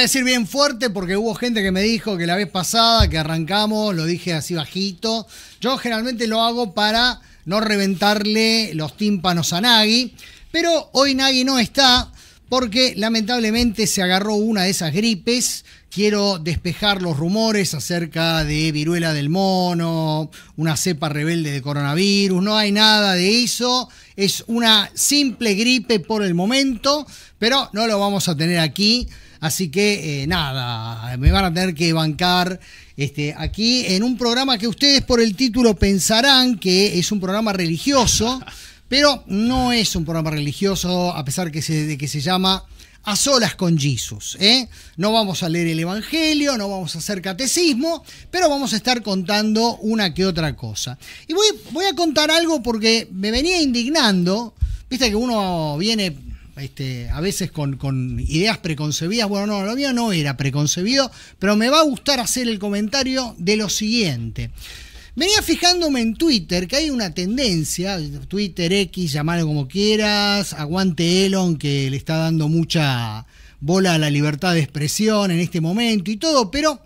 decir bien fuerte porque hubo gente que me dijo que la vez pasada que arrancamos lo dije así bajito. Yo generalmente lo hago para no reventarle los tímpanos a Nagui, pero hoy Nagui no está porque lamentablemente se agarró una de esas gripes. Quiero despejar los rumores acerca de viruela del mono, una cepa rebelde de coronavirus, no hay nada de eso es una simple gripe por el momento, pero no lo vamos a tener aquí. Así que eh, nada, me van a tener que bancar este, aquí en un programa que ustedes por el título pensarán que es un programa religioso, pero no es un programa religioso, a pesar que se, de que se llama a solas con Jesús. ¿eh? No vamos a leer el Evangelio, no vamos a hacer catecismo, pero vamos a estar contando una que otra cosa. Y voy, a contar algo porque me venía indignando, viste que uno viene este, a veces con, con, ideas preconcebidas. Bueno, no, lo mío no era preconcebido, pero me va a gustar hacer el comentario de lo siguiente. Venía fijándome en Twitter que hay una tendencia, Twitter X, llamalo como quieras, aguante Elon que le está dando mucha bola a la libertad de expresión en este momento y todo, pero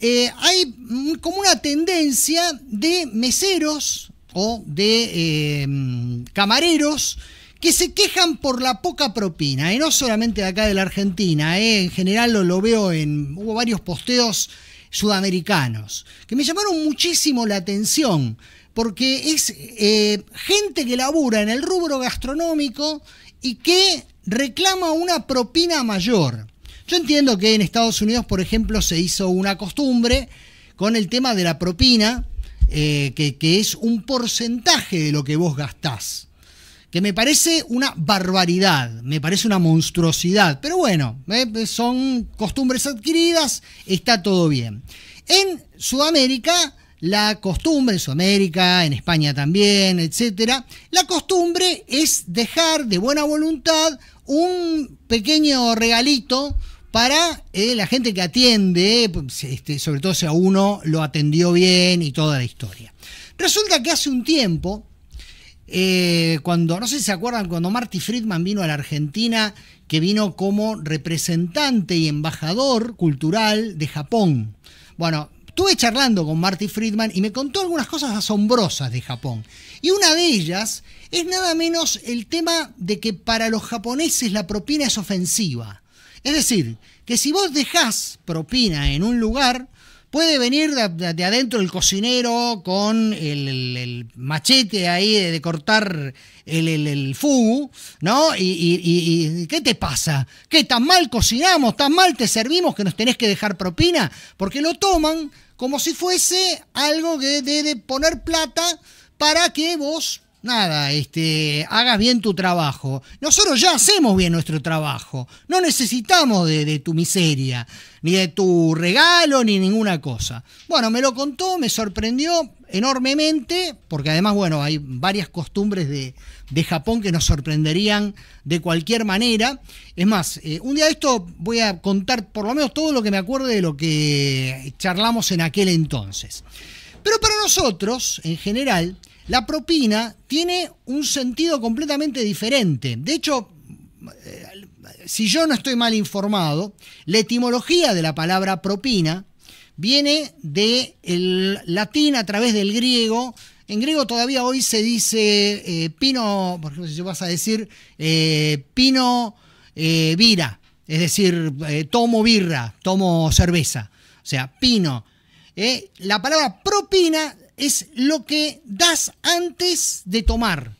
eh, hay como una tendencia de meseros o de em, camareros que se quejan por la poca propina, y no solamente de acá de la Argentina, eh, en general lo, lo veo en, hubo varios posteos sudamericanos, que me llamaron muchísimo la atención, porque es eh, gente que labura en el rubro gastronómico y que reclama una propina mayor. Yo entiendo que en Estados Unidos, por ejemplo, se hizo una costumbre con el tema de la propina, eh, que, que, es un porcentaje de lo que vos gastás que me parece una barbaridad, me parece una monstruosidad, pero bueno, eh, son costumbres adquiridas, está todo bien. En Sudamérica, la costumbre, en Sudamérica, en España también, etcétera, la costumbre es dejar de buena voluntad un pequeño regalito para eh, la gente que atiende, pues, este, sobre todo si a uno lo atendió bien y toda la historia. Resulta que hace un tiempo eh, cuando, no sé si se acuerdan, cuando Marty Friedman vino a la Argentina, que vino como representante y embajador cultural de Japón. Bueno, estuve charlando con Marty Friedman y me contó algunas cosas asombrosas de Japón. Y una de ellas es nada menos el tema de que para los japoneses la propina es ofensiva. Es decir, que si vos dejás propina en un lugar, Puede venir de, adentro el cocinero con el, machete ahí de, cortar el, el, fugu, ¿no? Y, y, y, ¿qué te pasa? ¿Qué tan mal cocinamos, tan mal te servimos que nos tenés que dejar propina? Porque lo toman como si fuese algo que de, de poner plata para que vos nada, este, hagas bien tu trabajo. Nosotros ya hacemos bien nuestro trabajo. No necesitamos de, tu miseria, ni de tu regalo, ni ninguna cosa. Bueno, me lo contó, me sorprendió enormemente, porque además, bueno, hay varias costumbres de, de Japón que nos sorprenderían de cualquier manera. Es más, eh, un día de esto voy a contar por lo menos todo lo que me acuerde de lo que charlamos en aquel entonces. Pero para nosotros, en general, la propina tiene un sentido completamente diferente. De hecho, eh, si yo no estoy mal informado, la etimología de la palabra propina viene del latín a través del griego. En griego todavía hoy se dice eh, pino, por ejemplo, si vas a decir eh, pino vira, es decir, tomo birra, tomo cerveza, o sea, pino. la palabra propina es lo que das antes de tomar.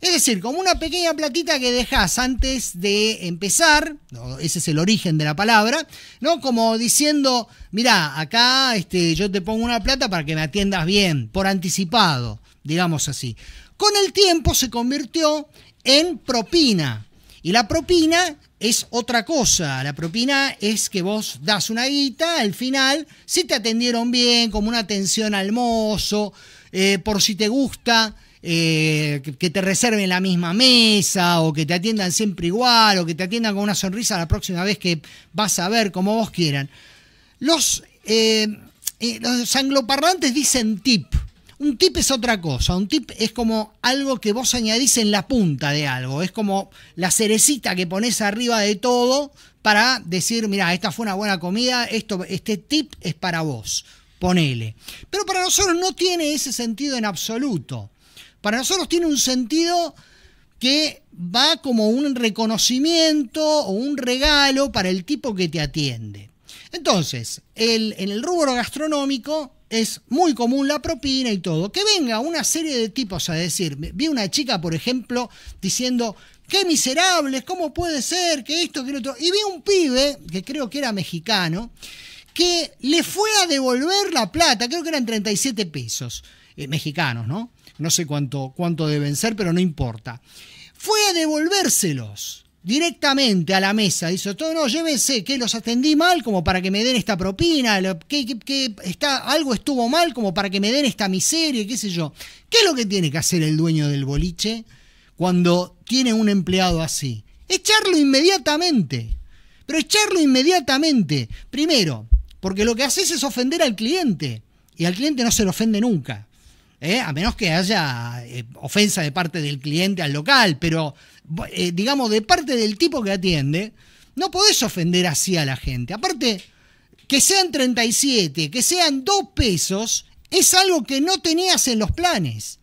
Es decir, como una pequeña platita que dejas antes de empezar, ese es el origen de la palabra, ¿no? Como diciendo, mira, acá este, yo te pongo una plata para que me atiendas bien, por anticipado, digamos así. Con el tiempo se convirtió en propina. Y la propina es otra cosa. La propina es que vos das una guita, al final, si te atendieron bien, como una atención al mozo, eh, por si te gusta. Eh, que te reserven la misma mesa o que te atiendan siempre igual o que te atiendan con una sonrisa la próxima vez que vas a ver como vos quieran. Los, eh, los angloparlantes dicen tip, un tip es otra cosa, un tip es como algo que vos añadís en la punta de algo, es como la cerecita que pones arriba de todo para decir, mira, esta fue una buena comida, esto, este tip es para vos, ponele. Pero para nosotros no tiene ese sentido en absoluto. Para nosotros tiene un sentido que va como un reconocimiento o un regalo para el tipo que te atiende. Entonces, en el rubro gastronómico, es muy común la propina y todo. Que venga una serie de tipos a decir, vi una chica, por ejemplo, diciendo, qué miserables, cómo puede ser, que esto, que lo otro. Y vi un pibe, que creo que era mexicano, que le fue a devolver la plata, creo que eran 37 pesos eh, mexicanos, ¿no? No sé cuánto, cuánto deben ser, pero no importa. Fue a devolvérselos directamente a la mesa. Dice, todo no, llévense, que los atendí mal como para que me den esta propina, que, está, algo estuvo mal como para que me den esta miseria, qué sé yo. ¿Qué es lo que tiene que hacer el dueño del boliche cuando tiene un empleado así? Echarlo inmediatamente. Pero echarlo inmediatamente. Primero, porque lo que haces es ofender al cliente. Y al cliente no se lo ofende nunca. ¿eh? A menos que haya eh, ofensa de parte del cliente al local, pero eh, digamos, de parte del tipo que atiende, no podés ofender así a la gente. Aparte, que sean 37, que sean 2 pesos, es algo que no tenías en los planes.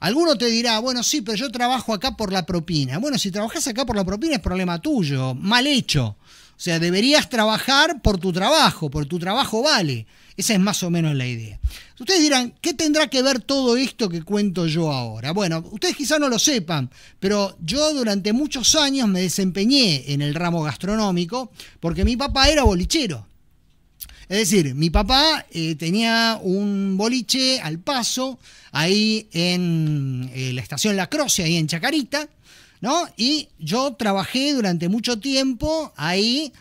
Alguno te dirá, bueno, sí, pero yo trabajo acá por la propina. Bueno, si trabajas acá por la propina es problema tuyo, mal hecho. O sea, deberías trabajar por tu trabajo, por tu trabajo vale. Esa es más o menos la idea. Ustedes dirán, ¿qué tendrá que ver todo esto que cuento yo ahora? Bueno, ustedes quizá no lo sepan, pero yo durante muchos años me desempeñé en el ramo gastronómico porque mi papá era bolichero. Es decir, mi papá eh, tenía un boliche al paso ahí en eh, la estación La Croce, ahí en Chacarita, ¿no? Y yo trabajé durante mucho tiempo ahí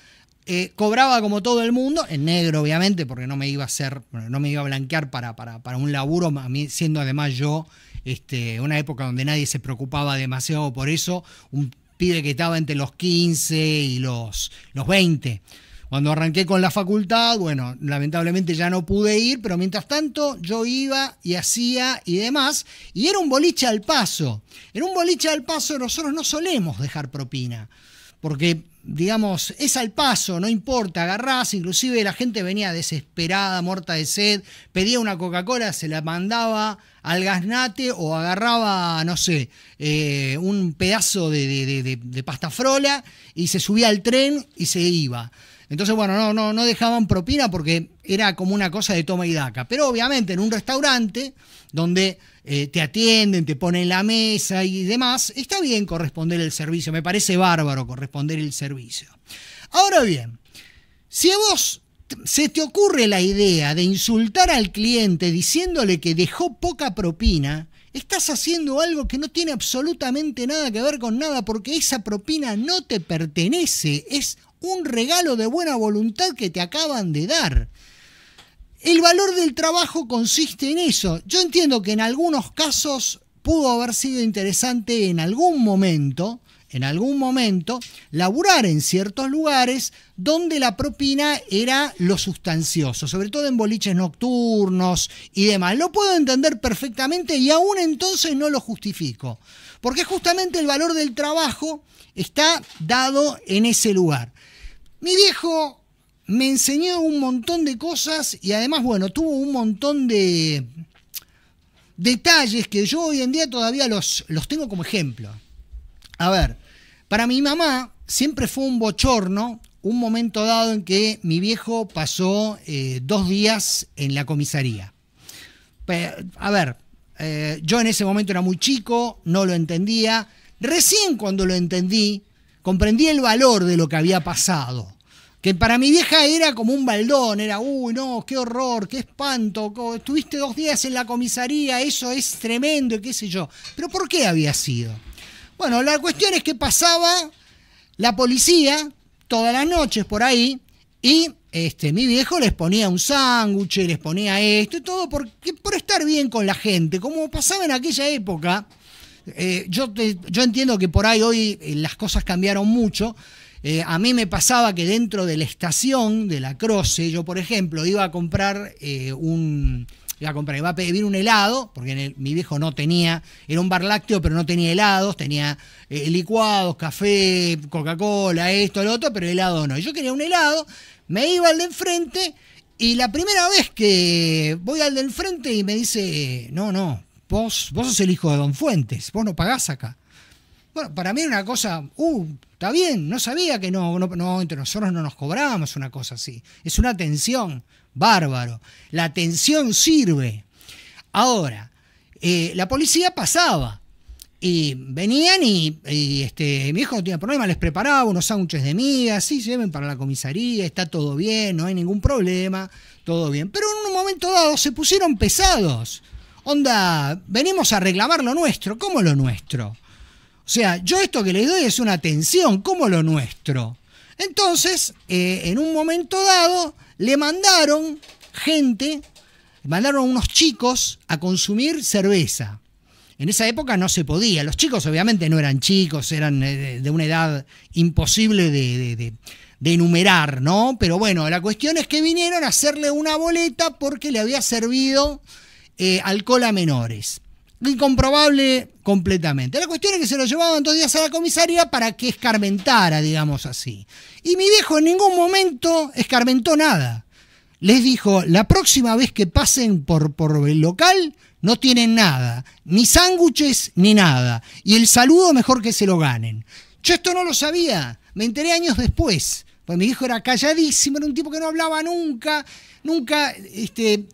eh, cobraba como todo el mundo, en negro obviamente, porque no me iba a hacer, no me iba a blanquear para, para, un laburo, siendo además yo este, una época donde nadie se preocupaba demasiado por eso, un pibe que estaba entre los 15 y los, los 20. Cuando arranqué con la facultad, bueno, lamentablemente ya no pude ir, pero mientras tanto yo iba y hacía y demás, y era un boliche al paso. En un boliche al paso nosotros no solemos dejar propina, porque digamos, es al paso, no importa, agarrás, inclusive la gente venía desesperada, muerta de sed, pedía una Coca-Cola, se la mandaba al gasnate o agarraba, no sé, eh, un pedazo de pasta frola y se subía al tren y se iba. Entonces, bueno, no, no, no dejaban propina porque era como una cosa de toma y daca. Pero obviamente en un restaurante donde eh, te atienden, te ponen la mesa y demás, está bien corresponder el servicio. Me parece bárbaro corresponder el servicio. Ahora bien, si a vos se te ocurre la idea de insultar al cliente diciéndole que dejó poca propina, estás haciendo algo que no tiene absolutamente nada que ver con nada porque esa propina no te pertenece, es un regalo de buena voluntad que te acaban de dar. El valor del trabajo consiste en eso. Yo entiendo que en algunos casos pudo haber sido interesante en algún momento, en algún momento, laburar en ciertos lugares donde la propina era lo sustancioso, sobre todo en boliches nocturnos y demás. Lo puedo entender perfectamente y aún entonces no lo justifico, porque justamente el valor del trabajo está dado en ese lugar. Mi viejo me enseñó un montón de cosas y además, bueno, tuvo un montón de detalles que yo hoy en día todavía los, los tengo como ejemplo. A ver, para mi mamá siempre fue un bochorno un momento dado en que mi viejo pasó eh, dos días en la comisaría. A ver, eh, yo en ese momento era muy chico, no lo entendía. Recién cuando lo entendí, comprendí el valor de lo que había pasado. Que para mi vieja era como un baldón, era, uy, no, qué horror, qué espanto, estuviste dos días en la comisaría, eso es tremendo qué sé yo. Pero ¿por qué había sido? Bueno, la cuestión es que pasaba la policía todas las noches por ahí y este, mi viejo les ponía un sándwich, les ponía esto y todo porque por estar bien con la gente. Como pasaba en aquella época, eh, yo, yo entiendo que por ahí hoy eh, las cosas cambiaron mucho. Eh, a mí me pasaba que dentro de la estación de la Croce, yo por ejemplo iba a comprar un, iba a comprar, iba a pedir un helado, porque mi viejo no tenía, era un bar lácteo, pero no tenía helados, tenía licuados, café, Coca-Cola, esto, lo otro, pero helado no. Yo quería un helado, me iba al de enfrente y la primera vez que voy al de enfrente y me dice, no, no, vos, vos sos el hijo de Don Fuentes, vos no pagás acá. Bueno, para mí era una cosa, uh, está bien, no sabía que no, no, entre nosotros no nos cobrábamos una cosa así. Es una atención, bárbaro. La atención sirve. Ahora, eh, la policía pasaba y venían y, este, mi hijo no tenía problema, les preparaba unos sándwiches de mía sí, se lleven para la comisaría, está todo bien, no hay ningún problema, todo bien. Pero en un momento dado se pusieron pesados Onda, venimos a reclamar lo nuestro, ¿cómo lo nuestro? O sea, yo esto que les doy es una atención, ¿cómo lo nuestro? Entonces, eh, en un momento dado, le mandaron gente, mandaron unos chicos a consumir cerveza. En esa época no se podía. Los chicos obviamente no eran chicos, eran eh, de una edad imposible de, enumerar, ¿no? Pero bueno, la cuestión es que vinieron a hacerle una boleta porque le había servido eh, alcohol a menores. Incomprobable completamente. La cuestión es que se lo llevaban dos días a la comisaría para que escarmentara, digamos así. Y mi viejo en ningún momento escarmentó nada. Les dijo, la próxima vez que pasen por, por el local, no tienen nada, ni sándwiches, ni nada. Y el saludo mejor que se lo ganen. Yo esto no lo sabía, me enteré años después. Pues mi hijo era calladísimo, era un tipo que no hablaba nunca, nunca este,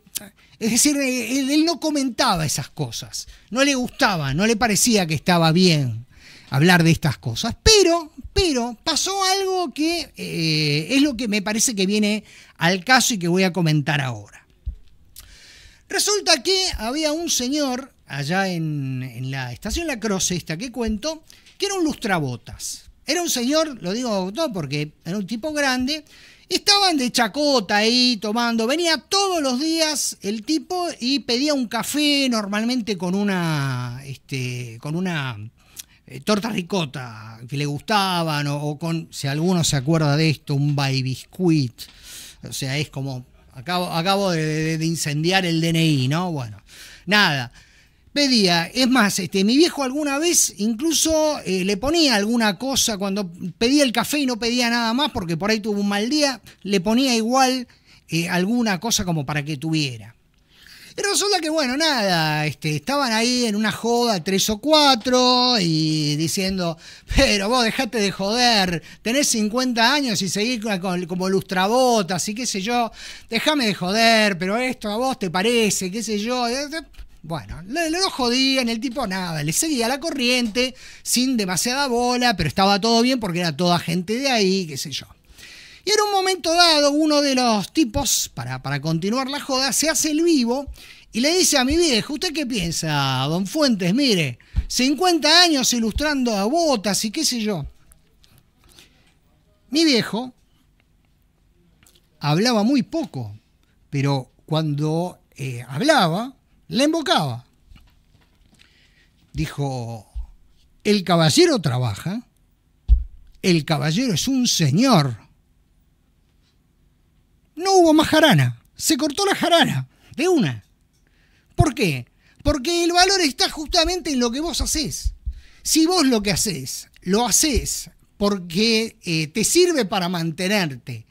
es decir, él, no comentaba esas cosas, no le gustaba, no le parecía que estaba bien hablar de estas cosas, pero, pero pasó algo que eh, es lo que me parece que viene al caso y que voy a comentar ahora. Resulta que había un señor allá en, la estación La Croce, esta que cuento, que era un lustrabotas. Era un señor, lo digo todo porque era un tipo grande, Estaban de chacota ahí tomando. Venía todos los días el tipo y pedía un café normalmente con una, este, con una eh, torta ricota que le gustaban o, con, si alguno se acuerda de esto, un baby biscuit. O sea, es como, acabo, acabo de incendiar el DNI, ¿no? Bueno, nada pedía. Es más, este, mi viejo alguna vez incluso eh, le ponía alguna cosa cuando pedía el café y no pedía nada más porque por ahí tuvo un mal día, le ponía igual eh, alguna cosa como para que tuviera. Y resulta que, bueno, nada, este, estaban ahí en una joda tres o cuatro y diciendo, pero vos dejate de joder, tenés 50 años y seguís como lustrabotas y qué sé yo, déjame de joder, pero esto a vos te parece, qué sé yo. Bueno, le, lo jodían, el tipo nada, le seguía la corriente sin demasiada bola, pero estaba todo bien porque era toda gente de ahí, qué sé yo. Y en un momento dado, uno de los tipos, para, para continuar la joda, se hace el vivo y le dice a mi viejo, ¿usted qué piensa, don Fuentes? Mire, 50 años ilustrando a botas y qué sé yo. Mi viejo hablaba muy poco, pero cuando eh, hablaba, la embocaba. Dijo, el caballero trabaja, el caballero es un señor. No hubo más jarana, se cortó la jarana, de una. ¿Por qué? Porque el valor está justamente en lo que vos hacés. Si vos lo que hacés, lo haces porque eh, te sirve para mantenerte,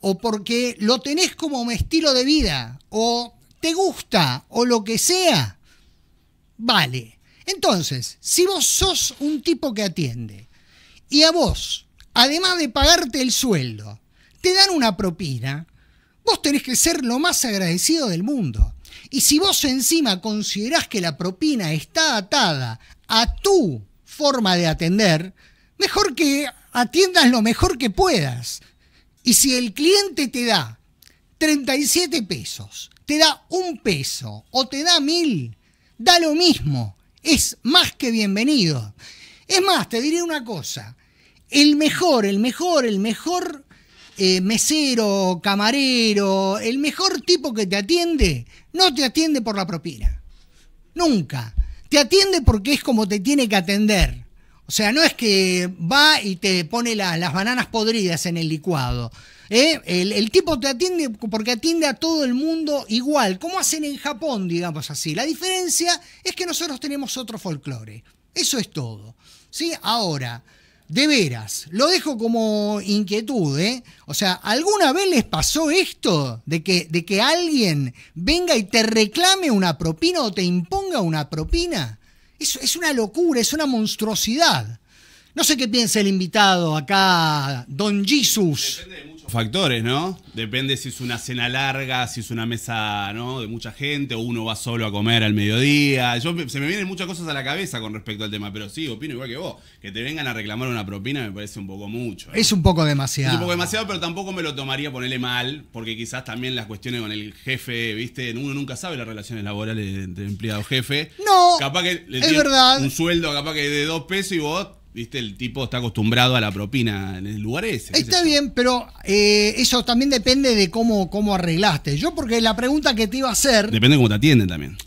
o porque lo tenés como estilo de vida, o te gusta o lo que sea, vale. Entonces, si vos sos un tipo que atiende y a vos, además de pagarte el sueldo, te dan una propina, vos tenés que ser lo más agradecido del mundo. Y si vos encima considerás que la propina está atada a tu forma de atender, mejor que atiendas lo mejor que puedas. Y si el cliente te da 37 pesos te da un peso o te da mil, da lo mismo. Es más que bienvenido. Es más, te diré una cosa. El mejor, el mejor, el mejor eh, mesero, camarero, el mejor tipo que te atiende, no te atiende por la propina. Nunca. Te atiende porque es como te tiene que atender. O sea, no es que va y te pone las bananas podridas en el licuado. ¿eh? El, el, tipo te atiende porque atiende a todo el mundo igual, como hacen en Japón, digamos así. La diferencia es que nosotros tenemos otro folclore. Eso es todo. ¿sí? Ahora, de veras, lo dejo como inquietud. ¿eh? O sea, ¿alguna vez les pasó esto de que, de que alguien venga y te reclame una propina o te imponga una propina? Es, es una locura, es una monstruosidad. No sé qué piensa el invitado acá, Don Jesus. Depende de muchos factores, ¿no? Depende si es una cena larga, si es una mesa, ¿no? De mucha gente, o uno va solo a comer al mediodía. Yo, se me vienen muchas cosas a la cabeza con respecto al tema, pero sí, opino igual que vos. Que te vengan a reclamar una propina me parece un poco mucho. ¿eh? Es un poco demasiado. un poco demasiado, pero tampoco me lo tomaría ponerle mal, porque quizás también las cuestiones con el jefe, ¿viste? Uno nunca sabe las relaciones laborales entre empleado-jefe. No. Capaz que le es un sueldo capaz que de dos pesos y vos Viste, el tipo está acostumbrado a la propina en el lugar ese. Está bien, pero eh, eso también depende de cómo, cómo arreglaste. Yo, porque la pregunta que te iba a hacer. Depende de cómo te atienden también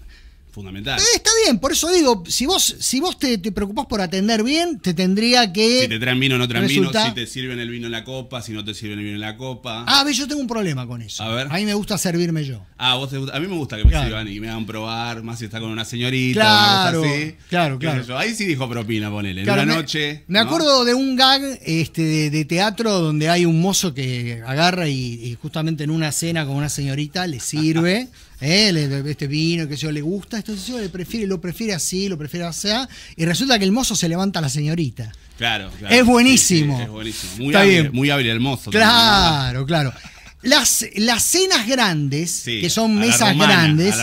fundamental. Eh, está bien, por eso digo, si vos, si vos te, te preocupás por atender bien, te tendría que. Si te traen vino o no traen vino, si te sirven el vino en la copa, si no te sirven el vino en la copa. Ah, ve, yo tengo un problema con eso. A ver. A mí me gusta servirme yo. Ah, vos a mí me gusta que me sirvan y me hagan probar, más si está con una señorita claro, Claro, Ahí sí dijo propina, ponele, en una noche. Me acuerdo de un gag este, de, teatro donde hay un mozo que agarra y, justamente en una cena con una señorita le sirve. eh, este vino que yo le gusta esto lo prefiere así, lo prefiere así. Y resulta que el mozo se levanta a la señorita. Claro, Es buenísimo. es buenísimo. Muy, hábil, muy hábil el mozo. Claro, claro. Las, las cenas grandes, que son mesas grandes.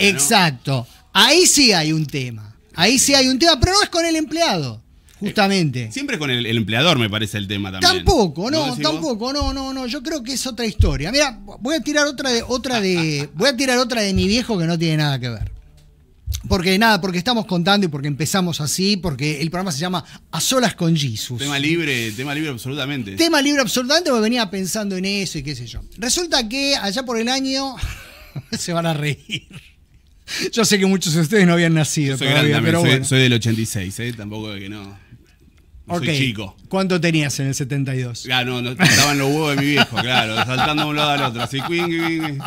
exacto. Ahí sí hay un tema. Ahí sí hay un tema, pero no es con el empleado eh, justamente. Siempre con el, empleador me parece el tema también. Tampoco, no, tampoco, no, no, no. Yo creo que es otra historia. Mira, voy a tirar otra de, otra de, voy a tirar otra de mi viejo que no tiene nada que ver porque nada, porque estamos contando y porque empezamos así, porque el programa se llama A Solas con Jesus. Tema libre, tema libre absolutamente. Tema libre absolutamente, porque venía pensando en eso y qué sé yo. Resulta que allá por el año se van a reír. Yo sé que muchos de ustedes no habían nacido. soy todavía, pero soy, soy, del 86, ¿eh? tampoco es que no. ¿Cuánto tenías en el 72? Ya no, no estaban los huevos de mi viejo, claro, saltando de un lado al otro, así, que, cuing,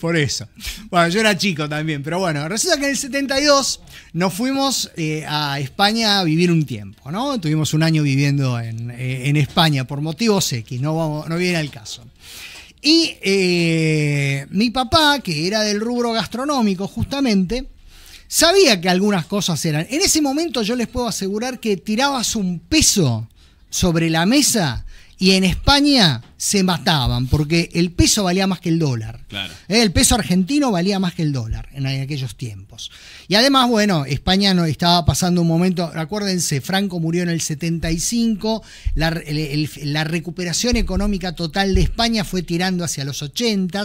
Por eso. Bueno, yo era chico también, pero bueno, resulta que en el 72 nos fuimos eh, a España a vivir un tiempo, ¿no? Tuvimos un año viviendo en, eh, España por motivos X, no, viene al caso. Y eh, mi papá, que era del rubro gastronómico justamente, sabía que algunas cosas eran. En ese momento yo les puedo asegurar que tirabas un peso sobre la mesa y en España se mataban porque el peso valía más que el dólar. Claro. Eh, el peso argentino valía más que el dólar en aquellos tiempos. Y además, bueno, España no estaba pasando un momento, acuérdense, Franco murió en el 75, la, la recuperación económica total de España fue tirando hacia los 80.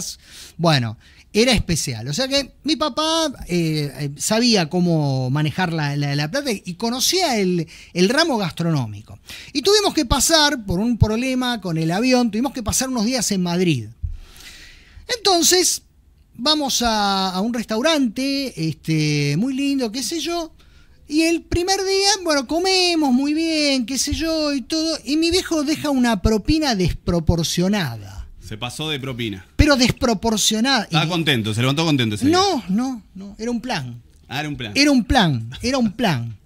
Bueno, era especial. O sea que mi papá eh, eh, sabía cómo manejar la, plata y conocía el, ramo gastronómico. Y tuvimos que pasar por un problema con el avión, tuvimos que pasar unos días en Madrid. Entonces, vamos a, a un restaurante este, muy lindo, qué sé yo. Y el primer día, bueno, comemos muy bien, qué sé yo, y todo. Y mi viejo deja una propina desproporcionada. Se pasó de propina. Pero desproporcionada. Estaba contento, se levantó contento. Ese no, no, no. Era un plan. Ah, era un plan. Era un plan, era un plan.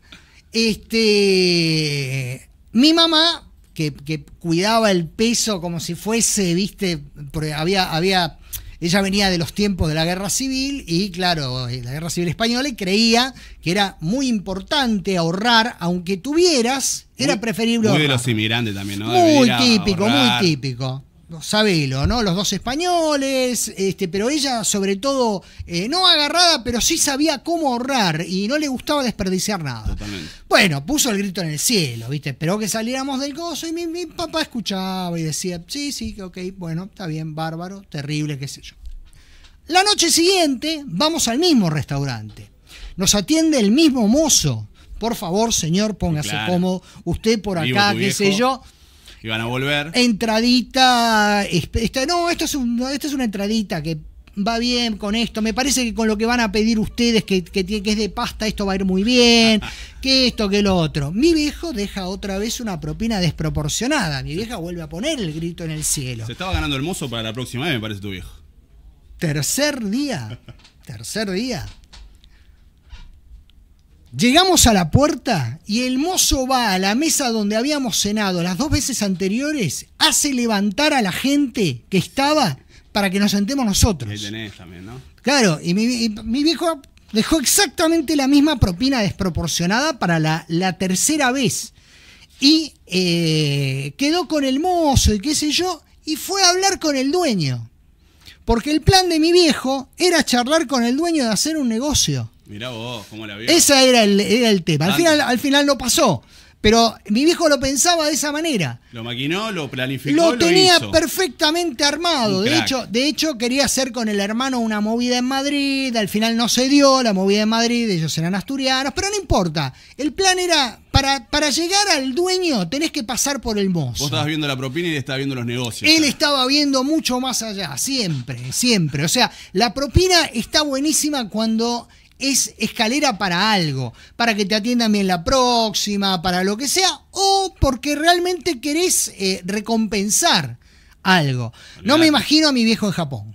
este. Mi mamá. Que, que, cuidaba el peso como si fuese, viste, porque había, había ella venía de los tiempos de la guerra civil y claro, eh, la guerra civil española y creía que era muy importante ahorrar, aunque tuvieras, era preferible. Muy de los inmigrantes también, ¿no? Muy típico, muy típico. Sabelo, ¿no? Los dos españoles, este, pero ella sobre todo, eh, no agarrada, pero sí sabía cómo ahorrar y no le gustaba desperdiciar nada. Bueno, puso el grito en el cielo, ¿viste? Pero que saliéramos del gozo y mi, papá escuchaba y decía, sí, sí, ok, bueno, está bien, bárbaro, terrible, qué sé yo. La noche siguiente vamos al mismo restaurante. Nos atiende el mismo mozo. Por favor, señor, póngase cómodo. Usted por acá, qué sé yo van a volver. Entradita. no, esto es, un, esto es una entradita que va bien con esto. Me parece que con lo que van a pedir ustedes, que, que es de pasta, esto va a ir muy bien. que esto, que lo otro. Mi viejo deja otra vez una propina desproporcionada. Mi vieja vuelve a poner el grito en el cielo. Se estaba ganando el mozo para la próxima vez, me parece tu viejo. Tercer día. Tercer día. Llegamos a la puerta y el mozo va a la mesa donde habíamos cenado las dos veces anteriores, hace levantar a la gente que estaba para que nos sentemos nosotros. Ahí tenés también, ¿no? Claro, y mi, viejo dejó exactamente la misma propina desproporcionada para la, tercera vez. Y eh, quedó con el mozo y qué sé yo, y fue a hablar con el dueño. Porque el plan de mi viejo era charlar con el dueño de hacer un negocio. Mirá vos, cómo la vio. Ese era el, tema. Al final, no pasó. Pero mi viejo lo pensaba de esa manera. Lo maquinó, lo planificó. Lo tenía perfectamente armado. De hecho, de hecho, quería hacer con el hermano una movida en Madrid. Al final no se dio la movida en Madrid. Ellos eran asturianos. Pero no importa. El plan era, para, para llegar al dueño tenés que pasar por el mozo. Vos estabas viendo la propina y él estaba viendo los negocios. Él estaba viendo mucho más allá. Siempre, siempre. O sea, la propina está buenísima cuando es escalera para algo, para que te atiendan bien la próxima, para lo que sea, o porque realmente querés eh, recompensar algo. No me imagino a mi viejo en Japón.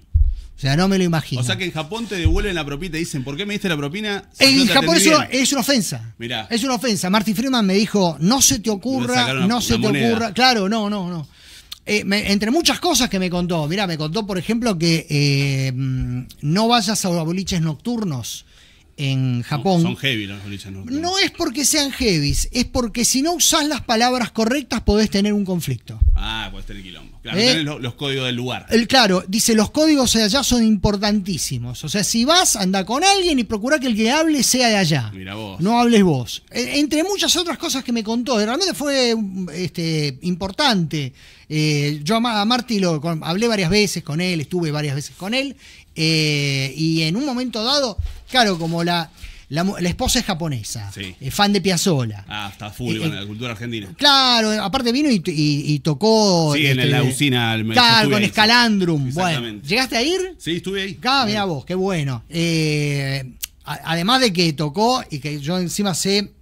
O sea, no me lo imagino. O sea que en Japón te devuelven la propina y dicen, ¿por qué me diste la propina? en Japón es una, es una, ofensa. Mirá. Es una ofensa. Marty Freeman me dijo, no se te ocurra, no se te ocurra. Claro, no, no, no. Eh, entre muchas cosas que me contó, mira, me contó, por ejemplo, que eh, mm, no vayas a boliches nocturnos en Japón. son heavy No es porque sean heavy, es porque si no usás las palabras correctas podés tener un conflicto. Ah, podés tener quilombo. Claro, eh, los, códigos del lugar. El, claro, dice, los códigos de allá son importantísimos. O sea, si vas, anda con alguien y procura que el que hable sea de allá. Mira vos. No hables vos. E, entre muchas otras cosas que me contó, realmente fue mm, este, importante. Eh, yo a, Marty lo hablé varias veces con él, estuve varias veces con él, eh, y en un momento dado, claro, como la, la, esposa es japonesa, eh, fan de Piazzola. Ah, está full, eh, la cultura argentina. Claro, aparte vino y, tocó. Sí, en este, la usina. claro, con Escalandrum. Bueno, ¿llegaste a ir? Sí, estuve ahí. Ah, mira vos, qué bueno. además de que tocó y que yo encima sé.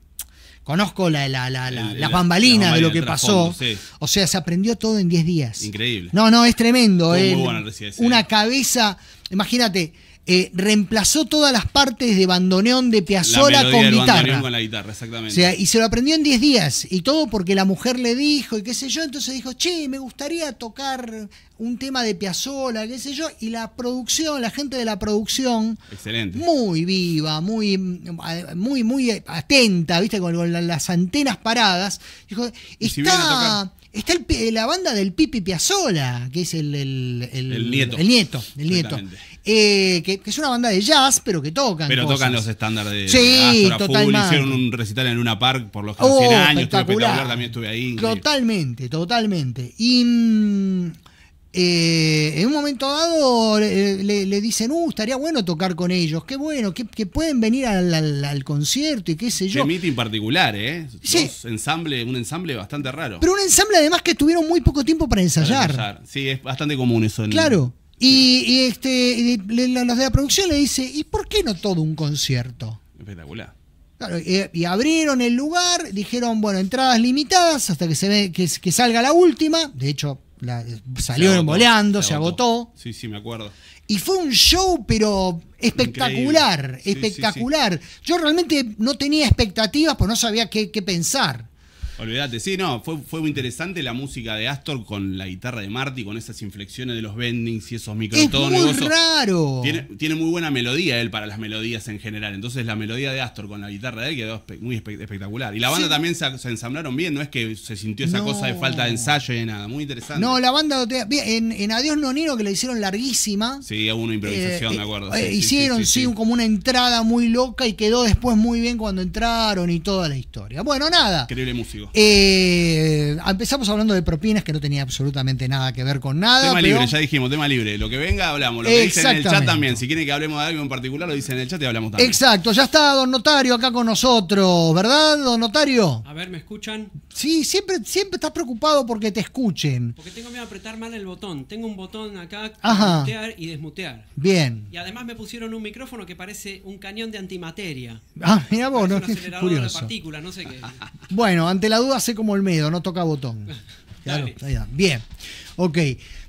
Conozco la, la, de lo que pasó. O sea, se aprendió todo en 10 días. Increíble. No, no, es tremendo. Muy buena, una cabeza imagínate, eh, reemplazó todas las partes de bandoneón de Piazzolla con guitarra. O sea, y se lo aprendió en 10 días. Y todo porque la mujer le dijo y qué sé yo. Entonces dijo, che, me gustaría tocar un tema de Piazzolla, qué sé yo. Y la producción, la gente de la producción. Muy viva, muy, muy, muy atenta, viste, con, con las antenas paradas. Dijo, está. Está la banda del Pipi Piazzola, que es el, el, el, nieto. El nieto, el nieto. Eh, que, es una banda de jazz, pero que tocan. Pero tocan los estándares de sí, totalmente Hicieron un recital en Luna Park por los 100 años. Estuve espectacular, también estuve ahí. Totalmente, totalmente. Y mm, eh, en un momento dado le, dicen, uh, estaría bueno tocar con ellos, qué bueno, que, pueden venir al, concierto y qué sé yo. emite en particular, ¿eh? Sí. ensamble, un ensamble bastante raro. Pero un ensamble además que tuvieron muy poco tiempo para ensayar. Sí, es bastante común eso. claro. Y, este, los de la producción le dicen, ¿y por qué no todo un concierto? Espectacular. y, abrieron el lugar, dijeron, bueno, entradas limitadas hasta que se ve que salga la última. De hecho, eh, salieron se se, agotó. Sí, sí, me acuerdo. Y fue un show, pero espectacular, espectacular. Yo realmente no tenía expectativas, pues no sabía qué, qué pensar. Olvídate, sí, no, fue, fue, muy interesante la música de Astor con la guitarra de Marty, con esas inflexiones de los bendings y esos microtones. Es muy raro. Tiene, muy buena melodía él para las melodías en general. Entonces la melodía de Astor con la guitarra de él quedó muy espectacular. Y la banda también se, ensamblaron bien, no es que se sintió esa cosa de falta de ensayo y de nada. Muy interesante. No, la banda en, en Adiós Nonino que la hicieron larguísima. Sí, hubo una improvisación, De eh, acuerdo. Eh, hicieron, sí, como una entrada muy loca y quedó después muy bien cuando entraron y toda la historia. Bueno, nada. Increíble música. Eh, empezamos hablando de propinas que no tenía absolutamente nada que ver con nada. Tema libre, ya dijimos, tema libre. Lo que venga, hablamos. Lo que dicen en el chat también. Si quieren que hablemos de algo en particular, lo dicen en el chat y hablamos también. Exacto, ya está Don Notario acá con nosotros, ¿verdad, Don Notario? A ver, ¿me escuchan? Sí, siempre, siempre estás preocupado porque te escuchen. Porque tengo miedo de apretar mal el botón. Tengo un botón acá para mutear y desmutear. Bien. Y además me pusieron un micrófono que parece un cañón de antimateria. Ah, mira vos, no, un curioso. de no sé qué. Bueno, ante la la duda sé como el medio no toca botón. Claro, ahí Bien. Ok.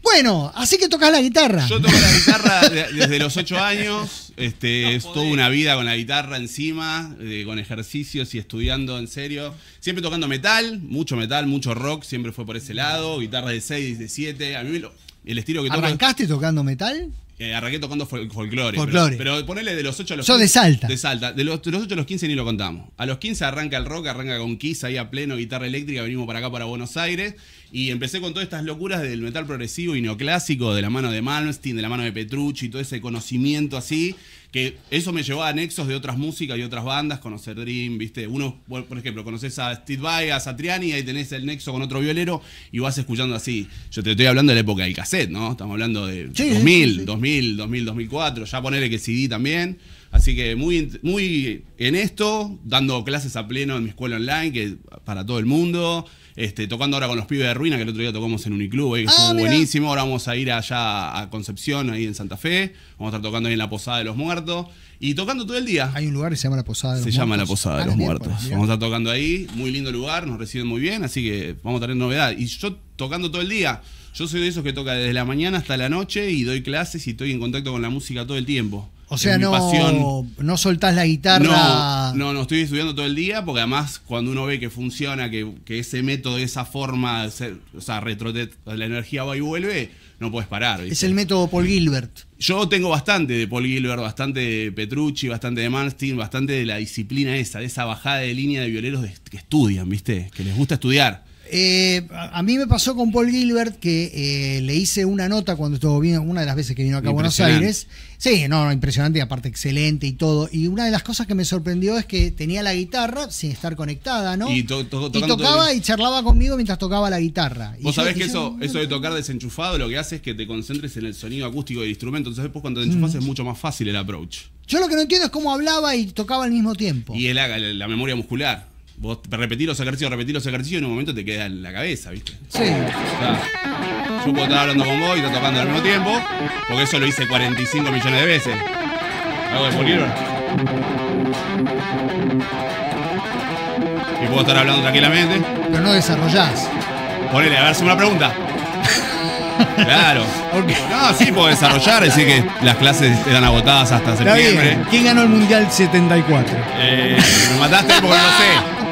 Bueno, así que tocas la guitarra. Yo toco la guitarra desde los ocho años. Este, es toda una vida con la guitarra encima, eh, con ejercicios y estudiando en serio. Siempre tocando metal, mucho metal, mucho rock, siempre fue por ese lado. guitarra de 6, de 7. A mí el estilo que toco. ¿Arrancaste tocando metal? Eh, arranqué tocando fol folclore. Pero, pero, ponele de los 8 a los Yo 15. de Salta. De Salta. De los, de los, 8 a los 15 ni lo contamos. A los 15 arranca el rock, arranca con Kiss ahí a pleno, guitarra eléctrica, venimos para acá, para Buenos Aires. Y empecé con todas estas locuras del metal progresivo y neoclásico, de la mano de Malmsteen, de la mano de Petrucci, todo ese conocimiento así, que eso me llevó a nexos de otras músicas y otras bandas, conocer Dream, ¿viste? Uno, por ejemplo, conoces a Steve Vai, a Satriani, ahí tenés el nexo con otro violero y vas escuchando así. Yo te estoy hablando de la época del cassette, ¿no? Estamos hablando de 2000, 2000, 2000, 2004, ya ponerle que CD también. Así que muy, muy en esto, dando clases a pleno en mi escuela online, que para todo el mundo. Este, tocando ahora con los pibes de Ruina, que el otro día tocamos en Uniclub, ¿eh? que fue ah, buenísimo. Ahora vamos a ir allá a Concepción, ahí en Santa Fe. Vamos a estar tocando ahí en la Posada de los Muertos. Y tocando todo el día. Hay un lugar que se llama La Posada de los Muertos. Se llama La Posada de los Muertos. Vamos a estar tocando ahí, muy lindo lugar, nos reciben muy bien, así que vamos a tener novedad. Y yo tocando todo el día. Yo soy de esos que toca desde la mañana hasta la noche y doy clases y estoy en contacto con la música todo el tiempo. O sea, no, no soltás la guitarra. No, no, estoy estudiando todo el día porque además cuando uno ve que funciona, que, que ese método, esa forma, o sea, retro, la energía va y vuelve, no puedes parar. Es el método Paul Gilbert. Yo tengo bastante de Paul Gilbert, bastante de Petrucci, bastante de Manstein, bastante de la disciplina esa, de esa bajada de línea de violeros que estudian, ¿viste? Que les gusta estudiar. Eh, a, mí me pasó con Paul Gilbert que eh, le hice una nota cuando estuvo bien, una de las veces que vino acá a Buenos Aires. Sí, no, impresionante, aparte excelente y todo. Y una de las cosas que me sorprendió es que tenía la guitarra sin estar conectada, ¿no? Y, tocaba y charlaba conmigo mientras tocaba la guitarra. Vos sabés que eso, eso de tocar desenchufado lo que hace es que te concentres en el sonido acústico del instrumento. Entonces, después cuando desenchufas mm. es mucho más fácil el approach. Yo lo que no entiendo es cómo hablaba y tocaba al mismo tiempo. Y el, la, la memoria muscular. Vos repetís los ejercicios, repetir los ejercicios y en un momento te queda en la cabeza, ¿viste? Sí. O yo puedo estar hablando con vos y estar tocando al mismo tiempo, porque eso lo hice 45 millones de veces. Algo de polígono. Y puedo estar hablando tranquilamente. Pero no desarrollás. Ponele, a ver, una pregunta. Claro. qué? No, sí, puedo desarrollar, decir que las clases eran agotadas hasta septiembre. ¿Quién ganó el Mundial 74? Eh, me mataste porque no sé.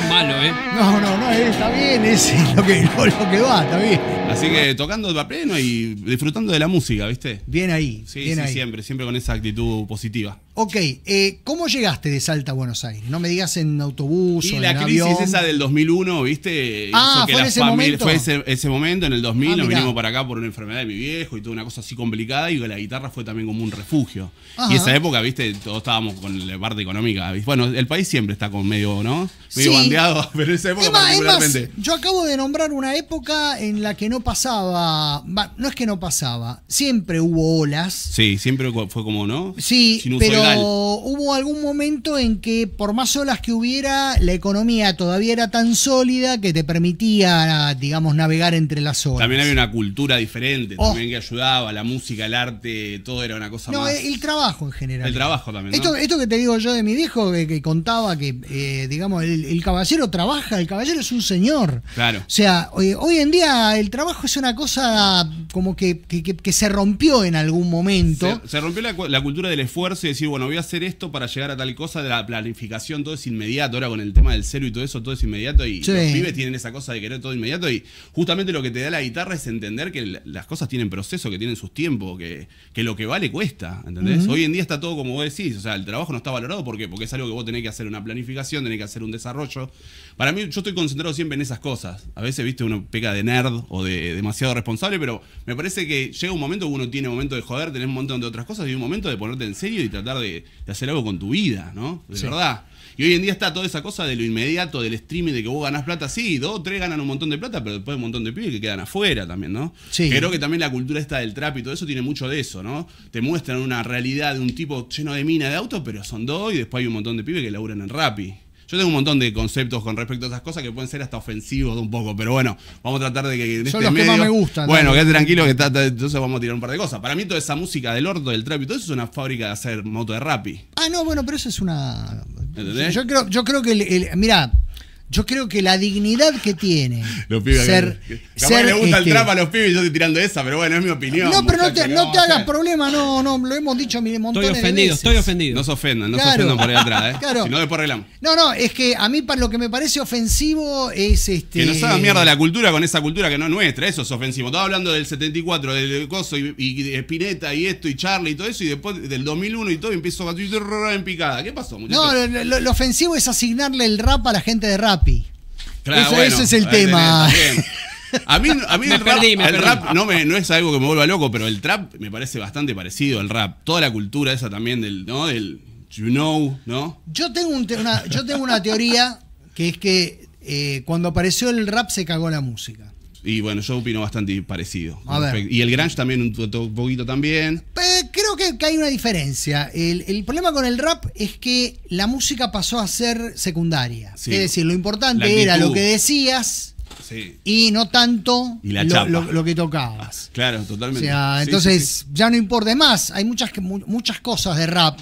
¿eh? No, no, no, eh, está bien, es lo que, lo que va, está bien. Así que tocando el pleno y disfrutando de la música, ¿viste? Bien ahí. ahí. siempre, siempre con esa actitud positiva. Ok, eh, ¿cómo llegaste de Salta a Buenos Aires? No me digas en autobús o en avión. la crisis esa del 2001, ¿viste? Ah, fue, ese momento. fue ese, momento. en el 2000 ah, nos vinimos para acá por una enfermedad de mi viejo y toda una cosa así complicada y la guitarra fue también como un refugio. Y esa época, ¿viste? Todos estábamos con la parte económica. Bueno, el país siempre está con medio, ¿no? Medio bandeado, pero esa época particularmente. yo acabo de nombrar una época en la que no pasaba, no es que no pasaba, siempre hubo olas. Sí, siempre fue como, ¿no? Sí, pero hubo algún momento en que, por más olas que hubiera, la economía todavía era tan sólida que te permitía, digamos, navegar entre las olas. También había una cultura diferente, oh. también que ayudaba, la música, el arte, todo era una cosa más. No, el, trabajo en general. El trabajo también. Esto, que te digo yo de mi viejo, que, contaba que, eh, digamos, el, caballero trabaja, el caballero es un señor. Claro. O sea, hoy, en día el trabajo es una cosa como que, que, se rompió en algún momento. Se, rompió la, cultura del esfuerzo y decir, bueno, voy a hacer esto para llegar a tal cosa, de la planificación, todo es inmediato, ahora con el tema del cero y todo eso, todo es inmediato, y los pibes tienen esa cosa de querer todo inmediato, y justamente lo que te da la guitarra es entender que las cosas tienen proceso, que tienen sus tiempos, que, lo que vale cuesta, ¿entendés? Hoy en día está todo como vos decís, o sea, el trabajo no está valorado, ¿por qué? Porque es algo que vos tenés que hacer una planificación, tenés que hacer un desarrollo, para mí, yo estoy concentrado siempre en esas cosas. A veces, viste, uno peca de nerd o de demasiado responsable, pero me parece que llega un momento que uno tiene un momento de joder, tenés un montón de otras cosas y un momento de ponerte en serio y tratar de, hacer algo con tu vida, ¿no? De verdad. Y hoy en día está toda esa cosa de lo inmediato, del streaming, de que vos ganás plata, sí, dos, tres ganan un montón de plata, pero después un montón de pibes que quedan afuera también, ¿no? Sí. Creo que también la cultura esta del trap y todo eso tiene mucho de eso, ¿no? Te muestran una realidad de un tipo lleno de mina de autos, pero son dos y después hay un montón de pibes que laburan en rapi. Yo tengo un montón de conceptos con respecto a esas cosas que pueden ser hasta ofensivos un poco, pero bueno, vamos a tratar de que en este que me gustan. Bueno, tranquilo que entonces vamos a tirar un par de cosas. Para mí toda esa música del orto, del trap y todo eso es una fábrica de hacer moto de rapi. Ah, no, bueno, pero eso es una Yo creo yo creo que el, el mira, yo creo que la dignidad que tiene los ser, ser le gusta el trap este a los pibes y yo estoy tirando esa, pero bueno, es mi opinión. No, pero no te, no te hagas problema, no, no, lo hemos dicho mil montones de veces. estoy ofendido. No se ofendan, no se ofendan por ahí atrás, ¿eh? Claro. Si no, después arreglamos. No, no, es que a mí lo que me parece ofensivo es este... Que nos haga mierda la cultura con esa cultura que no es nuestra, eso es ofensivo. Estaba hablando del 74, del coso y, y Spinetta y esto y Charlie y todo eso y después del 2001 y todo y empiezo a en picada. ¿Qué pasó, muchachos? No, lo, lo ofensivo es asignarle el rap a la gente de rap ese es el tema. a mí, el, rap, no, es algo que me vuelva loco, pero el trap me parece bastante parecido al rap. Toda la cultura esa también del, ¿no? Del you know, ¿no? Yo tengo, un una, yo tengo una teoría que es que eh, cuando apareció el rap se cagó la música. Y bueno, yo opino bastante parecido. Y el grunge también, un, poquito también. creo que, hay una diferencia. El, problema con el rap es que la música pasó a ser secundaria. Es decir, lo importante era lo que decías. Y no tanto lo, que tocabas. claro, totalmente. entonces ya no importa más. Hay muchas, muchas cosas de rap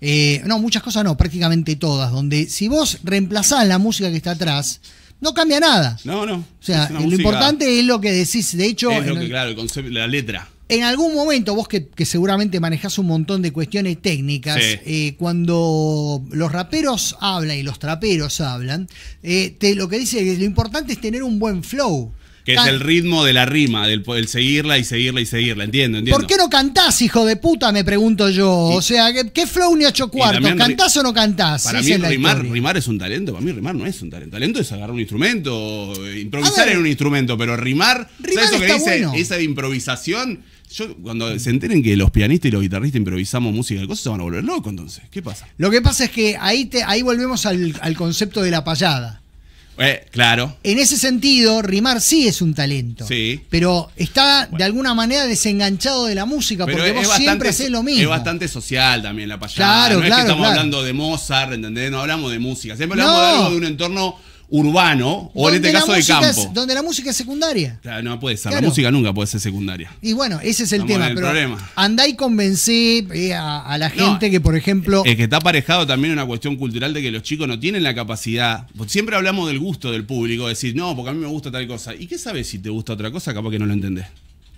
eh, no, muchas cosas no, prácticamente todas, donde si vos reemplazás la música que está atrás, no cambia nada. No, no. O sea, lo importante es lo que decís. De hecho. claro, el concepto, la letra. En algún momento, vos que, seguramente manejás un montón de cuestiones técnicas, eh, cuando los raperos hablan y los traperos hablan, eh, te, lo que dice es que lo importante es tener un buen flow. Que es el ritmo de la rima, del, el seguirla y seguirla y seguirla, entiendo, entiendo. ¿Por qué no cantás, hijo de puta? Me pregunto yo. o sea, ¿qué, flow ni ocho cuartos? ¿Cantás o no cantás? Para mí rimar, rimar, es un talento, para mí rimar no es un talento. Talento es agarrar un instrumento, improvisar en un instrumento, pero rimar, rimar eso que dice esa de improvisación? Yo, cuando se enteren que los pianistas y los guitarristas improvisamos música y cosas, se van a volver locos entonces. ¿Qué pasa? Lo que pasa es que ahí, ahí volvemos al, al concepto de la payada. Eh, claro. En ese sentido, rimar sí es un talento. Sí. Pero está de alguna manera desenganchado de la música, porque vos siempre hacés lo mismo. Es bastante social también la payada. Claro, no es que estamos hablando de Mozart, ¿entendés? No hablamos de música. Siempre hablamos de un entorno urbano o en este caso de campo. donde la música es secundaria. no puede ser, la música nunca puede ser secundaria. Y bueno, ese es el tema. pero problema. Andá y convencí eh, a, la gente que, por ejemplo. Es que está aparejado también una cuestión cultural de que los chicos no tienen la capacidad. Siempre hablamos del gusto del público, decir, no, porque a mí me gusta tal cosa. ¿Y qué sabes si te gusta otra cosa? Capaz que no lo entendés.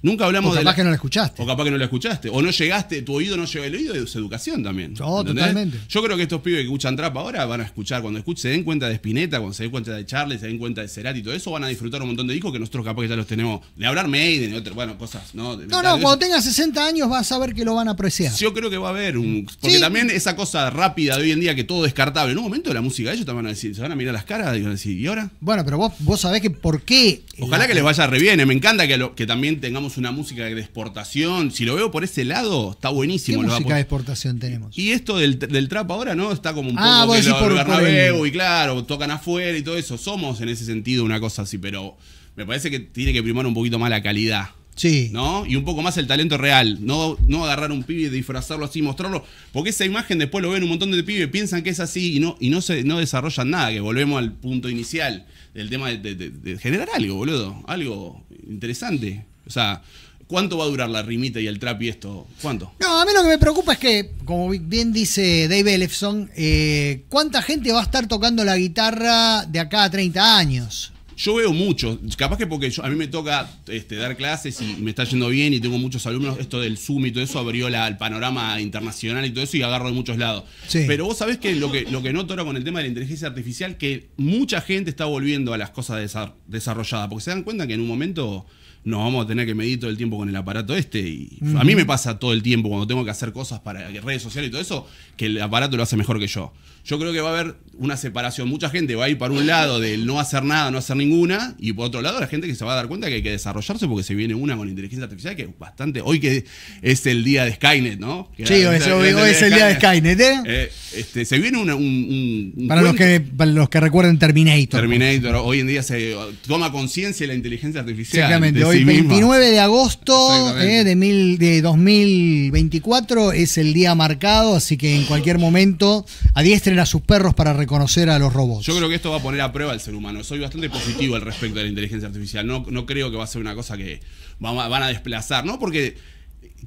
Nunca hablamos o capaz de. que no la escuchaste. O capaz que no la escuchaste. O no llegaste, tu oído no llega. El oído su educación también. totalmente. Yo creo que estos pibes que escuchan trap ahora van a escuchar, cuando escuchen, se den cuenta de Spinetta, cuando se den cuenta de Charlie, se den cuenta de Cerati y todo eso, van a disfrutar un montón de discos que nosotros capaz que ya los tenemos. De hablar Maiden y otras, bueno, cosas, ¿no? no, cuando tengas 60 años vas a saber que lo van a apreciar. Yo creo que va a haber un. Porque también esa cosa rápida de hoy en día que todo descartable. En un momento la música, ellos también van a decir, se van a mirar las caras y van a decir, ¿y ahora? Bueno, pero vos, vos sabés que por qué. Ojalá que les vaya reviene eh. Me encanta que también tengamos una música de exportación. Si lo veo por ese lado, está buenísimo. ¿Qué música de exportación tenemos? Y esto del, del, trap ahora, ¿no? Está como un ah, poco ah, que lo, y claro, tocan afuera y todo eso. Somos en ese sentido una cosa así, pero me parece que tiene que primar un poquito más la calidad. Sí. ¿No? Y un poco más el talento real. No, no agarrar un pibe, y disfrazarlo así, mostrarlo. Porque esa imagen después lo ven un montón de pibes, piensan que es así y no, y no se no desarrollan nada, que volvemos al punto inicial del tema de, de generar algo, boludo. Algo interesante. O sea, ¿cuánto va a durar la rimita y el trap y esto? ¿Cuánto? No, a mí lo que me preocupa es que, como bien dice Dave Elefson, eh, ¿cuánta gente va a estar tocando la guitarra de acá a 30 años? Yo veo mucho. capaz que porque a mí me toca este, dar clases y, me está yendo bien y tengo muchos alumnos, esto del Zoom y todo eso abrió la, el panorama internacional y todo eso y agarro de muchos lados. Pero vos sabés que lo, que lo que noto ahora con el tema de la inteligencia artificial, que mucha gente está volviendo a las cosas desarrolladas, porque se dan cuenta que en un momento no, vamos a tener que medir todo el tiempo con el aparato este. Y a mí me pasa todo el tiempo cuando tengo que hacer cosas para redes sociales y todo eso, que el aparato lo hace mejor que yo yo creo que va a haber una separación. Mucha gente va a ir para un lado del no hacer nada, no hacer ninguna, y por otro lado la gente que se va a dar cuenta que hay que desarrollarse porque se viene una con inteligencia artificial que es bastante. Hoy que es el día de Skynet, ¿no? sí, hoy, es el día de Skynet, ¿eh? Eh, este, se viene un, para, los que, los que recuerden Terminator. Terminator, hoy en día se toma conciencia de la inteligencia artificial. Exactamente, hoy, 29 de agosto eh, de, mil, de 2024 es el día marcado, así que en cualquier momento a diestra a sus perros para reconocer a los robots. Yo creo que esto va a poner a prueba al ser humano. Soy bastante positivo al respecto de la inteligencia artificial. No, creo que va a ser una cosa que van a desplazar, ¿no? Porque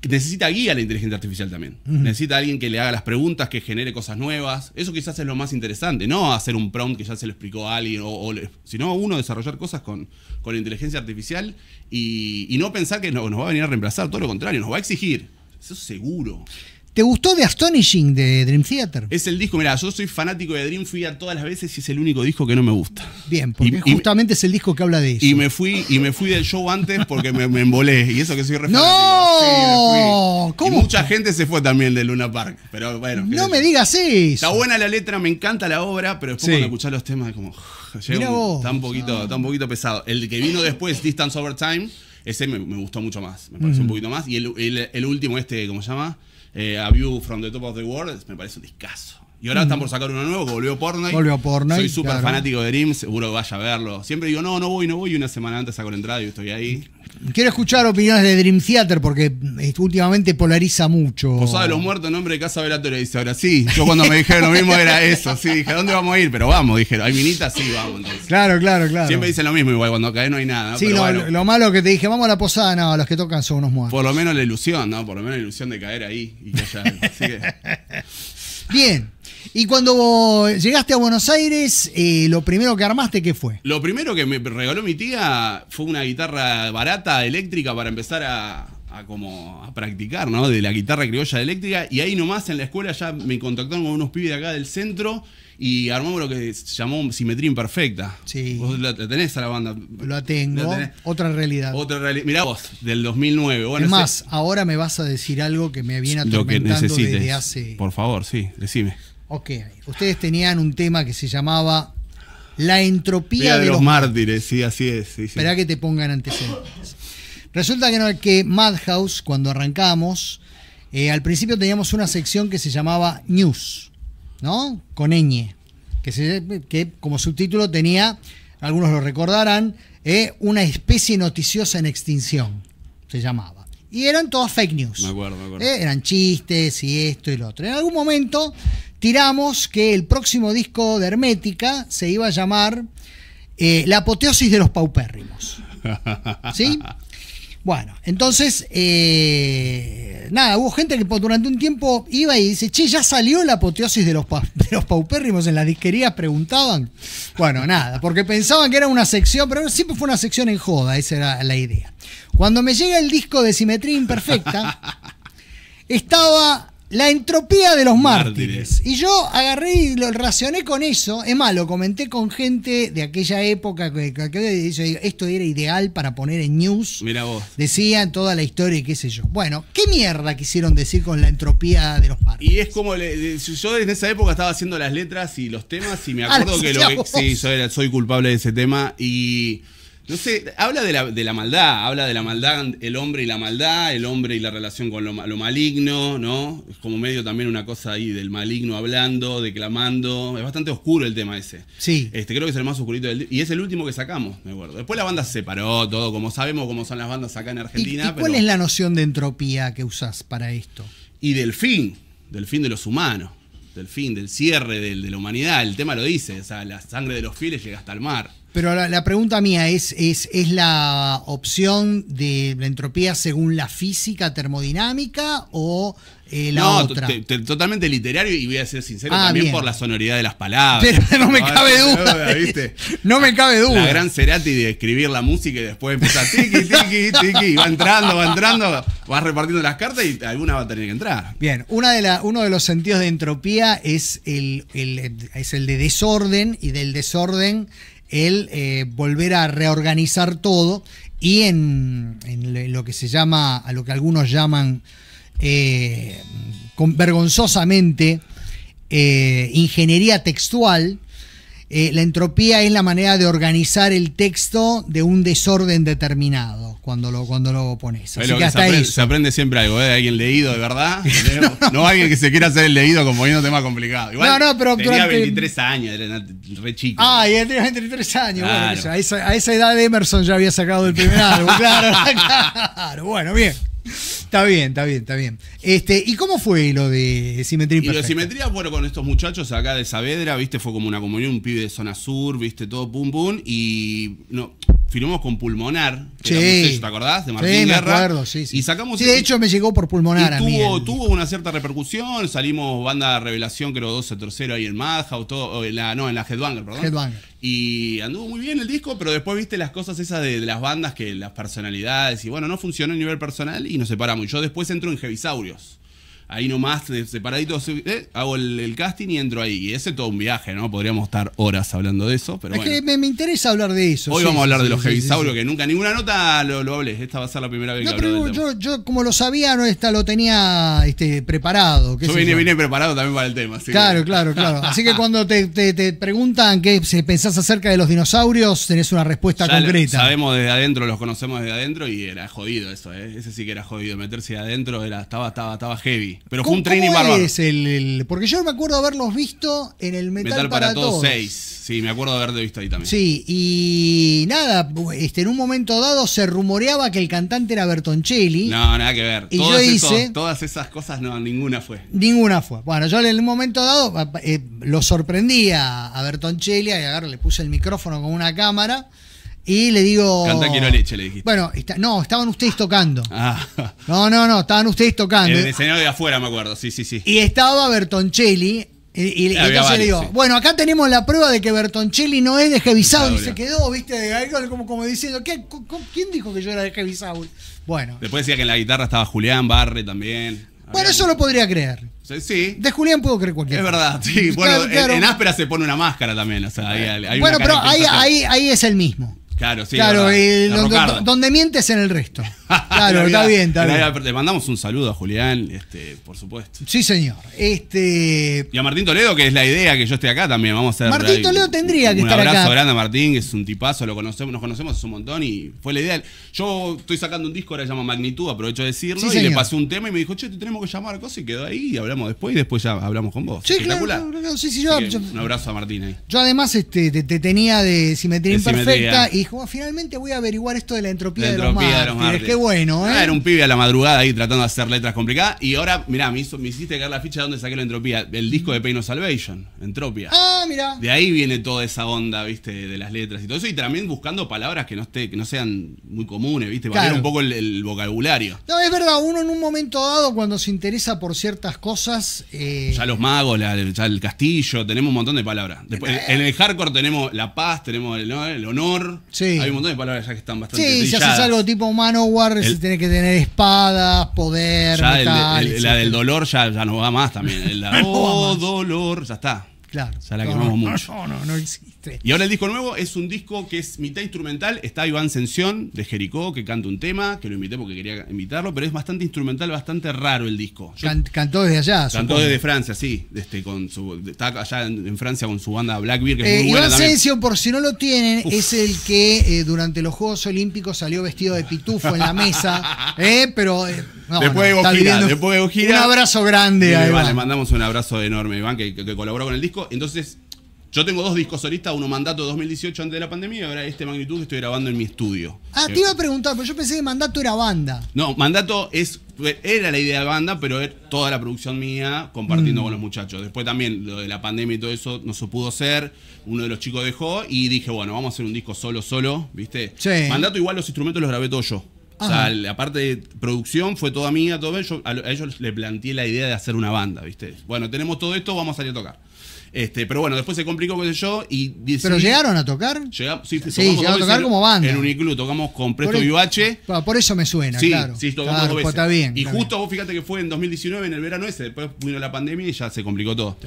necesita guía la inteligencia artificial también. Necesita alguien que le haga las preguntas, que genere cosas nuevas. Eso quizás es lo más interesante, no hacer un prompt que ya se lo explicó a alguien, o, sino uno desarrollar cosas con, inteligencia artificial y, no pensar que nos va a venir a reemplazar, todo lo contrario, nos va a exigir. Eso es seguro. ¿Te gustó The Astonishing de Dream Theater? Es el disco, mira, yo soy fanático de Dream, fui todas las veces y es el único disco que no me gusta. Bien, porque justamente es el disco que habla de eso. Y me fui, y me fui del show antes porque me, me embolé. Y eso que soy re ¡No! ¿Cómo? mucha gente se fue también de Luna Park. Pero bueno. No me digas eso. Está buena la letra, me encanta la obra, pero después cuando escuchás los temas es como. está un poquito, poquito pesado. El que vino después, Distance Over Time, ese me, gustó mucho más. Me pareció mm. un poquito más. Y el, el último, este, ¿cómo se llama? Eh, a View from the Top of the World, me parece un discazo. Y ahora están por sacar uno nuevo, volvió porno Volvió Pornhub. Soy súper fanático de Dream, seguro que vaya a verlo. Siempre digo, no, no voy, no voy. Y una semana antes saco la entrada y estoy ahí. Quiero escuchar opiniones de Dream Theater porque eh, últimamente polariza mucho. Posada de los Muertos, nombre de Casa Velatoria, dice ahora. Sí, yo cuando me dijeron lo mismo era eso. Sí, dije, dónde vamos a ir? Pero vamos, dijeron. Hay minitas, sí, vamos. Claro, claro, claro. Siempre dicen lo mismo, igual cuando cae no hay nada. Sí, lo, lo, malo que te dije, vamos a la posada, no, los que tocan son unos muertos. Por lo menos la ilusión, ¿no? Por lo menos la ilusión de caer ahí y Bien, y cuando llegaste a Buenos Aires, eh, lo primero que armaste, ¿qué fue? Lo primero que me regaló mi tía fue una guitarra barata, eléctrica, para empezar a, como a practicar, ¿no? De la guitarra criolla eléctrica. Y ahí nomás en la escuela ya me contactaron con unos pibes de acá del centro y armamos lo que se llamó simetría imperfecta. Sí. Vos la, tenés a la banda. Lo tengo. Otra realidad. Otra realidad. Mirá vos, del 2009. Bueno, es más, ahora me vas a decir algo que me viene atormentando desde hace... Por favor, sí, decime. Ok, ustedes tenían un tema que se llamaba La entropía de, los, mártires. Sí, así es. Espera que te pongan antecedentes. Resulta que, no, que Madhouse, cuando arrancamos, eh, al principio teníamos una sección que se llamaba News, ¿no? Con ñ, que, que como subtítulo tenía, algunos lo recordarán, eh, una especie noticiosa en extinción, se llamaba. Y eran todas fake news. Me acuerdo, me acuerdo. Eh, eran chistes y esto y lo otro. En algún momento tiramos que el próximo disco de Hermética se iba a llamar eh, La apoteosis de los paupérrimos. ¿Sí? Bueno, entonces, eh, nada, hubo gente que durante un tiempo iba y dice, che, ya salió la apoteosis de los, de los paupérrimos en las disquerías, preguntaban. Bueno, nada, porque pensaban que era una sección, pero siempre fue una sección en joda, esa era la idea. Cuando me llega el disco de Simetría Imperfecta, estaba la entropía de los mártires. Y yo agarré y lo racioné con eso. Es más, lo comenté con gente de aquella época que, esto era ideal para poner en news. Mira vos. Decían toda la historia y qué sé yo. Bueno, ¿qué mierda quisieron decir con la entropía de los mártires? Y es como yo en esa época estaba haciendo las letras y los temas y me ah, acuerdo que lo que sí, soy culpable de ese tema y no sé, habla de la, de la, maldad, habla de la maldad, el hombre y la maldad, el hombre y la relación con lo, maligno, ¿no? Es como medio también una cosa ahí del maligno hablando, declamando. Es bastante oscuro el tema ese. Sí. Este, creo que es el más oscurito del Y es el último que sacamos, me acuerdo. Después la banda se separó, todo, como sabemos cómo son las bandas acá en Argentina. ¿Y, cuál es la noción de entropía que usas para esto? Y del fin, del fin de los humanos, del fin, del cierre de la humanidad. El tema lo dice, o sea, la sangre de los fieles llega hasta el mar. Pero la pregunta mía es, es, la opción de la entropía según la física termodinámica o eh, la otra? No, totalmente literario y voy a ser sincero ah, también por la sonoridad de las palabras. Pero no me cabe duda. No me cabe duda. La gran Cerati de escribir la música y después empezar tiki, tiki, tiki, va entrando, va entrando, vas repartiendo las cartas y alguna va a tener que entrar. Bien, una de la, uno de los sentidos de entropía es el, es el de desorden y del desorden el eh, volver a reorganizar todo y en, lo que se llama, a lo que algunos llaman eh, vergonzosamente eh, ingeniería textual, eh, la entropía es la manera de organizar el texto de un desorden determinado cuando lo, cuando lo pones. Así se, aprende, siempre algo, ¿eh? Alguien leído de verdad. no, alguien que se quiera hacer el leído componiendo temas complicados. Igual no, no, pero. Tenía durante... 23 años, era re chico. Ah, y tenía 23 años. Bueno, a, esa, a esa edad Emerson ya había sacado el primer álbum. claro, claro. Bueno, bien. Está bien, está bien, está bien. Este, ¿Y cómo fue lo de Simetría Y lo de Simetría, bueno, con estos muchachos acá de Saavedra, viste, fue como una comunión, un pibe de zona sur, viste, todo pum pum, y no, firmamos con Pulmonar. ¿Te acordás? De Martín Guerra. sí, Y sacamos. Sí, de hecho me llegó por Pulmonar. tuvo, una cierta repercusión. Salimos banda Revelación, creo, 12 tercero ahí en Madhouse, todo, no, en la Headbanger, perdón. Headbanger. Y anduvo muy bien el disco, pero después viste las cosas esas de, las bandas, que las personalidades, y bueno, no funcionó a nivel personal y nos separamos. Yo después entro en Heavisaurios ahí nomás, separadito, eh, hago el, casting y entro ahí. Y ese es todo un viaje, ¿no? Podríamos estar horas hablando de eso, pero es que me, interesa hablar de eso. Hoy vamos a hablar de los sí, que nunca ninguna nota lo, lo, hablé. Esta va a ser la primera vez que lo yo, como lo sabía, no esta lo tenía este, preparado. yo vine, preparado también para el tema. claro, claro, claro. Así que cuando te, te, te preguntan qué pensás acerca de los dinosaurios, tenés una respuesta concreta. sabemos desde adentro, los conocemos desde adentro y era jodido eso, ¿eh? Ese sí que era jodido. Meterse adentro era, estaba, estaba heavy. Pero fue un trini barba es Porque yo me acuerdo haberlos visto en el Metal, para, todos 6. Sí, me acuerdo de visto ahí también. Sí, y nada, este, en un momento dado se rumoreaba que el cantante era Bertoncelli. No, nada que ver. Y yo todas esas cosas, no, ninguna fue. Ninguna fue. Bueno, yo en un momento dado eh, lo sorprendí a, Bertoncelli, y ver, le puse el micrófono con una cámara y le digo. Canta leche, le dijiste. Bueno, no, estaban ustedes tocando. Ah. No, no, no, estaban ustedes tocando. el diseñador de afuera, me acuerdo, sí, sí, sí. Y estaba Bertoncelli. Y, entonces le digo, bueno, acá tenemos la prueba de que Bertoncelli no es de Heavy Y se quedó, viste, de algo como, como diciendo, ¿quién dijo que yo era de Heavy Bueno. Después decía que en la guitarra estaba Julián Barre también. Bueno, eso lo podría creer. Sí, De Julián puedo creer cualquiera Es verdad, sí. Bueno, en, Áspera se pone una máscara también. O sea, bueno, pero ahí, ahí es el mismo. Claro, sí. Claro, eh, donde mientes en el resto. Claro, está bien, está bien. Le mandamos un saludo a Julián, este, por supuesto. Sí, señor. Este... Y a Martín Toledo, que es la idea que yo esté acá también. Vamos a Martín Toledo tendría que estar acá. Un abrazo grande a Martín, que es un tipazo, lo conocemos, nos conocemos hace un montón y fue la idea. Yo estoy sacando un disco, ahora se llama Magnitud, aprovecho de decirlo, y le pasé un tema y me dijo, che, te tenemos que llamar, cosa, y quedó ahí y hablamos después y después ya hablamos con vos. Sí, Claro, un abrazo a Martín ahí. Yo además este, te, tenía de simetría imperfecta y dijo, ah, finalmente voy a averiguar esto de la entropía, de los, ¿eh? era un pibe a la madrugada ahí tratando de hacer letras complicadas. Y ahora, mirá, me, hizo, me hiciste caer la ficha de dónde saqué la entropía. El disco de Pain Salvation, Entropia. Ah, mirá. De ahí viene toda esa onda, ¿viste? De las letras y todo eso. Y también buscando palabras que no, esté, que no sean muy comunes, ¿viste? para un poco el, vocabulario. No, es verdad. Uno en un momento dado, cuando se interesa por ciertas cosas. Eh, ya los magos, ya el castillo, tenemos un montón de palabras. Después, eh, en el hardcore tenemos la paz, tenemos el, honor. Sí. Hay un montón de palabras ya que están bastante. Sí, si haces algo tipo humano, si tiene que tener espadas, poder, La del dolor ya, ya no va más también. oh, dolor, ya está. Claro. sea, la mucho. No, no, no existe. Y ahora el disco nuevo es un disco que es mitad instrumental. Está Iván Sensión de Jericó, que canta un tema, que lo invité porque quería invitarlo, pero es bastante instrumental, bastante raro el disco. cantó desde allá. Cantó desde Francia, sí. Este, con su, está allá en, Francia con su banda Blackbeard, que eh, muy Iván Sensión, por si no lo tienen, es el que eh, durante los Juegos Olímpicos salió vestido de pitufo en la mesa, eh, pero eh, después, Un abrazo grande a Iván. Le mandamos un abrazo enorme, Iván, que, colaboró con el disco. Entonces, yo tengo dos discos solistas, uno mandato 2018 antes de la pandemia y ahora este magnitud que estoy grabando en mi estudio. Ah, te iba a preguntar, pero yo pensé que mandato era banda. No, mandato es era la idea de banda, pero era toda la producción mía compartiendo mm. con los muchachos. Después también lo de la pandemia y todo eso no se pudo hacer. Uno de los chicos dejó y dije, bueno, vamos a hacer un disco solo, solo, ¿viste? Mandato igual los instrumentos los grabé todo yo. O sea, la de producción fue toda mía, todo A, ellos le planteé la idea de hacer una banda, ¿viste? Bueno, tenemos todo esto, vamos a salir a tocar. Este, pero bueno, después se complicó, qué sé yo, y ¿Pero llegaron a tocar? sí, llegaron a tocar como banda. En Uniclub, tocamos con Presto Vivache. Por eso me suena, claro. sí, tocamos dos pues veces. bien. y justo vos fíjate que fue en 2019, en el verano ese, después vino la pandemia y ya se complicó todo.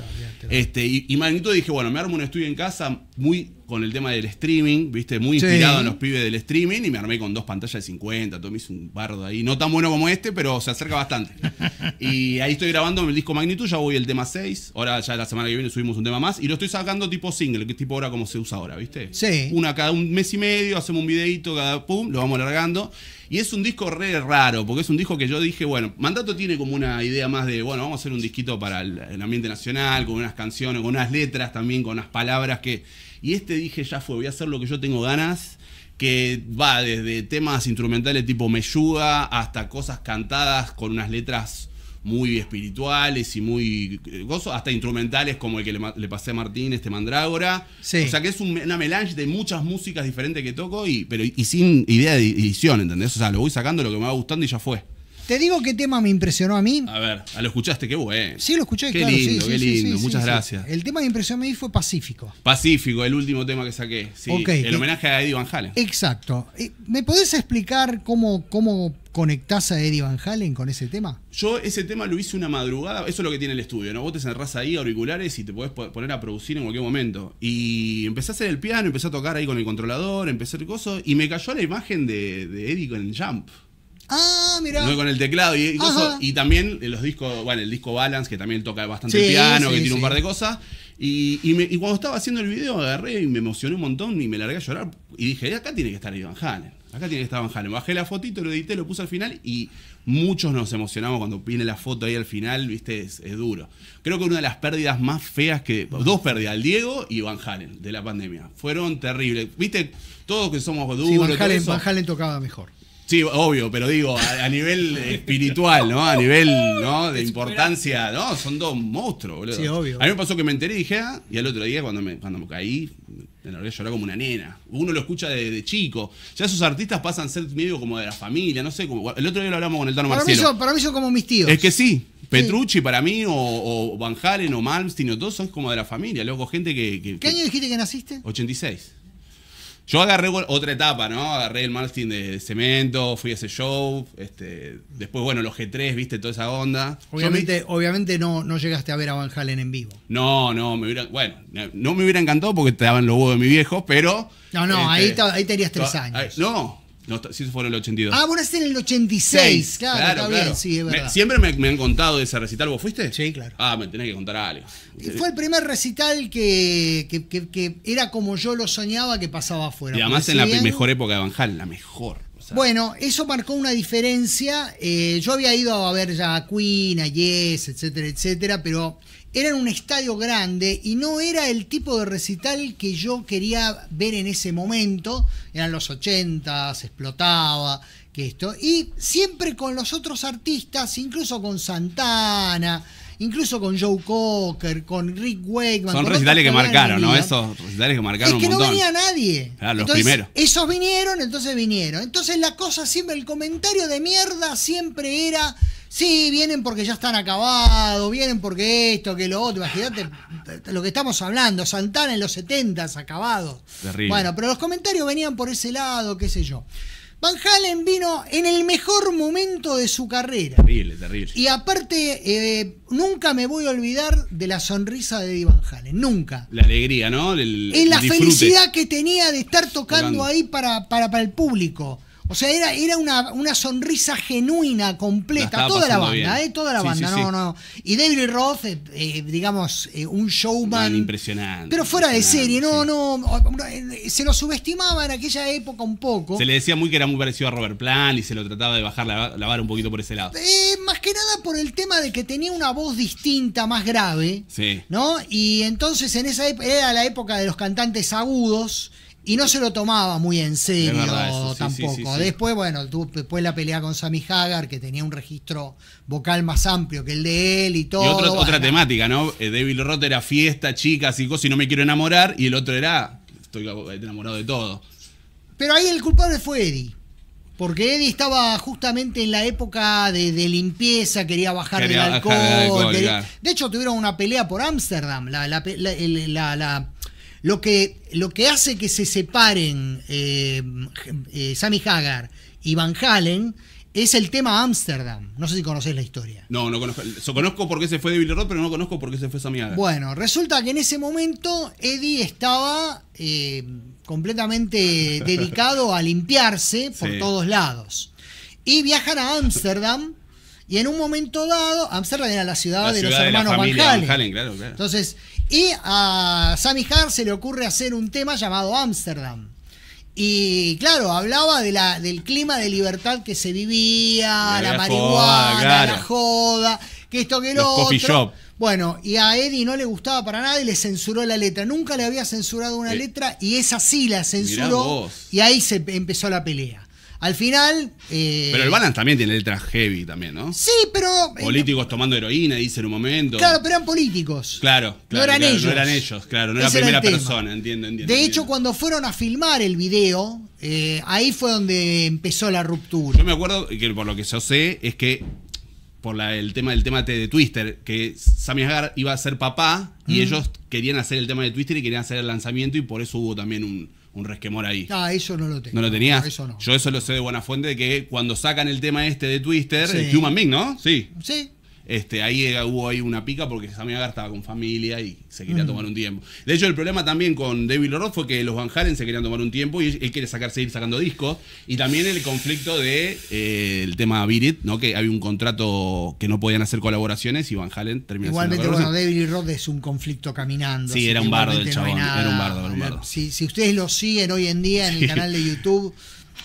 este, y, y dije, bueno, me armo un estudio en casa muy con el tema del streaming, viste, muy inspirado en los pibes del streaming y me armé con dos pantallas de 50, todo un bardo ahí, no tan bueno como este, pero se acerca bastante. y ahí estoy grabando el disco Magnitud, ya voy el tema 6, ahora ya la semana que viene subimos un tema más y lo estoy sacando tipo single, que es tipo ahora como se usa ahora, viste. Sí. Una cada un mes y medio, hacemos un videito, cada pum, lo vamos alargando Y es un disco re raro, porque es un disco que yo dije, bueno, Mandato tiene como una idea más de, bueno, vamos a hacer un disquito para el ambiente nacional, con unas canciones, con unas letras también, con unas palabras que y este dije, ya fue, voy a hacer lo que yo tengo ganas que va desde temas instrumentales tipo meyuga hasta cosas cantadas con unas letras muy espirituales y muy eh, gozo, hasta instrumentales como el que le, pasé a Martín, este Mandrágora. O sea que es una melange de muchas músicas diferentes que toco, y, pero y sin idea de edición, ¿entendés? O sea, lo voy sacando lo que me va gustando y ya fue. Te digo qué tema me impresionó a mí. A ver, ah, ¿lo escuchaste? Qué bueno. Sí, lo escuché, qué Lindo, qué lindo, muchas gracias. El tema que impresionó a mí fue Pacífico. Pacífico, el último tema que saqué. el homenaje a Eddie Van Halen. Exacto. Eh, ¿Me podés explicar cómo, cómo conectás a Eddie Van Halen con ese tema? Yo ese tema lo hice una madrugada. Eso es lo que tiene el estudio, ¿no? Vos te cerrás ahí, auriculares, y te podés poner a producir en cualquier momento. Y empecé a hacer el piano, empecé a tocar ahí con el controlador, empecé el coso, y me cayó la imagen de, de Eddie con el jump. Ah, mira. Con el teclado y, y, y también los discos, bueno, el disco Balance, que también toca bastante piano, que tiene un par de cosas. Y, cuando estaba haciendo el video, agarré y me emocioné un montón y me largué a llorar. Y dije, acá tiene que estar Ivan Halen. Acá tiene que estar Van Halen. Bajé la fotito, lo edité, lo puse al final y muchos nos emocionamos cuando viene la foto ahí al final, viste, es, duro. Creo que una de las pérdidas más feas que. Dos pérdidas, el Diego y Ivan Halen de la pandemia. Fueron terribles. Viste, todos que somos duros. Sí, Van, Van tocaba mejor. Sí, obvio, pero digo, a, nivel espiritual, ¿no? A nivel ¿no? de importancia, ¿no? Son dos monstruos, boludo. Sí, obvio. A mí me pasó que me enteré y dije, ah", y al otro día cuando me, cuando me caí, en realidad lloré como una nena. Uno lo escucha de, chico. Ya esos artistas pasan a ser medio como de la familia, no sé. Como, el otro día lo hablamos con el Tano para para mí son como mis tíos. Es que sí. Petrucci para mí, o, o, Van Halen, o Malmsteen, o todos son como de la familia, luego Gente que, ¿Qué año dijiste que naciste? 86. Yo agarré otra etapa, ¿no? Agarré el marketing de cemento, fui a ese show, este, después, bueno, los G3, viste, toda esa onda. Obviamente, obviamente no, no llegaste a ver a Van Halen en vivo. No, no, me hubiera, bueno, no me hubiera encantado porque te daban los huevos de mi viejo, pero... No, no, ahí, este, ahí tenías tres años. No, no, si eso fue en el 82. Ah, bueno, es en el 86. Claro, está Bien, sí, es verdad. siempre me, han contado de ese recital. ¿Vos fuiste? Sí, claro. Ah, me tenés que contar algo. fue el primer recital que, era como yo lo soñaba que pasaba afuera. Y además en la mejor época de Van la mejor. Bueno, eso marcó una diferencia. Eh, yo había ido a ver ya a Queen, a Yes, etcétera, etcétera, pero era en un estadio grande y no era el tipo de recital que yo quería ver en ese momento. Eran los 80, se explotaba, que esto. Y siempre con los otros artistas, incluso con Santana, incluso con Joe Cocker, con Rick Wakeman. Son recitales que marcaron, ¿no? Esos recitales que marcaron. Es que no venía nadie. los primeros. Esos vinieron, entonces vinieron. Entonces la cosa siempre, el comentario de mierda siempre era Sí, vienen porque ya están acabados, vienen porque esto, que lo otro. Imagínate lo que estamos hablando. Santana en los 70 acabado. Terrible. Bueno, pero los comentarios venían por ese lado, qué sé yo. Van Halen vino en el mejor momento de su carrera. Terrible, terrible. Y aparte, eh, nunca me voy a olvidar de la sonrisa de Van Halen. Nunca. La alegría, ¿no? El, la felicidad que tenía de estar tocando, tocando. ahí para, para, para el público. O sea, era, era una, sonrisa genuina, completa. toda, la banda, eh, toda la banda, no, no. Y David Roth, eh, eh, digamos, eh, un showman. Man, impresionante. Pero fuera de serie, no, no. Se lo subestimaba en aquella época un poco. Se le decía muy que era muy parecido a Robert Plant y se lo trataba de bajar la, un poquito por ese lado. más que nada por el tema de que tenía una voz distinta, más grave. Sí. ¿No? Y entonces en esa era la época de los cantantes agudos. Y no se lo tomaba muy en serio tampoco. después, bueno, tuvo, después la pelea con Sammy Hagar, que tenía un registro vocal más amplio que el de él y todo. otra temática, ¿no? Eh, David era fiesta, chicas y cosas, y no me quiero enamorar. Y el otro era, estoy enamorado de todo. Pero ahí el culpable fue Eddie. Porque Eddie estaba justamente en la época de, limpieza, quería bajar del alcohol. de, hecho, tuvieron una pelea por Ámsterdam. la, la, la lo que, lo que hace que se separen eh, eh, Sammy Hagar y Van Halen es el tema Ámsterdam. No sé si conocés la historia. No, no conozco. conozco por qué se fue de Roth, pero no conozco por qué se fue Sammy Hagar. Bueno, resulta que en ese momento Eddie estaba eh, completamente dedicado a limpiarse por todos lados. Y viajan a Ámsterdam. Y en un momento dado, Amsterdam era la ciudad, de los hermanos Van, Halen. Van Halen, claro, claro. Entonces, y a Sammy Hart se le ocurre hacer un tema llamado Amsterdam. Y claro, hablaba de la, del clima de libertad que se vivía, la, marihuana, la joda, que esto que lo otro. Bueno, y a Eddie no le gustaba para nada y le censuró la letra. Nunca le había censurado una eh. letra y esa sí la censuró. Y ahí se empezó la pelea. Al final. Eh, pero el Balance también tiene letras heavy también, ¿no? Sí, pero. Eh, políticos tomando heroína, dice en un momento. Claro, pero eran políticos. Claro, claro. No eran ellos. No eran ellos, claro. No era la primera persona, entiendo, entiendo. De hecho, cuando fueron a filmar el video, eh, ahí fue donde empezó la ruptura. Yo me acuerdo que por lo que yo sé es que. Por el tema del tema de Twister, que Sammy Agar iba a ser papá y mm. ellos querían hacer el tema de Twister y querían hacer el lanzamiento y por eso hubo también un, un resquemor ahí. Ah, eso no lo tenía. ¿No lo tenías? Yo eso lo sé de buena fuente, de que cuando sacan el tema este de Twister, Human Being, ¿no? Sí. Sí, este, ahí hubo ahí una pica porque Sammy Agar estaba con familia y se quería tomar un tiempo. De hecho, el problema también con David Roth fue que los Van Halen se querían tomar un tiempo y él quiere sacarse seguir sacando discos. Y también el conflicto de eh, el tema Beat ¿no? Que había un contrato que no podían hacer colaboraciones y Van Halen terminó Igualmente, bueno, David Roth es un conflicto caminando. Sí, era un bardo el chabón. Si, ustedes lo siguen hoy en día en el canal de YouTube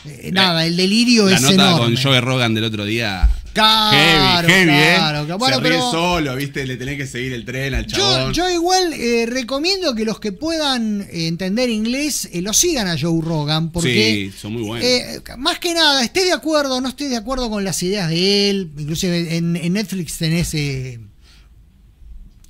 eh, nada, el delirio la nota con Joe Rogan del otro día. Claro, heavy, heavy, claro, ¿eh? Se solo, ¿viste? Le tenés que seguir el tren al chabón. Yo, igual eh, recomiendo que los que puedan entender inglés lo sigan a Joe Rogan, porque. Sí, son muy buenos. más que nada, esté de acuerdo no esté de acuerdo con las ideas de él, inclusive en, en Netflix tenés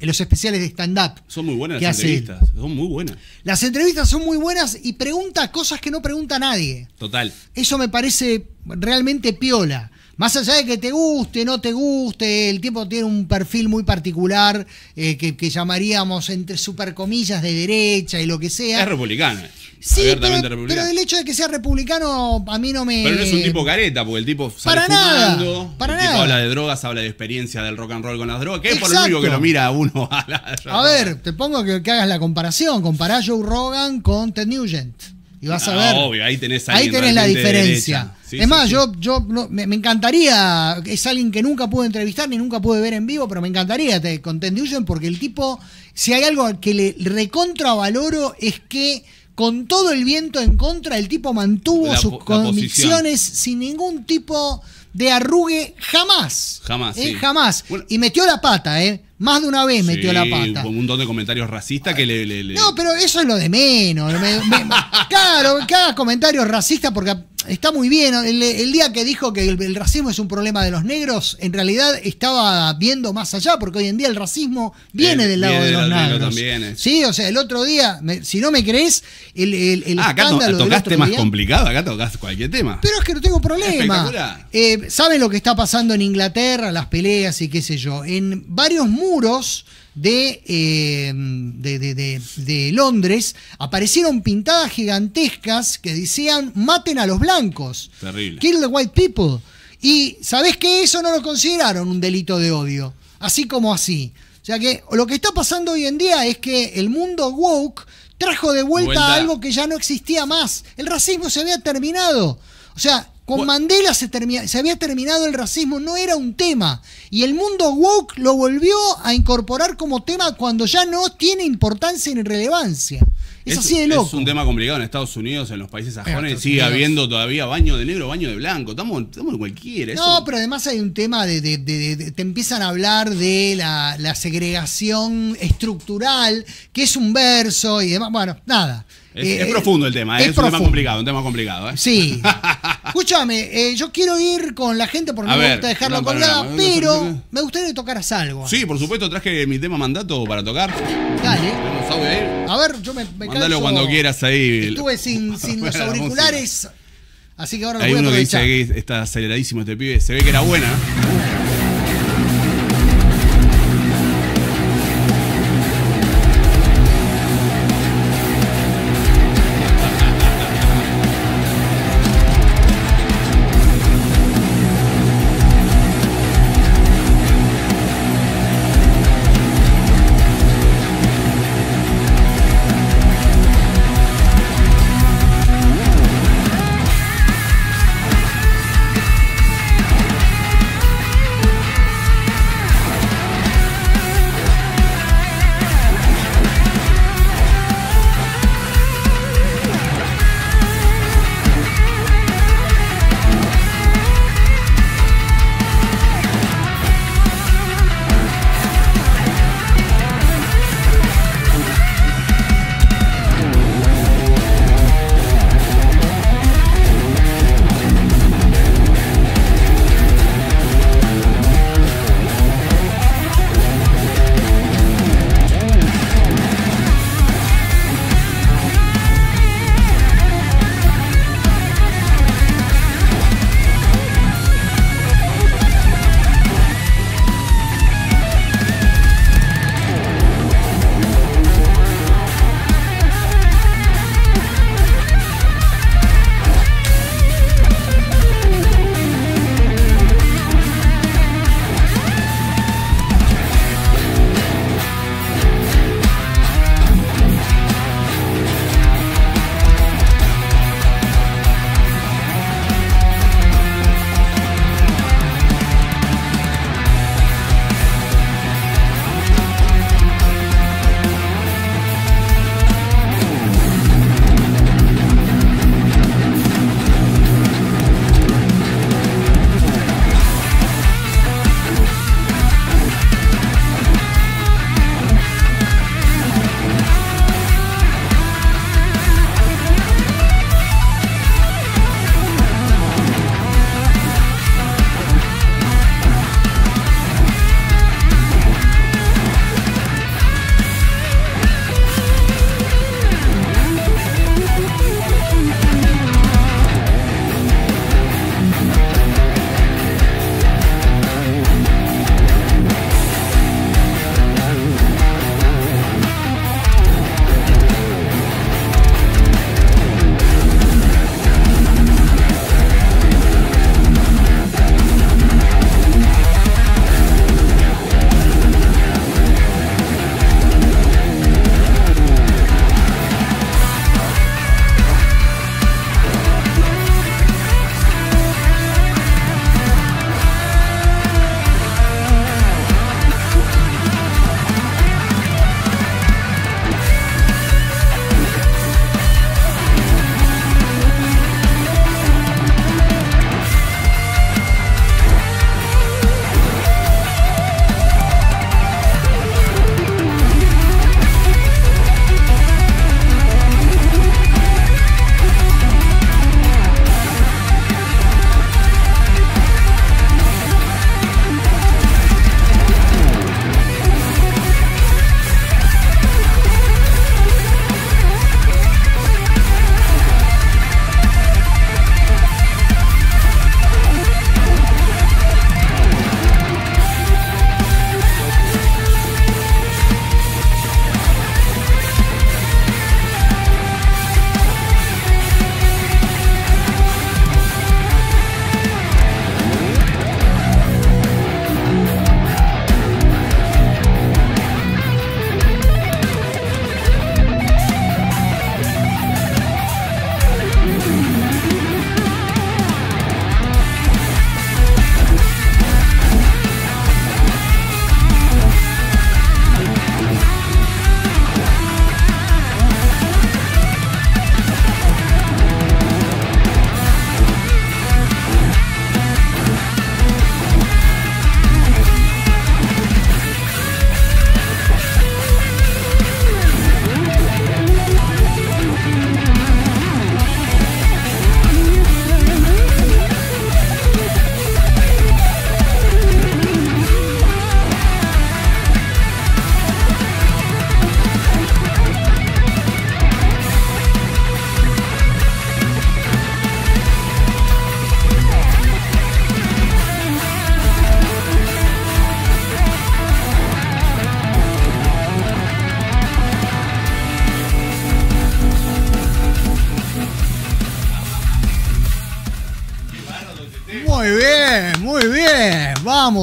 en los especiales de stand-up. Son muy buenas las entrevistas, son muy buenas. Las entrevistas son muy buenas y pregunta cosas que no pregunta nadie. Total. Eso me parece realmente piola. Más allá de que te guste, no te guste, el tiempo tiene un perfil muy particular eh, que, que, llamaríamos entre supercomillas de derecha y lo que sea. Es republicano. Sí, pero, el hecho de que sea republicano a mí no me. Pero no es un tipo careta, porque el tipo sale para fumando, nada, para habla de drogas, habla de experiencia del rock and roll con las drogas, que es por lo único que lo mira uno a la. A ver, te pongo que, hagas la comparación. Compará Joe Rogan con Ted Nugent. Y vas a ah, ver. Obvio, ahí tenés, ahí tenés la diferencia. es más, yo, yo me, encantaría. Es alguien que nunca pude entrevistar ni nunca pude ver en vivo, pero me encantaría con Ted Nugent porque el tipo, si hay algo que le recontravaloro es que con todo el viento en contra, el tipo mantuvo sus convicciones sin ningún tipo de arrugue jamás. Jamás. Eh, jamás. y metió la pata, ¿eh? Más de una vez metió la pata. Con un montón de comentarios racistas que le, No, pero eso es lo de menos. claro, cada comentario racista porque está muy bien. El, día que dijo que el, racismo es un problema de los negros, en realidad estaba viendo más allá, porque hoy en día el racismo viene eh, del lado de, los, negros. Eh. Sí, o sea, el otro día, si no me crees, el, el, ah, acá tocaste más complicado, acá tocas cualquier tema. Pero es que no tengo problema. Eh, lo que está pasando en Inglaterra, las peleas y qué sé yo? En varios muros eh, de, Londres, aparecieron pintadas gigantescas que decían maten a los blancos. Kill the white people. Y sabes que eso no lo consideraron un delito de odio, así como así. O sea que lo que está pasando hoy en día es que el mundo woke trajo de vuelta. algo que ya no existía más. El racismo se había terminado. O sea, con Mandela se, se había terminado el racismo, no era un tema. Y el mundo woke lo volvió a incorporar como tema cuando ya no tiene importancia ni relevancia. Es, así de loco. Es un tema complicado en Estados Unidos, en los países sajones, sigue habiendo todavía baño de negro, baño de blanco. Estamos, en cualquiera. No, pero además hay un tema de. te empiezan a hablar de la, la, segregación estructural, que es un verso y demás. Bueno, nada. Es, eh, eh, profundo el tema, es, ¿eh? un tema complicado, un tema complicado. ¿eh? Sí. Escúchame, yo quiero ir con la gente porque no me gusta dejarlo colgado, pero me gustaría que tocaras algo. Sí, por supuesto, traje mi tema mandato para tocar. Dale. A ver, yo me, me Mándalo cuando quieras ahí. Estuve sin, sin los auriculares. Así que ahora lo voy a uno que dice está aceleradísimo este pibe. Se ve que era buena.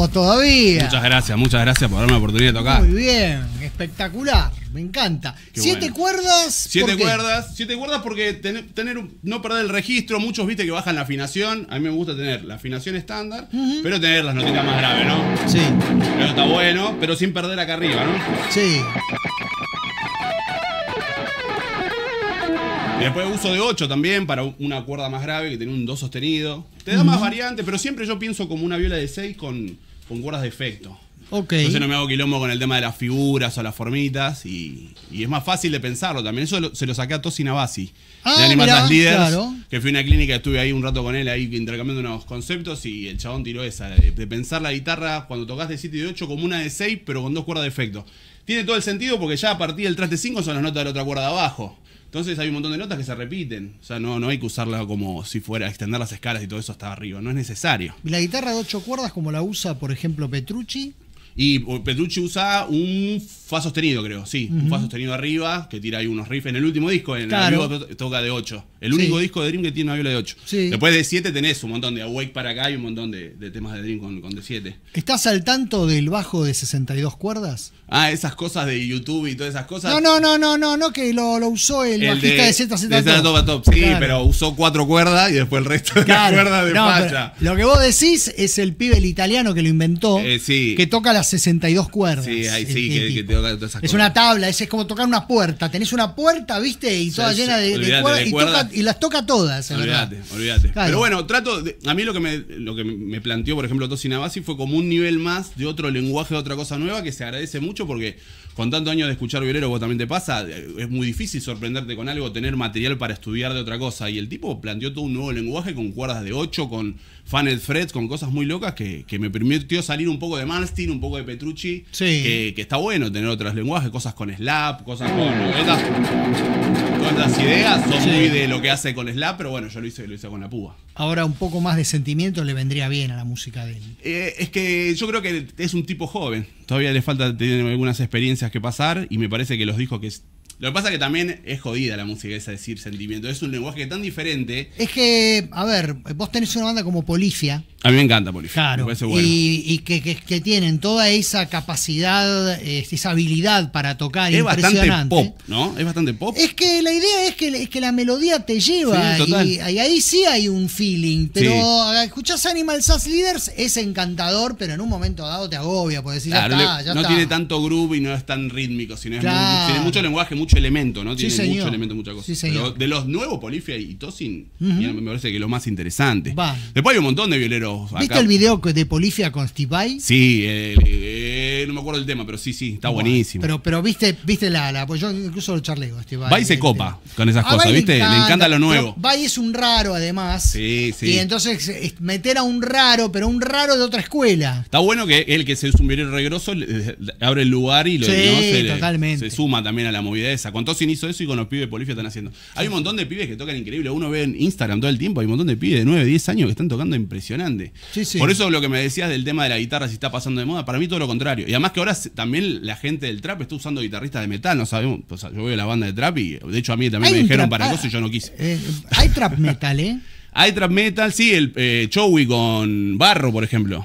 todavía. Muchas gracias, muchas gracias por darme la oportunidad de tocar. Muy bien, espectacular, me encanta. siete cuerdas. Siete cuerdas, siete cuerdas porque tener, no perder el registro, muchos viste que bajan la afinación, a mí me gusta tener la afinación estándar, pero tener las notitas más graves, ¿no? Sí. Pero está bueno, pero sin perder acá arriba, ¿no? Sí. Y después uso de 8 también para una cuerda más grave que tiene un do sostenido. Te da más variantes, pero siempre yo pienso como una viola de 6 con, con cuerdas de efecto. Ok. Entonces no me hago quilombo con el tema de las figuras o las formitas y, es más fácil de pensarlo también. Eso se lo saqué a Tosi Navasi ah, de Animatas Leaders, que fui a una clínica, estuve ahí un rato con él ahí intercambiando unos conceptos y el chabón tiró esa, de, pensar la guitarra cuando tocas de 7 y de 8 como una de 6 pero con dos cuerdas de efecto. Tiene todo el sentido porque ya a partir del traste 5 son las notas de la otra cuerda abajo. Entonces hay un montón de notas que se repiten. O sea, no, no hay que usarla como si fuera extender las escalas y todo eso hasta arriba. No es necesario. ¿Y la guitarra de ocho cuerdas como la usa, por ejemplo, Petrucci? Y Petrucci usa un Fa sostenido, creo, sí. Uh sostenido arriba, que tira ahí unos riffs. En el último disco, en el vivo toca de 8. El único disco de Dream que tiene una viola de 8. Después de 7 tenés un montón de Awake para acá y un montón de, temas de Dream con, de 7. ¿Estás al tanto del bajo de 62 cuerdas? Ah, esas cosas de YouTube y todas esas cosas. No, no, no, no, no, no, que lo, usó el, bajista de, ZZ Sí, pero usó cuatro cuerdas y después el resto de cuerdas de no, Lo que vos decís es el pibe el italiano que lo inventó, eh, que toca las 62 cuerdas. Sí, ahí sí, que, te es una tabla, es, como tocar una puerta. Tenés una puerta, viste, y toda llena de, Y, las toca todas. Olvídate, olvídate. Pero bueno, trato. a mí lo que me, lo que me planteó, por ejemplo, Tosinabasi fue como un nivel más de otro lenguaje, de otra cosa nueva, que se agradece mucho porque con tanto años de escuchar violero, vos también te pasa, es muy difícil sorprenderte con algo, tener material para estudiar de otra cosa. Y el tipo planteó todo un nuevo lenguaje con cuerdas de 8, con el Fred con cosas muy locas que, me permitió salir un poco de Manstein, un poco de Petrucci. Sí. Que, está bueno tener otros lenguajes, cosas con Slap, cosas con. todas las ideas son muy de lo que hace con Slap, pero bueno, yo lo hice, lo hice con la púa. Ahora, un poco más de sentimiento le vendría bien a la música de él. Eh, es que yo creo que es un tipo joven. Todavía le falta tener algunas experiencias que pasar y me parece que los dijo que lo que pasa es que también es jodida la música esa decir sentimiento. Es un lenguaje tan diferente. Es que, a ver, vos tenés una banda como Policia. A mí me encanta Policia. Claro. Y, que, tienen toda esa capacidad, eh, esa habilidad para tocar es Bastante pop, ¿no? Es bastante pop. Es que la idea es que, que la melodía te lleva. y, ahí sí hay un feeling. Pero escuchás Animal Sass Leaders, es encantador, pero en un momento dado te agobia, por decir, ya está, no tiene tanto groove y no es tan rítmico, sino tiene mucho lenguaje, mucho mucho elemento, ¿no? Tiene sí, mucho elemento, mucha cosa. Sí, de los nuevos, Polifia y Tosin, me parece que los lo más interesante. Va. Después hay un montón de violeros. Acá. ¿Viste el video de Polifia con Steve Vai? Sí, no me acuerdo el tema, pero sí, sí, está buenísimo. Pero, pero viste, viste la, la pues yo incluso lo charlego este Bay. se este. copa con esas ah, cosas, ¿viste? Le encanta, lo nuevo. Bay es un raro, además. Sí, sí. Y entonces meter a un raro, pero un raro de otra escuela. Está bueno que él que se es un regroso abre el lugar y lo sí, se, totalmente. suma también a la movida esa. Con Tosin hizo eso y con los pibes de Polifio están haciendo. Hay un montón de pibes que tocan increíble. Uno ve en Instagram todo el tiempo, hay un montón de pibes de 9, 10 años que están tocando impresionante. Sí, sí. Por eso lo que me decías del tema de la guitarra, si está pasando de moda, para mí todo lo contrario. Y además que ahora también la gente del trap está usando guitarristas de metal, no sabemos. O sea, yo veo la banda de trap y de hecho a mí también me dijeron para gozo ah, y yo no quise. Eh, hay trap metal, ¿eh? Hay trap metal, sí, el eh, con Barro, por ejemplo.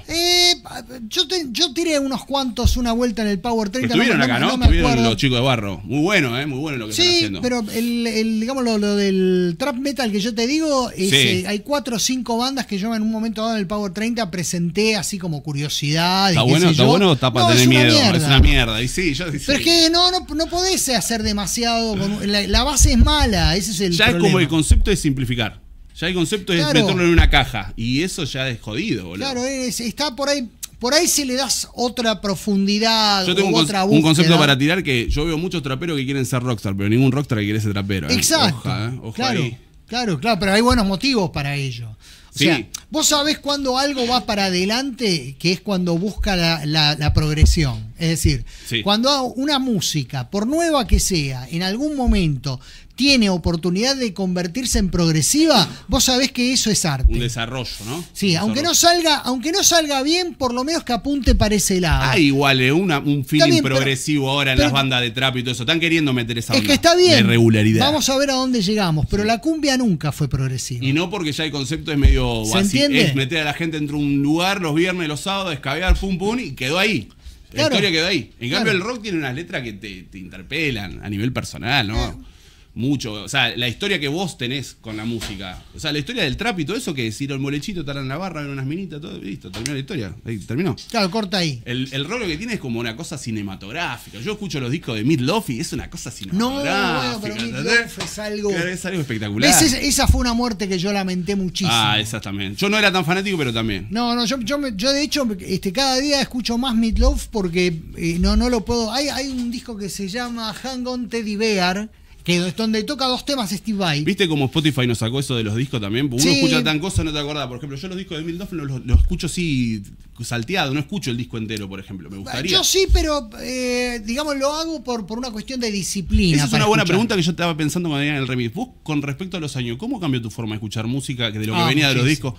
yo, tiré unos cuantos una vuelta en el Power 30. Estuvieron acá, ¿no? los chicos de Barro. Muy bueno, ¿eh? Muy bueno lo que sí, están haciendo. pero el, digamos, lo, del trap metal que yo te digo, eh, hay cuatro o cinco bandas que yo en un momento dado en el Power 30 presenté así como curiosidad. ¿Está bueno? ¿Está bueno está para tener miedo? Es una mierda. Y sí, Pero es que no, no, podés hacer demasiado. la, base es mala, ese es el Ya es como el concepto de simplificar. Ya hay concepto de en una caja. Y eso ya es jodido, boludo. Claro, está por ahí. Por ahí si le das otra profundidad, yo tengo un, otra un concepto para tirar que yo veo muchos traperos que quieren ser rockstar, pero ningún rockstar que quiere ser trapero. ¿eh? Exacto. ¿eh? claro, claro, pero hay buenos motivos para ello. O vos sabés cuando algo va para adelante, que es cuando busca la, progresión. Es decir, cuando una música, por nueva que sea, en algún momento tiene oportunidad de convertirse en progresiva, vos sabés que eso es arte. Un desarrollo, ¿no? Sí, aunque no salga, aunque no salga bien, por lo menos que apunte para ese lado. Ah, igual, es eh, un feeling progresivo ahora en las bandas de trap y todo eso. Están queriendo meter esa es que está bien. regularidad. Vamos a ver a dónde llegamos, pero la cumbia nunca fue progresiva. Y no porque ya el concepto es medio ¿Se Entiende? Es meter a la gente entre un lugar los viernes, los sábados, escabear, pum pum, y quedó ahí. La historia quedó ahí. En cambio, el rock tiene unas letras que te, interpelan a nivel personal, ¿no? Eh, mucho. O sea, la historia que vos tenés con la música. O sea, la historia del trap y todo eso, que decir el molechito, en la barra, ven unas minitas, todo, listo, terminó la historia. Ahí terminó. Claro, corta ahí. El, el rollo que tiene es como una cosa cinematográfica. Yo escucho los discos de Mid y es una cosa cinematográfica. No, bueno, pero Mid es algo. Es algo espectacular. esa fue una muerte que yo lamenté muchísimo. Ah, esa también. Yo no era tan fanático, pero también. No, no, yo, yo, de hecho, este, cada día escucho más Mid love porque eh, no, no lo puedo. Hay, hay un disco que se llama Hang On Teddy Bear que es donde toca dos temas Steve Vai. ¿Viste como Spotify nos sacó eso de los discos también? Uno escucha tan cosas, no te acordás. Por ejemplo, yo los discos de Emil los, escucho así salteado, no escucho el disco entero, por ejemplo. Me gustaría. Yo sí, pero eh, digamos lo hago por, por una cuestión de disciplina. es una buena pregunta que yo estaba pensando cuando en el remix. Vos, con respecto a los años, ¿cómo cambió tu forma de escuchar música de lo que ah, venía de los discos?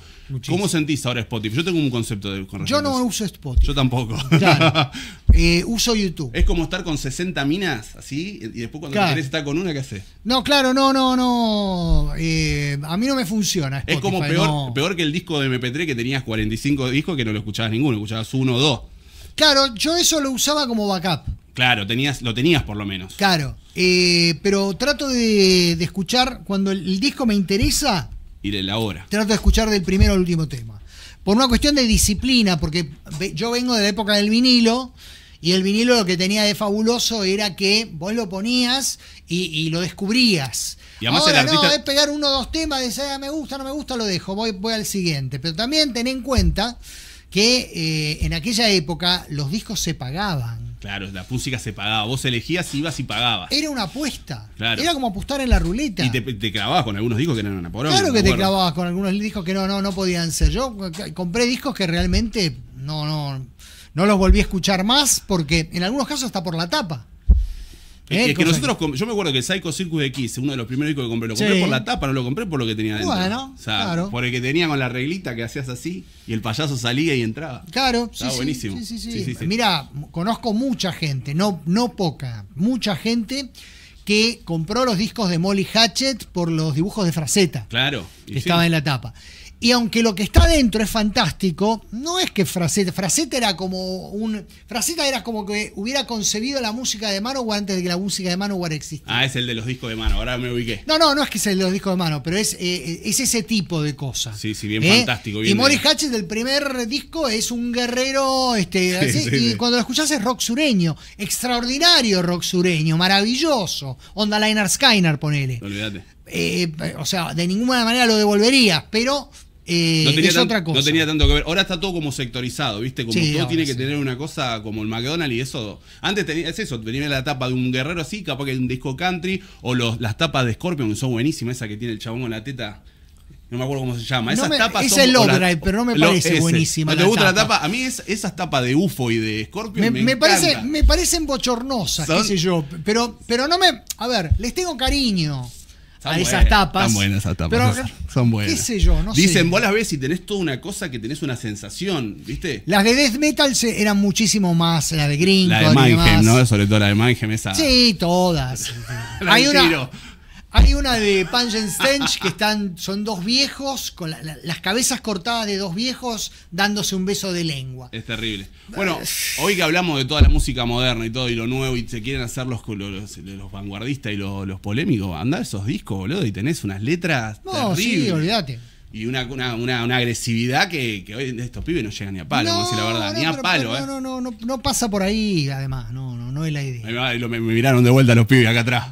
¿Cómo sentís ahora Spotify? Yo tengo un concepto de Yo no uso Spotify. Yo tampoco. Claro. Eh, uso YouTube. Es como estar con 60 minas así y después cuando querés estar con una no, claro, no, no, no. Eh, a mí no me funciona. es como peor, peor que el disco de MP3 que tenías 45 discos que no lo escuchabas ninguno, escuchabas uno o dos. Claro, yo eso lo usaba como backup. Claro, tenías, lo tenías por lo menos. Claro, eh, pero trato de, escuchar cuando el, disco me interesa. Y de la hora. Trato de escuchar del primero al último tema. Por una cuestión de disciplina, porque yo vengo de la época del vinilo y el vinilo lo que tenía de fabuloso era que vos lo ponías y, lo descubrías. Y además el no, es pegar uno o dos temas, decir, ah, me gusta, no me gusta, lo dejo, voy, voy al siguiente. Pero también ten en cuenta que eh, en aquella época los discos se pagaban. Claro, la música se pagaba. Vos elegías, ibas y pagabas. Era una apuesta. Era como apostar en la ruleta. Y te, clavabas con algunos discos que no eran Claro que te clavabas con algunos discos que no, no, no podían ser. Yo compré discos que realmente no, no, no los volví a escuchar más porque en algunos casos está por la tapa. Es que eh, nosotros, yo me acuerdo que Psycho Circus X, uno de los primeros discos que compré, lo compré por la tapa, no lo compré por lo que tenía dentro. Bueno, o claro. Por el que tenía con la reglita que hacías así y el payaso salía y entraba. Claro, sí, buenísimo. Sí, sí, Mira, conozco mucha gente, no, no poca, mucha gente que compró los discos de Molly Hatchet por los dibujos de Fraceta. Claro. Que estaba en la tapa. Y aunque lo que está dentro es fantástico, no es que Fraceta. Fraceta era como un. Fraceta era como que hubiera concebido la música de Manowar antes de que la música de Manowar existiera. Ah, es el de los discos de mano, ahora me ubiqué. No, no, no es que es el de los discos de mano, pero es, eh, eh, ese tipo de cosas. Sí, sí, bien ¿Eh? fantástico. y Morris del primer disco, es un guerrero. Este, y cuando lo escuchás es rock sureño. Extraordinario rock sureño, maravilloso. Onda Liner Skyner, ponele. Olvídate. o sea, de ninguna manera lo devolvería, pero eh, no tenía es otra cosa. tanto que ver. Ahora está todo como sectorizado, ¿viste? Como todo tiene que tener una cosa como el McDonald's y eso. Antes tenía, es eso, venía la tapa de un guerrero así, capaz que un disco country, o los, las tapas de Scorpion, que son buenísimas, esa que tiene el chabón con la teta. No me acuerdo cómo se llama. Esas tapas es son, es pero no me parece buenísima. ¿No te gusta la tapa? A mí es, esas tapas de UFO y de Scorpion me, parecen bochornosas, qué sé yo. Pero, pero no me. A ver, les tengo cariño a buenas, esas tapas. Están buenas esas tapas. son buenas. ¿Qué sé yo? No Dicen, sé. vos las ves y tenés toda una cosa que tenés una sensación, ¿viste? Las de Death Metal eran muchísimo más, la de Green. La de Mangem, ¿no? Sobre todo la de Mangem, esa. Sí, todas. Hay una, hay una de and Stench que están, son dos viejos, con las cabezas cortadas de dos viejos, dándose un beso de lengua. Es terrible. Bueno, hoy que hablamos de toda la música moderna y todo, y lo nuevo, y se quieren hacer los, los, vanguardistas y los, los polémicos, anda esos discos, boludo, y tenés unas letras no, terribles. Sí, olvídate. Y una, agresividad que, que, hoy estos pibes no llegan ni a palo, no, sé la verdad. ni a palo, eh. No, pasa por ahí, además, no, no, no es la idea. me miraron de vuelta los pibes acá atrás.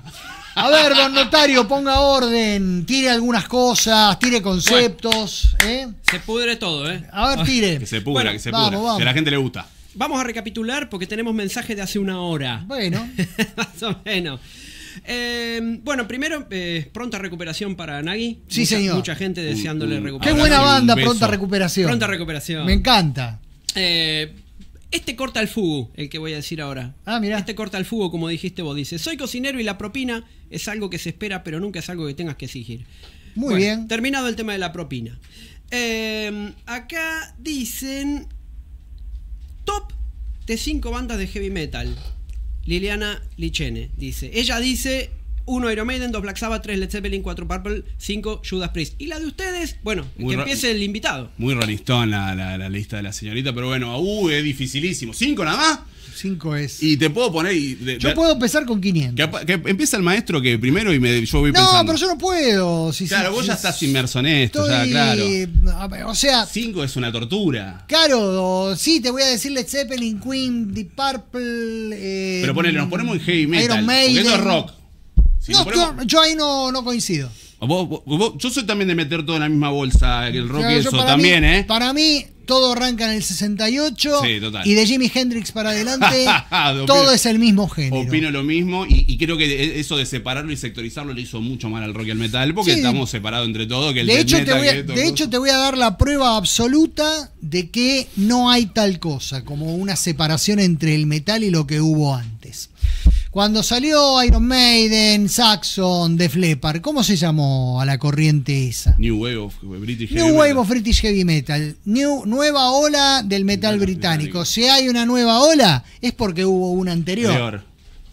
A ver, don notario, ponga orden, tire algunas cosas, tire conceptos. ¿eh? Se pudre todo, ¿eh? A ver, tire. Que se pudra, que se pudra. Que a la gente le gusta. Vamos a recapitular porque tenemos mensajes de hace una hora. Bueno. Más o menos. Em, bueno, primero, eh, pronta recuperación para Nagui. Sí, señor. Mucha gente deseándole uh, uh, recuperación. Qué buena banda, pronta recuperación. Pronta recuperación. Me encanta. Eh, este corta el fugo, el que voy a decir ahora. Ah, mira. Este corta el fugo, como dijiste vos. Dice, soy cocinero y la propina es algo que se espera, pero nunca es algo que tengas que exigir. Muy bien. Terminado el tema de la propina. Em, acá dicen top de cinco bandas de heavy metal. Liliana Lichene dice. Ella dice 1 Iron Maiden, 2 Black Sabbath, 3 Led Zeppelin, 4 Purple, 5 Judas Priest. Y la de ustedes, bueno, que empiece el invitado. Muy rolistón la, la, lista de la señorita, pero bueno, uh, es dificilísimo. ¿Cinco nada más? Cinco es. Y te puedo poner. yo puedo empezar con 500. Que, empieza el maestro que primero y me, yo voy pensando. No, pero yo no puedo. claro, vos ya estás inmerso en esto, estoy, claro. O sea. 5 es una tortura. Claro, sí, te voy a decir Led Zeppelin, Queen, Deep Purple. Eh, pero ponele, nos ponemos en heavy metal. Iron rock no, yo, ahí no, no coincido. yo soy también de meter todo en la misma bolsa que el rock y eso también, ¿eh? Para mí, todo arranca en el 68 y de Jimi Hendrix para adelante ah, todo es el mismo género. Opino lo mismo y, creo que e, eso de separarlo y sectorizarlo le hizo mucho mal al rock y al metal porque estamos separados entre todo Que de hecho, de hecho te voy a dar la prueba absoluta de que no hay tal cosa como una separación entre el metal y lo que hubo antes. Cuando salió Iron Maiden, Saxon, The Leppard, ¿cómo se llamó a la corriente esa? New Wave of British Heavy Metal. New Wave of British Heavy Metal. New, nueva ola del metal británico. Si hay una nueva ola, es porque hubo una anterior.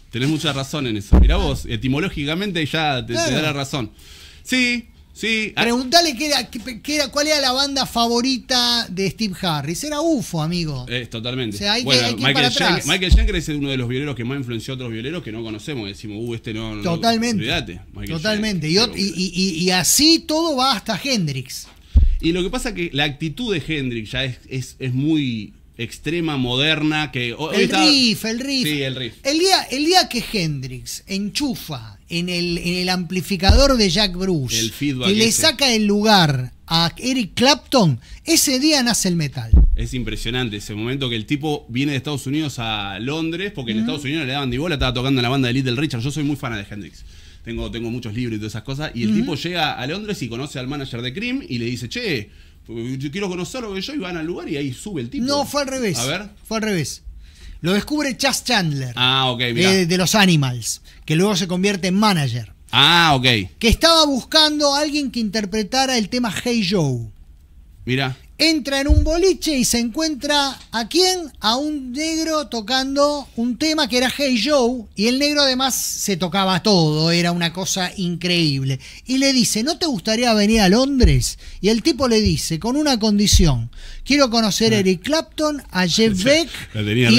Tenés mucha razón en eso. Mira vos, etimológicamente ya te, da la razón. Sí, Sí. Ah. Preguntale qué era, qué, cuál era la banda favorita de Steve Harris. Era UFO, amigo. Es, totalmente. Michael, Schenker, es uno de los violeros que más influenció a otros violeros que no conocemos. Decimos, uh, este no. totalmente. totalmente. Y, así todo va hasta Hendrix. Y lo que pasa es que la actitud de Hendrix ya es, muy extrema, moderna, que... el riff, el riff. Sí, el riff. día, el día que Hendrix enchufa en el, en el amplificador de Jack Bruce, que le saca el lugar a Eric Clapton, ese día nace el metal. Es impresionante ese momento que el tipo viene de Estados Unidos a Londres, porque en Estados Unidos le daban de bola, estaba tocando en la banda de Little Richard. Yo soy muy fan de Hendrix. Tengo, tengo muchos libros y todas esas cosas. Y el tipo llega a Londres y conoce al manager de Cream y le dice, che, yo quiero conocerlo que yo y van al lugar y ahí sube el tipo. No, fue al revés. A ver. Fue al revés. Lo descubre Chas Chandler. Ah, eh, De, los Animals, que luego se convierte en manager. Ah, ok. Que estaba buscando a alguien que interpretara el tema Hey Joe. Mira entra en un boliche y se encuentra a quién? A un negro tocando un tema que era Hey Joe y el negro además se tocaba todo, era una cosa increíble. Y le dice, ¿no te gustaría venir a Londres? Y el tipo le dice, con una condición, quiero conocer a Eric Clapton, a Jeff Beck. Lo tenía y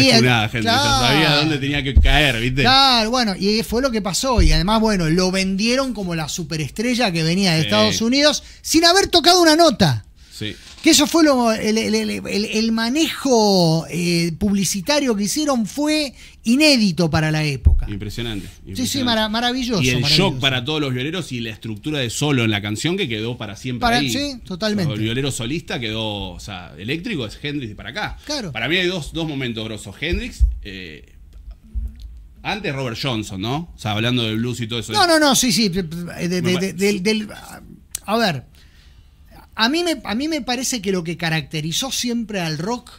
gente, sabía dónde tenía que caer, ¿viste? Claro, bueno, y fue lo que pasó. Y además, bueno, lo vendieron como la superestrella que venía de Estados Unidos sin haber tocado una nota. Sí. Que eso fue lo, el, manejo eh, publicitario que hicieron fue inédito para la época. Impresionante. Sí, sí, maravilloso. Y el shock para todos los violeros y la estructura de solo en la canción que quedó para siempre Sí, totalmente. el violero solista quedó, o sea, eléctrico es Hendrix de para acá. Claro. Para mí hay dos, momentos grosos. Hendrix, eh, antes Robert Johnson, ¿no? O sea, hablando de blues y todo eso. No, no, no, sí, sí. a ver, a mí, me, a mí me parece que lo que caracterizó siempre al rock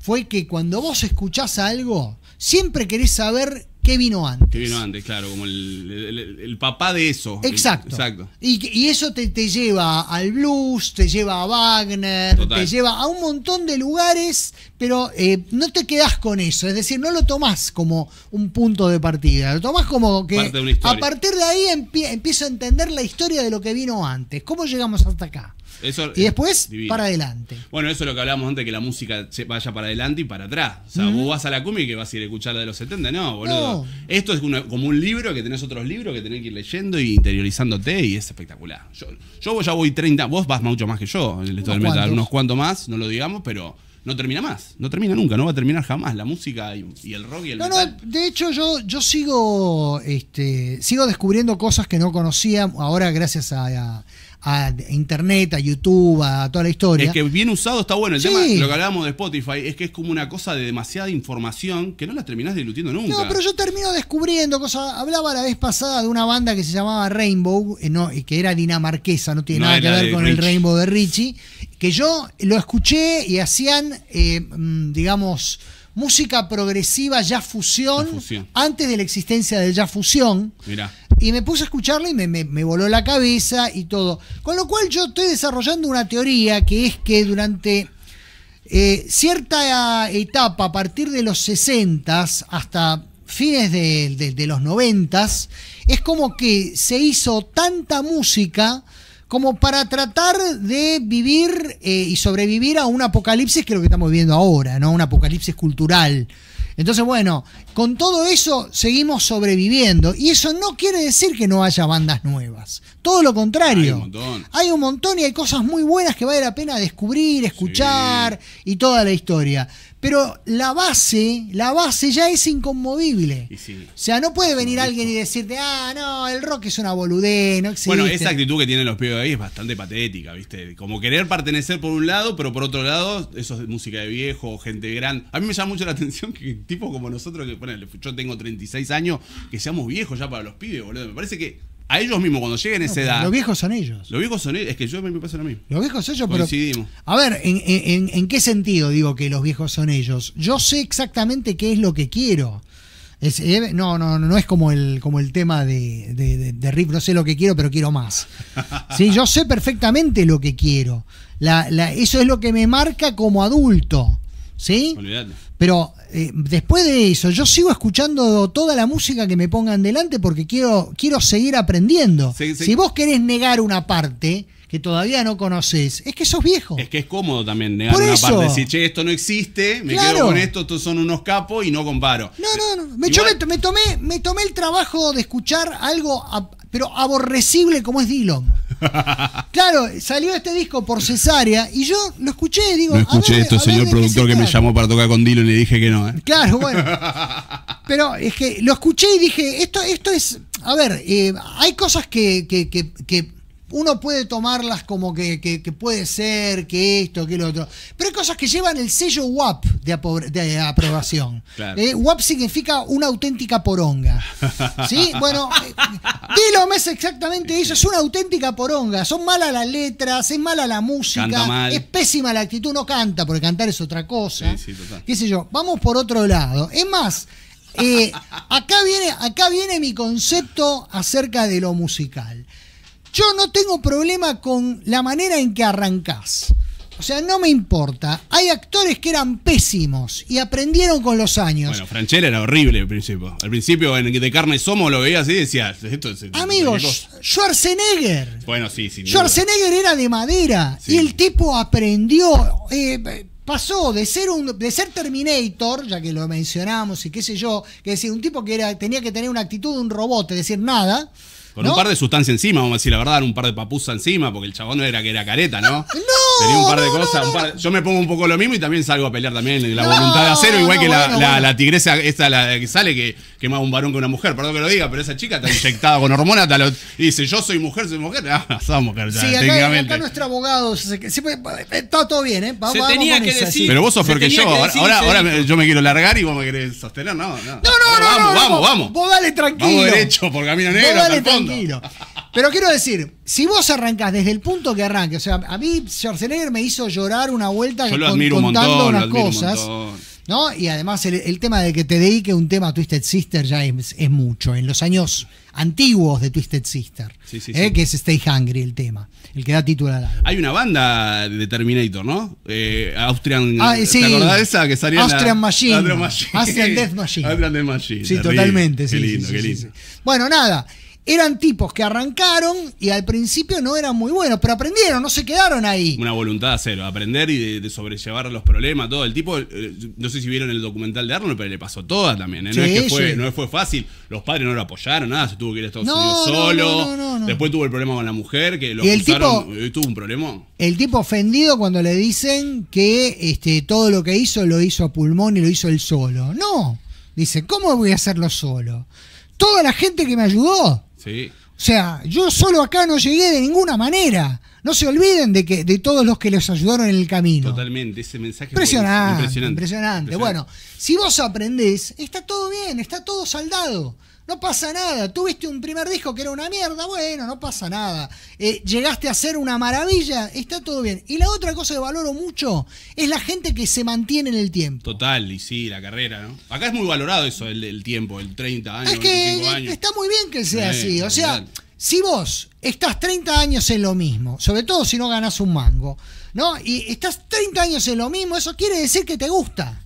fue que cuando vos escuchás algo, siempre querés saber ¿Qué vino antes? ¿Qué vino antes? Claro, como el, papá de eso. Exacto. Y, eso te, lleva al blues, te lleva a Wagner, te lleva a un montón de lugares, pero eh, no te quedas con eso. Es decir, no lo tomás como un punto de partida, lo tomás como que a partir de ahí empiezo a entender la historia de lo que vino antes. ¿Cómo llegamos hasta acá? y después para adelante. Bueno, eso es lo que hablábamos antes, que la música vaya para adelante y para atrás. O sea, vos vas a la cumbia y que vas a ir a escuchar la de los 70, no, boludo. Esto es como un libro que tenés otros libros que tenés que ir leyendo y interiorizándote y es espectacular. Yo, yo ya voy 30, vos vas mucho más que yo en el estado del metal, unos cuantos más, no lo digamos, pero no termina más, no termina nunca, no va a terminar jamás la música y, el rock y el no, No, de hecho yo, este, sigo, descubriendo cosas que no conocía ahora gracias a a internet, a YouTube, a toda la historia. Es que bien usado está bueno. El tema, lo que hablábamos de Spotify, es que es como una cosa de demasiada información que no la terminás dilutiendo nunca. No, pero yo termino descubriendo cosas. Hablaba la vez pasada de una banda que se llamaba Rainbow, eh, no eh, que era dinamarquesa, no tiene nada que ver con el Rainbow de Richie, que yo lo escuché y hacían, eh, mm, digamos, música progresiva, ya fusión, antes de la existencia de ya fusión. Y me puse a escucharla y me, voló la cabeza y todo. Con lo cual yo estoy desarrollando una teoría que es que durante eh, cierta etapa, a partir de los 60 hasta fines de, de los 90, es como que se hizo tanta música como para tratar de vivir eh, y sobrevivir a un apocalipsis que es lo que estamos viviendo ahora, ¿no? Un apocalipsis cultural. Entonces, bueno, con todo eso seguimos sobreviviendo. Y eso no quiere decir que no haya bandas nuevas. Todo lo contrario. Hay un montón. y hay cosas muy buenas que vale la pena descubrir, escuchar y toda la historia. Pero la base, la base ya es inconmovible. o sea, no puede venir alguien y decirte, ah, no, el rock es una boludez, Bueno, esa actitud que tienen los pibes ahí es bastante patética, ¿viste? Como querer pertenecer por un lado, pero por otro lado, eso es música de viejo, gente grande. A mí me llama mucho la atención que tipos como nosotros, que yo tengo 36 años, que seamos viejos ya para los pibes, boludo. Me parece que a ellos mismos cuando lleguen a esa edad. Los viejos son ellos. Los viejos son ellos, es que yo me, me a mí. Los viejos son ellos, Coincidimos. pero. A ver, ¿en, en, qué sentido digo que los viejos son ellos? Yo sé exactamente qué es lo que quiero. Es, eh, no, no, no es como el, como el tema de, de, Rip, no sé lo que quiero, pero quiero más. Sí, yo sé perfectamente lo que quiero. La, la, eso es lo que me marca como adulto. ¿Sí? Pero eh, después de eso, yo sigo escuchando toda la música que me pongan delante porque quiero, quiero seguir aprendiendo. Si vos querés negar una parte que todavía no conoces, es que sos viejo. Es que es cómodo también negar una parte. Decir, che, esto no existe, me quedo con esto, estos son unos capos y no comparo. No, no, no. Me, yo me, tomé, me tomé el trabajo de escuchar algo, pero aborrecible como es Dylan. claro, salió este disco por cesárea y yo lo escuché, digo. No escuché esto, señor productor que me llamó para tocar con Dilo y le dije que no. ¿eh? Claro, bueno. Pero es que lo escuché y dije, esto, esto es. A ver, eh, hay cosas que, que, que uno puede tomarlas como que, puede ser, que esto, que lo otro. Pero hay cosas que llevan el sello WAP de, aprobación. Eh, WAP significa una auténtica poronga. ¿Sí? Bueno, eh, Dilo es exactamente eso, es una auténtica poronga. Son malas las letras, es mala la música, es pésima la actitud, no canta, porque cantar es otra cosa. ¿Qué sé yo? Vamos por otro lado. Es más, eh, acá, viene, acá viene mi concepto acerca de lo musical. Yo no tengo problema con la manera en que arrancás. O sea, no me importa. Hay actores que eran pésimos y aprendieron con los años. Bueno, Franchella era horrible al principio. Al principio en de carne somos lo veías y decía esto es, Amigos, Schwarzenegger. Bueno, sí, sí. Schwarzenegger era de madera y el tipo aprendió. Eh, pasó de ser un de ser Terminator, ya que lo mencionamos y qué sé yo, que decir, un tipo que era, tenía que tener una actitud de un robot, es decir, nada con un par de sustancia encima, vamos a decir la verdad, un par de papuza encima, porque el chabón no era que era careta, ¿no? ¡No! Tenía un par de cosas. Yo me pongo un poco lo mismo y también salgo a pelear también la voluntad de acero, igual que la, tigresa esta la que sale que, que más un varón que una mujer. Perdón que lo diga, pero esa chica está inyectada con hormonas y dice, yo soy mujer, soy mujer. Ah, somos mujer, ya, sí, técnicamente. nuestro abogado está eh, eh, todo bien, ¿eh? se vamos tenía que decir. Pero vos sos peor que yo. ahora, ahora, yo me quiero largar y vos me querés sostener. No, no. No, no, Vamos, vamos, vamos. Vos dale tranquilo. Vamos derecho por camino negro tranquilo. Pero quiero decir, si vos arrancás desde el punto que arranque, o sea, a mí Schwarzenegger me hizo llorar una vuelta contando un cosas. ¿No? Y además el, tema de que te dedique un tema a Twisted Sister ya es, mucho. En los años antiguos de Twisted Sister, ¿eh? que es Stay Hungry el tema, el que da título al Hay una banda de Terminator, ¿no? Eh, Austrian. Ah, eh, ¿Te acordás de esa Austrian, Machine, Austrian Death Machine. Austrian Machine. Sí, totalmente. qué lindo, Bueno, nada eran tipos que arrancaron y al principio no eran muy buenos, pero aprendieron, no se quedaron ahí. Una voluntad cero, aprender y de, sobrellevar los problemas, todo. El tipo, eh, no sé si vieron el documental de Arnold, pero le pasó toda también. ¿eh? No, es que fue, fue fácil, los padres no lo apoyaron, nada, se tuvo que ir a Estados Unidos solo. Después tuvo el problema con la mujer, que lo eh, tuvo un problema. El tipo ofendido cuando le dicen que este, todo lo que hizo lo hizo a pulmón y lo hizo él solo. No, dice, ¿cómo voy a hacerlo solo? Toda la gente que me ayudó o sea, yo solo acá no llegué de ninguna manera. No se olviden de que de todos los que les ayudaron en el camino. Totalmente, ese mensaje impresionante, impresionante. impresionante. Bueno, si vos aprendés, está todo bien, está todo saldado. No pasa nada. Tuviste un primer disco que era una mierda, bueno, no pasa nada. Eh, llegaste a ser una maravilla, está todo bien. Y la otra cosa que valoro mucho es la gente que se mantiene en el tiempo. Total, y sí, la carrera, ¿no? Acá es muy valorado eso, el, tiempo, el 30 años. Es que eh, está muy bien que sea así. O sea, si vos estás 30 años en lo mismo, sobre todo si no ganás un mango, ¿no? Y estás 30 años en lo mismo, eso quiere decir que te gusta.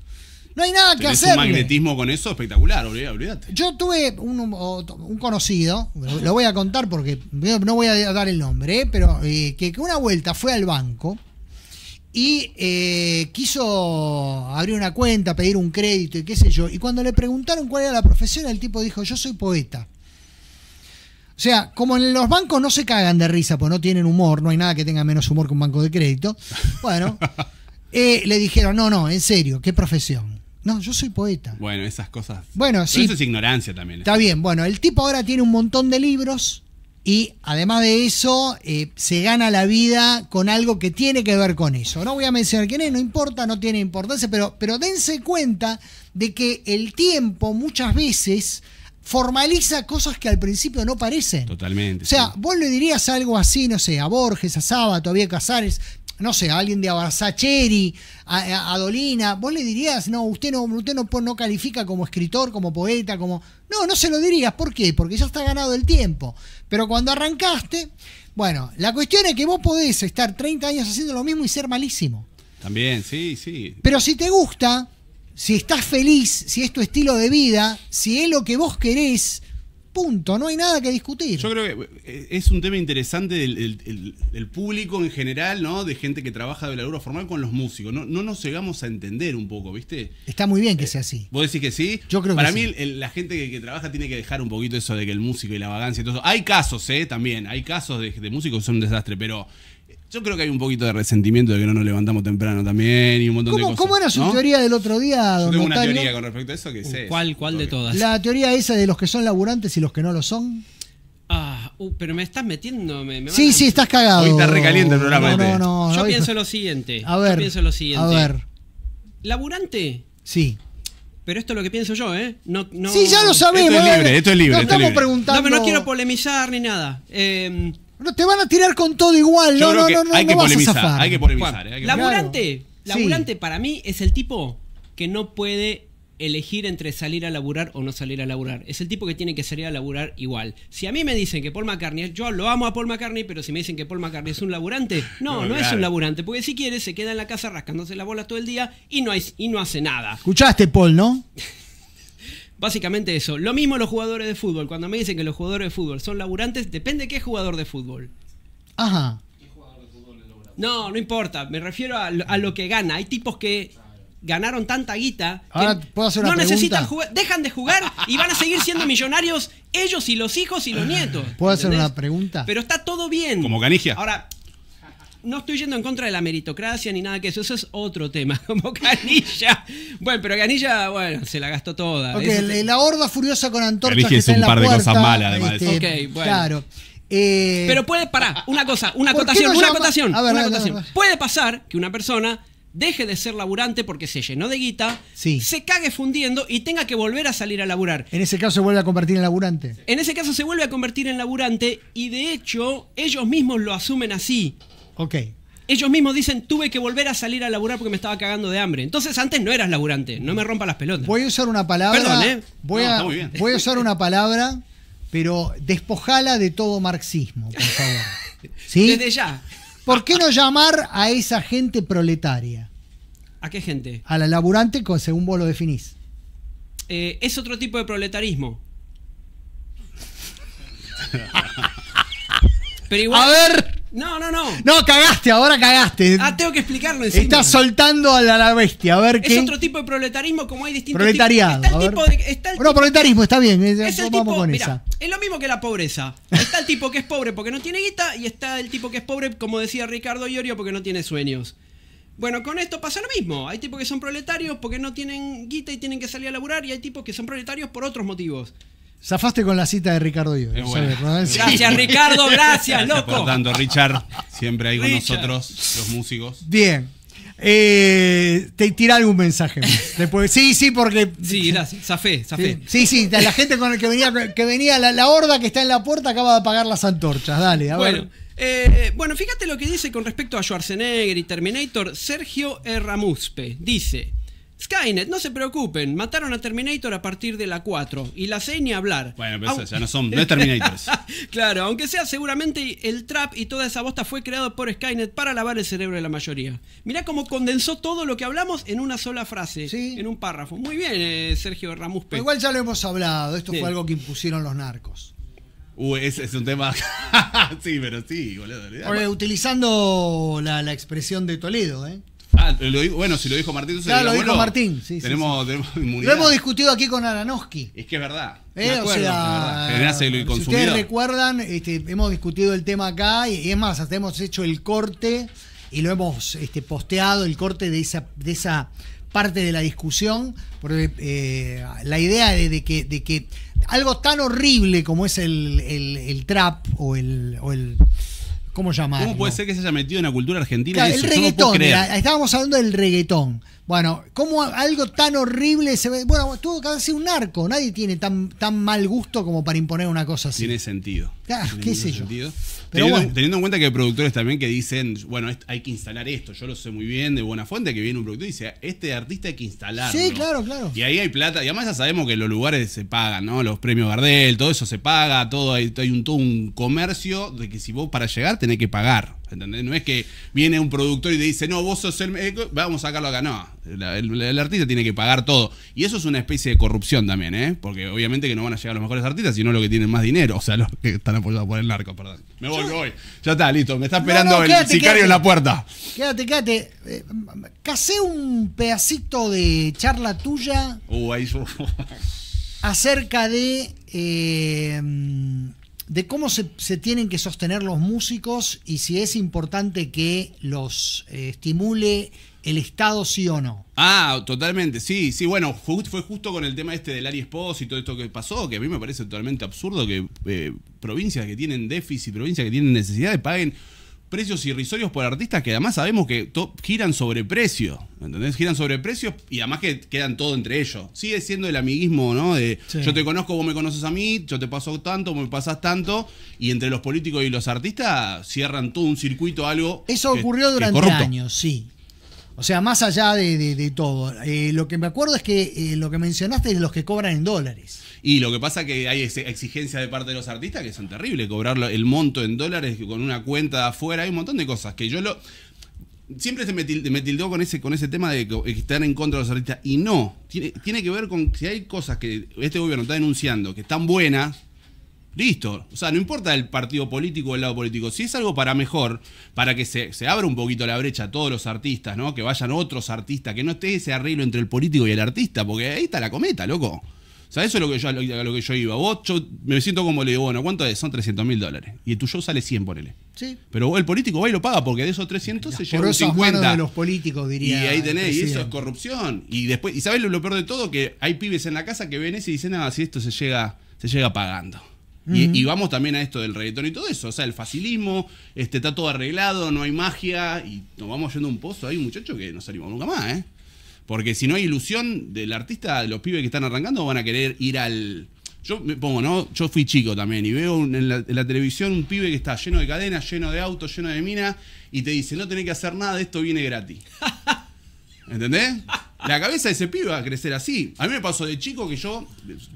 No hay nada que hacer. Un magnetismo con eso espectacular, olvídate. Yo tuve un, conocido, lo voy a contar porque no voy a dar el nombre, eh, pero eh, que, una vuelta fue al banco y eh, quiso abrir una cuenta, pedir un crédito y qué sé yo. Y cuando le preguntaron cuál era la profesión, el tipo dijo, yo soy poeta. O sea, como en los bancos no se cagan de risa, porque no tienen humor, no hay nada que tenga menos humor que un banco de crédito. Bueno, le dijeron, no, no, en serio, ¿qué profesión? No, yo soy poeta. Bueno, esas cosas. Bueno, sí. Eso es ignorancia también. Está bien. Bueno, el tipo ahora tiene un montón de libros y además de eso eh, se gana la vida con algo que tiene que ver con eso. No voy a mencionar quién es, no importa, no tiene importancia, pero, pero dense cuenta de que el tiempo muchas veces formaliza cosas que al principio no parecen. Totalmente. O sea, vos le dirías algo así, no sé, a Borges, a Sábato, a Casares, no sé, a alguien de Abasacheri, a, Dolina, vos le dirías, no, usted no, usted no, no califica como escritor, como poeta, como. No, no se lo dirías. ¿Por qué? Porque ya está ganado el tiempo. Pero cuando arrancaste, bueno, la cuestión es que vos podés estar 30 años haciendo lo mismo y ser malísimo. También, sí, sí. Pero si te gusta, si estás feliz, si es tu estilo de vida, si es lo que vos querés, punto, no hay nada que discutir. Yo creo que eh, es un tema interesante del, público en general, ¿no? De gente que trabaja de laburo formal con los músicos. No, nos llegamos a entender un poco, ¿viste? Está muy bien que eh, sea así. ¿Vos decís que sí? Yo creo Para que mí, mí la gente que, trabaja tiene que dejar un poquito eso de que el músico y la vagancia y todo eso. Hay casos, ¿eh? También, hay casos de, de músicos que son un desastre, pero yo creo que hay un poquito de resentimiento de que no nos levantamos temprano también y un montón de cosas. ¿Cómo era su teoría del otro día? Yo tengo una teoría con respecto a eso que sé. ¿Cuál, cuál de todas? La teoría esa de los que son laburantes y los que no lo son. Ah, uh, pero me estás metiendo. Me, sí, sí, estás cagado. Hoy está recaliente el programa. No, este. no, no, yo pienso lo siguiente. A ver. Yo pienso lo siguiente. A ver. ¿Laburante? Sí. Pero esto es lo que pienso yo, ¿eh? No, no... Sí, ya lo sabemos. Esto es ¿eh? libre, esto es libre. No estamos preguntando. No, pero no quiero polemizar ni nada. Eh, no, te van a tirar con todo igual, no, no, no, hay que Hay que polemizar. Eh, hay que Laburante, laburante para mí es el tipo que no puede elegir entre salir a laburar o no salir a laburar. Es el tipo que tiene que salir a laburar igual. Si a mí me dicen que Paul McCartney, yo lo amo a Paul McCartney, pero si me dicen que Paul McCartney es un laburante, no, no, es un laburante, porque si quiere se queda en la casa rascándose la bola todo el día y no, hay, y no hace nada. Escuchaste, Paul, ¿no? Básicamente eso. Lo mismo los jugadores de fútbol. Cuando me dicen que los jugadores de fútbol son laburantes, depende de qué jugador de fútbol. Ajá. No, no importa. Me refiero a, lo, que gana. Hay tipos que ganaron tanta guita. Ahora puedo hacer una no necesitan jugar, dejan de jugar y van a seguir siendo millonarios ellos y los hijos y los nietos. ¿Puedo hacer una pregunta? Pero está todo bien. Como Canigia. Ahora, no estoy yendo en contra de la meritocracia ni nada que eso, eso es otro tema, como Canilla. bueno, pero Canilla, bueno, se la gastó toda. Ok, la horda furiosa con Antorcha que está par de cosas malas, además. Este, bueno. Claro. Eh, pero puede, parar, una cosa, una acotación, una acotación, una Puede pasar que una persona deje de ser laburante porque se llenó de guita, se cague fundiendo y tenga que volver a salir a laburar. En ese caso se vuelve a convertir en laburante. En ese caso se vuelve a convertir en laburante y de hecho ellos mismos lo asumen así. Ok. Ellos mismos dicen, tuve que volver a salir a laburar porque me estaba cagando de hambre. Entonces antes no eras laburante, no me rompa las pelotas. Voy a usar una palabra. Perdón, ¿eh? voy, a, usar una palabra, pero despojala de todo marxismo, por favor. ¿Sí? Desde ya. ¿Por qué no llamar a esa gente proletaria? ¿A qué gente? A la laburante, según vos lo definís. Eh, es otro tipo de proletarismo. Pero igual, a ver. No, no, no. No, cagaste, ahora cagaste. Ah, tengo que explicarlo encima. Está soltando a la, bestia, a ver qué. Es otro tipo de proletarismo como hay distintos Proletariado. Tipos. Está bueno, proletarismo, está bien. Eh, es, con Es lo mismo que la pobreza. Está el tipo que es pobre porque no tiene guita y está el tipo que es pobre, como decía Ricardo Iorio, porque no tiene sueños. Bueno, con esto pasa lo mismo. Hay tipos que son proletarios porque no tienen guita y tienen que salir a laburar y hay tipos que son proletarios por otros motivos. Zafaste con la cita de Ricardo Díaz Gracias, Ricardo, gracias, loco. Por tanto, Richard, siempre hay con nosotros, los músicos. Bien. Eh, te tira algún mensaje Después, sí, sí, porque. Sí, Zafé, zafé. Sí, sí, la gente con la que venía, que venía la, horda que está en la puerta acaba de apagar las antorchas. Dale, a bueno, ver. Eh, bueno, fíjate lo que dice con respecto a Schwarzenegger y Terminator, Sergio Ramuspe Dice. Skynet, no se preocupen, mataron a Terminator a partir de la 4 y la sé ni hablar. Bueno, pero ya no son, claro, aunque sea seguramente el trap y toda esa bosta fue creado por Skynet para lavar el cerebro de la mayoría. Mirá cómo condensó todo lo que hablamos en una sola frase, en un párrafo. Muy bien, eh, Sergio Ramus igual ya lo hemos hablado, esto fue algo que impusieron los narcos. Uh, ese es un tema. sí, pero sí, boludo. utilizando la, la expresión de Toledo, ¿eh? Ah, bueno, si lo dijo Martín, entonces claro, lo dijo Martín. Sí, Lo hemos discutido aquí con Aranowski Es que es verdad. Eh, acuerdo, verdad. si ustedes recuerdan, este, hemos discutido el tema acá y, es más, hasta hemos hecho el corte y lo hemos este, posteado, el corte de esa, de esa parte de la discusión, porque eh, la idea de, que, de que algo tan horrible como es el, trap o el ¿Cómo llamarlo? ¿Cómo puede ser que se haya metido en la cultura argentina? el reggaetón, estábamos hablando del reggaetón. Bueno, ¿cómo algo tan horrible se ve? Bueno, tuvo que un arco. Nadie tiene tan, tan mal gusto como para imponer una cosa así. Tiene sentido. qué sé sentido. yo. teniendo, en cuenta que hay productores también que dicen, bueno, hay que instalar esto. Yo lo sé muy bien de buena fuente que viene un productor y dice, este artista hay que instalar. Sí, claro, claro. Y ahí hay plata. Y además ya sabemos que los lugares se pagan, ¿no? Los premios Gardel, todo eso se paga. Todo hay, hay un, todo un comercio de que si vos para llegar tenés que pagar. No es que viene un productor y te dice, no, vos sos el vamos a sacarlo acá. No, el, artista tiene que pagar todo. Y eso es una especie de corrupción también, ¿eh? Porque obviamente que no van a llegar los mejores artistas, sino los que tienen más dinero, o sea, los que están apoyados por el narco, perdón. Me voy, me voy. Ya está, listo. Me está esperando el sicario en la puerta. Quédate, quédate. Eh, casé un pedacito de charla tuya. Uh, ahí acerca de. Eh, de cómo se, se, tienen que sostener los músicos y si es importante que los eh, estimule el Estado sí o no. Ah, totalmente, sí, sí, bueno, fue, justo con el tema este del Ari Espos y todo esto que pasó, que a mí me parece totalmente absurdo que eh, provincias que tienen déficit, provincias que tienen necesidad de paguen precios irrisorios por artistas que además sabemos que giran sobre precio, ¿entendés? Giran sobre precios y además que quedan todo entre ellos. Sigue siendo el amiguismo, ¿no? De yo te conozco, vos me conoces a mí, yo te paso tanto, vos me pasas tanto, y entre los políticos y los artistas cierran todo un circuito, algo. Eso ocurrió durante años, sí. O sea, más allá de, todo. Eh, lo que me acuerdo es que eh, lo que mencionaste es los que cobran en dólares. Y lo que pasa es que hay exigencias de parte de los artistas que son terribles. Cobrar el monto en dólares con una cuenta de afuera. Hay un montón de cosas que yo lo. Siempre se me tildó con ese, con ese tema de que están en contra de los artistas. Y no. Tiene, tiene que ver con si hay cosas que este gobierno está denunciando que están buenas Listo. O sea, no importa el partido político o el lado político. Si es algo para mejor, para que se, se, abra un poquito la brecha a todos los artistas, ¿no? Que vayan otros artistas, que no esté ese arreglo entre el político y el artista, porque ahí está la cometa, loco. O sea, eso es lo que yo, lo, que yo iba. Vos, yo me siento como le digo, bueno, ¿cuánto es? Son 300 mil dólares. Y tu yo sale 100, ponele. Sí. Pero el político va y lo paga porque de esos 300 se lleva 50. los políticos, diría. Y ahí tenés, y eso es corrupción. Y después, y sabés lo, peor de todo, que hay pibes en la casa que ven eso y dicen, ah, si esto se llega, se llega pagando y, vamos también a esto del reggaetón y todo eso. O sea, el facilismo, este, está todo arreglado, no hay magia y nos vamos yendo a un pozo ahí, muchachos, que no salimos nunca más, ¿eh? Porque si no hay ilusión del artista, los pibes que están arrancando van a querer ir al. Yo me pongo, ¿no? Yo fui chico también y veo en la, televisión un pibe que está lleno de cadenas, lleno de autos, lleno de minas y te dice, no tenés que hacer nada, esto viene gratis. ¿Entendés? La cabeza de ese pibe va a crecer así. A mí me pasó de chico que yo,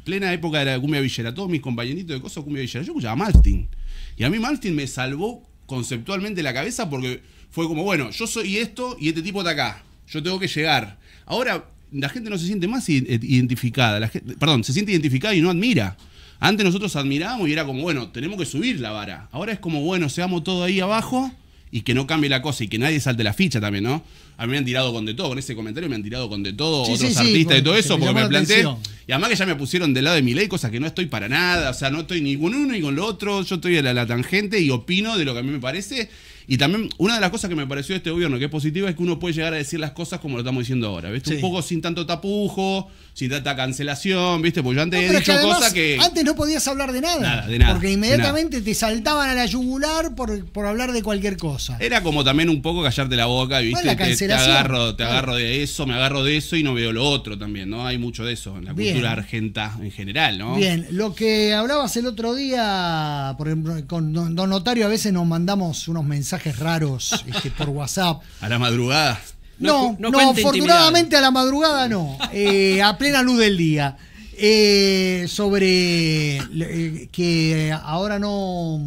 plena época de la cumbia villera, todos mis compañeritos de cosas cumbia villera, yo escuchaba Maltin. Y a mí Maltin me salvó conceptualmente la cabeza porque fue como, bueno, yo soy esto y este tipo está acá. Yo tengo que llegar. Ahora, la gente no se siente más eh, identificada. perdón, se siente identificada y no admira. Antes nosotros admirábamos y era como, bueno, tenemos que subir la vara. Ahora es como, bueno, seamos todo ahí abajo y que no cambie la cosa y que nadie salte la ficha también, ¿no? A mí me han tirado con de todo, con ese comentario me han tirado con de todo, otros artistas y todo eso, porque me planteé. Y además que ya me pusieron del lado de mi ley cosas que no estoy para nada, o sea, no estoy ni con uno ni con lo otro, yo estoy a la, tangente y opino de lo que a mí me parece. Y también una de las cosas que me pareció de este gobierno que es positiva es que uno puede llegar a decir las cosas como lo estamos diciendo ahora, ¿ves? Un poco sin tanto tapujo, si trata cancelación, ¿viste? pues yo antes he dicho que cosas que. Antes no podías hablar de nada. Porque inmediatamente te saltaban a la yugular por, hablar de cualquier cosa. Era como también un poco callarte la boca, ¿viste? te, agarro, te agarro de eso, me agarro de eso y no veo lo otro también, ¿no? Hay mucho de eso en la cultura argenta en general, ¿no? Bien, lo que hablabas el otro día, por ejemplo, con Don Notario a veces nos mandamos unos mensajes raros este, por WhatsApp. A la madrugada. No, no, afortunadamente a la madrugada no, eh, a plena luz del día. Eh, sobre eh, que ahora no...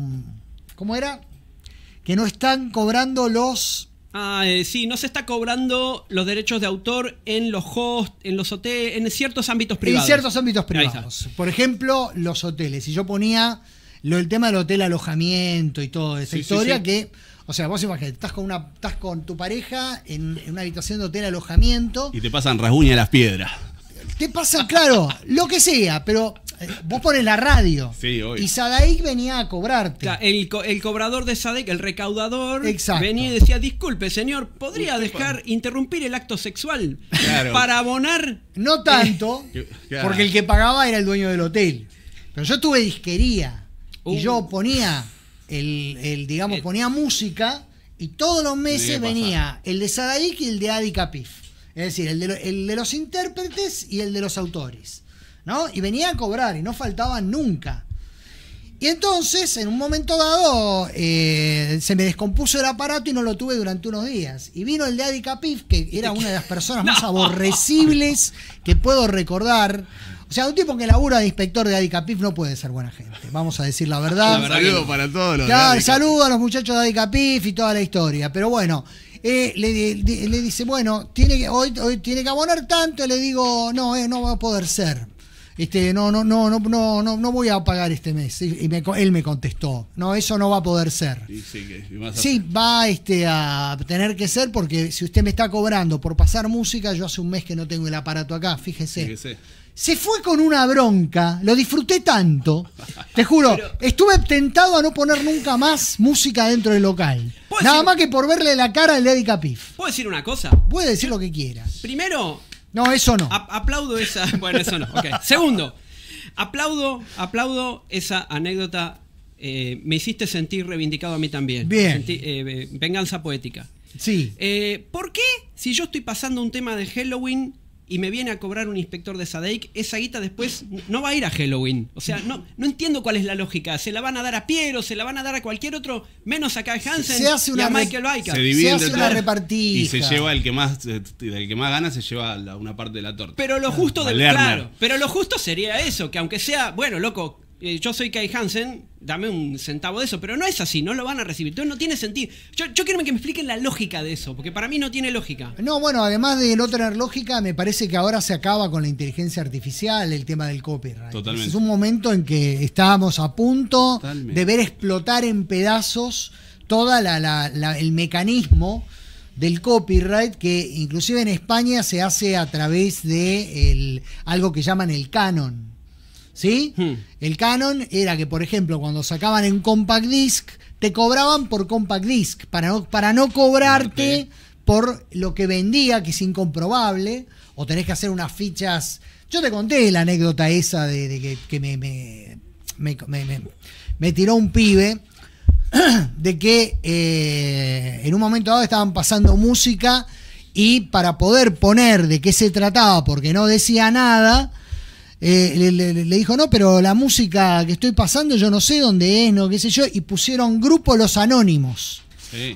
¿Cómo era? Que no están cobrando los... Ah, sí, no se está cobrando los derechos de autor en los hosts, en los hoteles, en ciertos ámbitos privados. En ciertos ámbitos privados. Por ejemplo, los hoteles. Si yo ponía lo, el tema del hotel alojamiento y toda esa historia que o sea, vos imagínate, estás con una, estás con tu pareja en, una habitación de hotel alojamiento. Y te pasan rasguña las piedras. Te pasa, claro, lo que sea, pero eh, vos pones la radio. Sí, Y Sadaik venía a cobrarte. el, el, cobrador de Sadaik, el recaudador, venía y decía, disculpe, señor, ¿podría dejar interrumpir el acto sexual para abonar? No tanto, eh, porque el que pagaba era el dueño del hotel. Pero yo tuve disquería y uh. yo ponía el, digamos, ponía música y todos los meses venía el de Sadaik y el de Adi Capif. Es decir, el de, el de los intérpretes y el de los autores. ¿no? Y venía a cobrar y no faltaba nunca. Y entonces, en un momento dado, eh, se me descompuso el aparato y no lo tuve durante unos días. Y vino el de Adi Capif, que era una de las personas más aborrecibles que puedo recordar. O sea, un tipo que labura de inspector de Adicapif no puede ser buena gente. Vamos a decir la verdad. Un saludo para todos los. Claro, saludo a los muchachos de Adicapif y toda la historia. Pero bueno, eh, le, dice, bueno, tiene que, hoy, tiene que abonar tanto. Le digo, no, eh, no va a poder ser. Este, no, no, no, no, no, no, voy a pagar este mes. Y él me contestó, no, eso no va a poder ser. sí, va este, a tener que ser porque si usted me está cobrando por pasar música, yo hace un mes que no tengo el aparato acá, fíjese. fíjese se fue con una bronca, lo disfruté tanto, te juro, estuve tentado a no poner nunca más música dentro del local. Nada más que por verle la cara al Lady Capif. ¿Puedo decir una cosa? Puede decir lo que quiera. Primero... No, eso no. aplaudo esa... Bueno, eso no. Segundo, aplaudo, aplaudo esa anécdota. Eh, me hiciste sentir reivindicado a mí también. Bien. Eh, venganza poética. Sí. Eh, ¿Por qué si yo estoy pasando un tema de Halloween y me viene a cobrar un inspector de Sadeik, esa guita después no va a ir a Halloween. O sea, no, no entiendo cuál es la lógica. Se la van a dar a Piero, se la van a dar a cualquier otro, menos a Kyle Hansen y a Michael Biker. Se, hace una repartida Y se lleva el que más, este, el que más gana, se lleva una parte de la torta. Pero lo ah, justo pero lo justo sería eso, que aunque sea, bueno, loco, yo soy Kai Hansen, dame un centavo de eso, pero no es así, no lo van a recibir. Entonces no tiene sentido. Yo, quiero que me expliquen la lógica de eso, porque para mí no tiene lógica. No, bueno, además de no tener lógica, me parece que ahora se acaba con la inteligencia artificial, el tema del copyright. Totalmente. Es un momento en que estábamos a punto de ver explotar en pedazos todo el mecanismo del copyright que inclusive en España se hace a través de el, algo que llaman el canon. ¿sí? Hmm. El canon era que, por ejemplo, cuando sacaban en compact disc, te cobraban por compact disc, para no, para no cobrarte por lo que vendía, que es incomprobable, o tenés que hacer unas fichas. Yo te conté la anécdota esa de, que, me, me, tiró un pibe, de que eh, en un momento dado estaban pasando música y para poder poner de qué se trataba, porque no decía nada, eh, le, dijo, no, pero la música que estoy pasando yo no sé dónde es, no qué sé yo, y pusieron grupo Los Anónimos.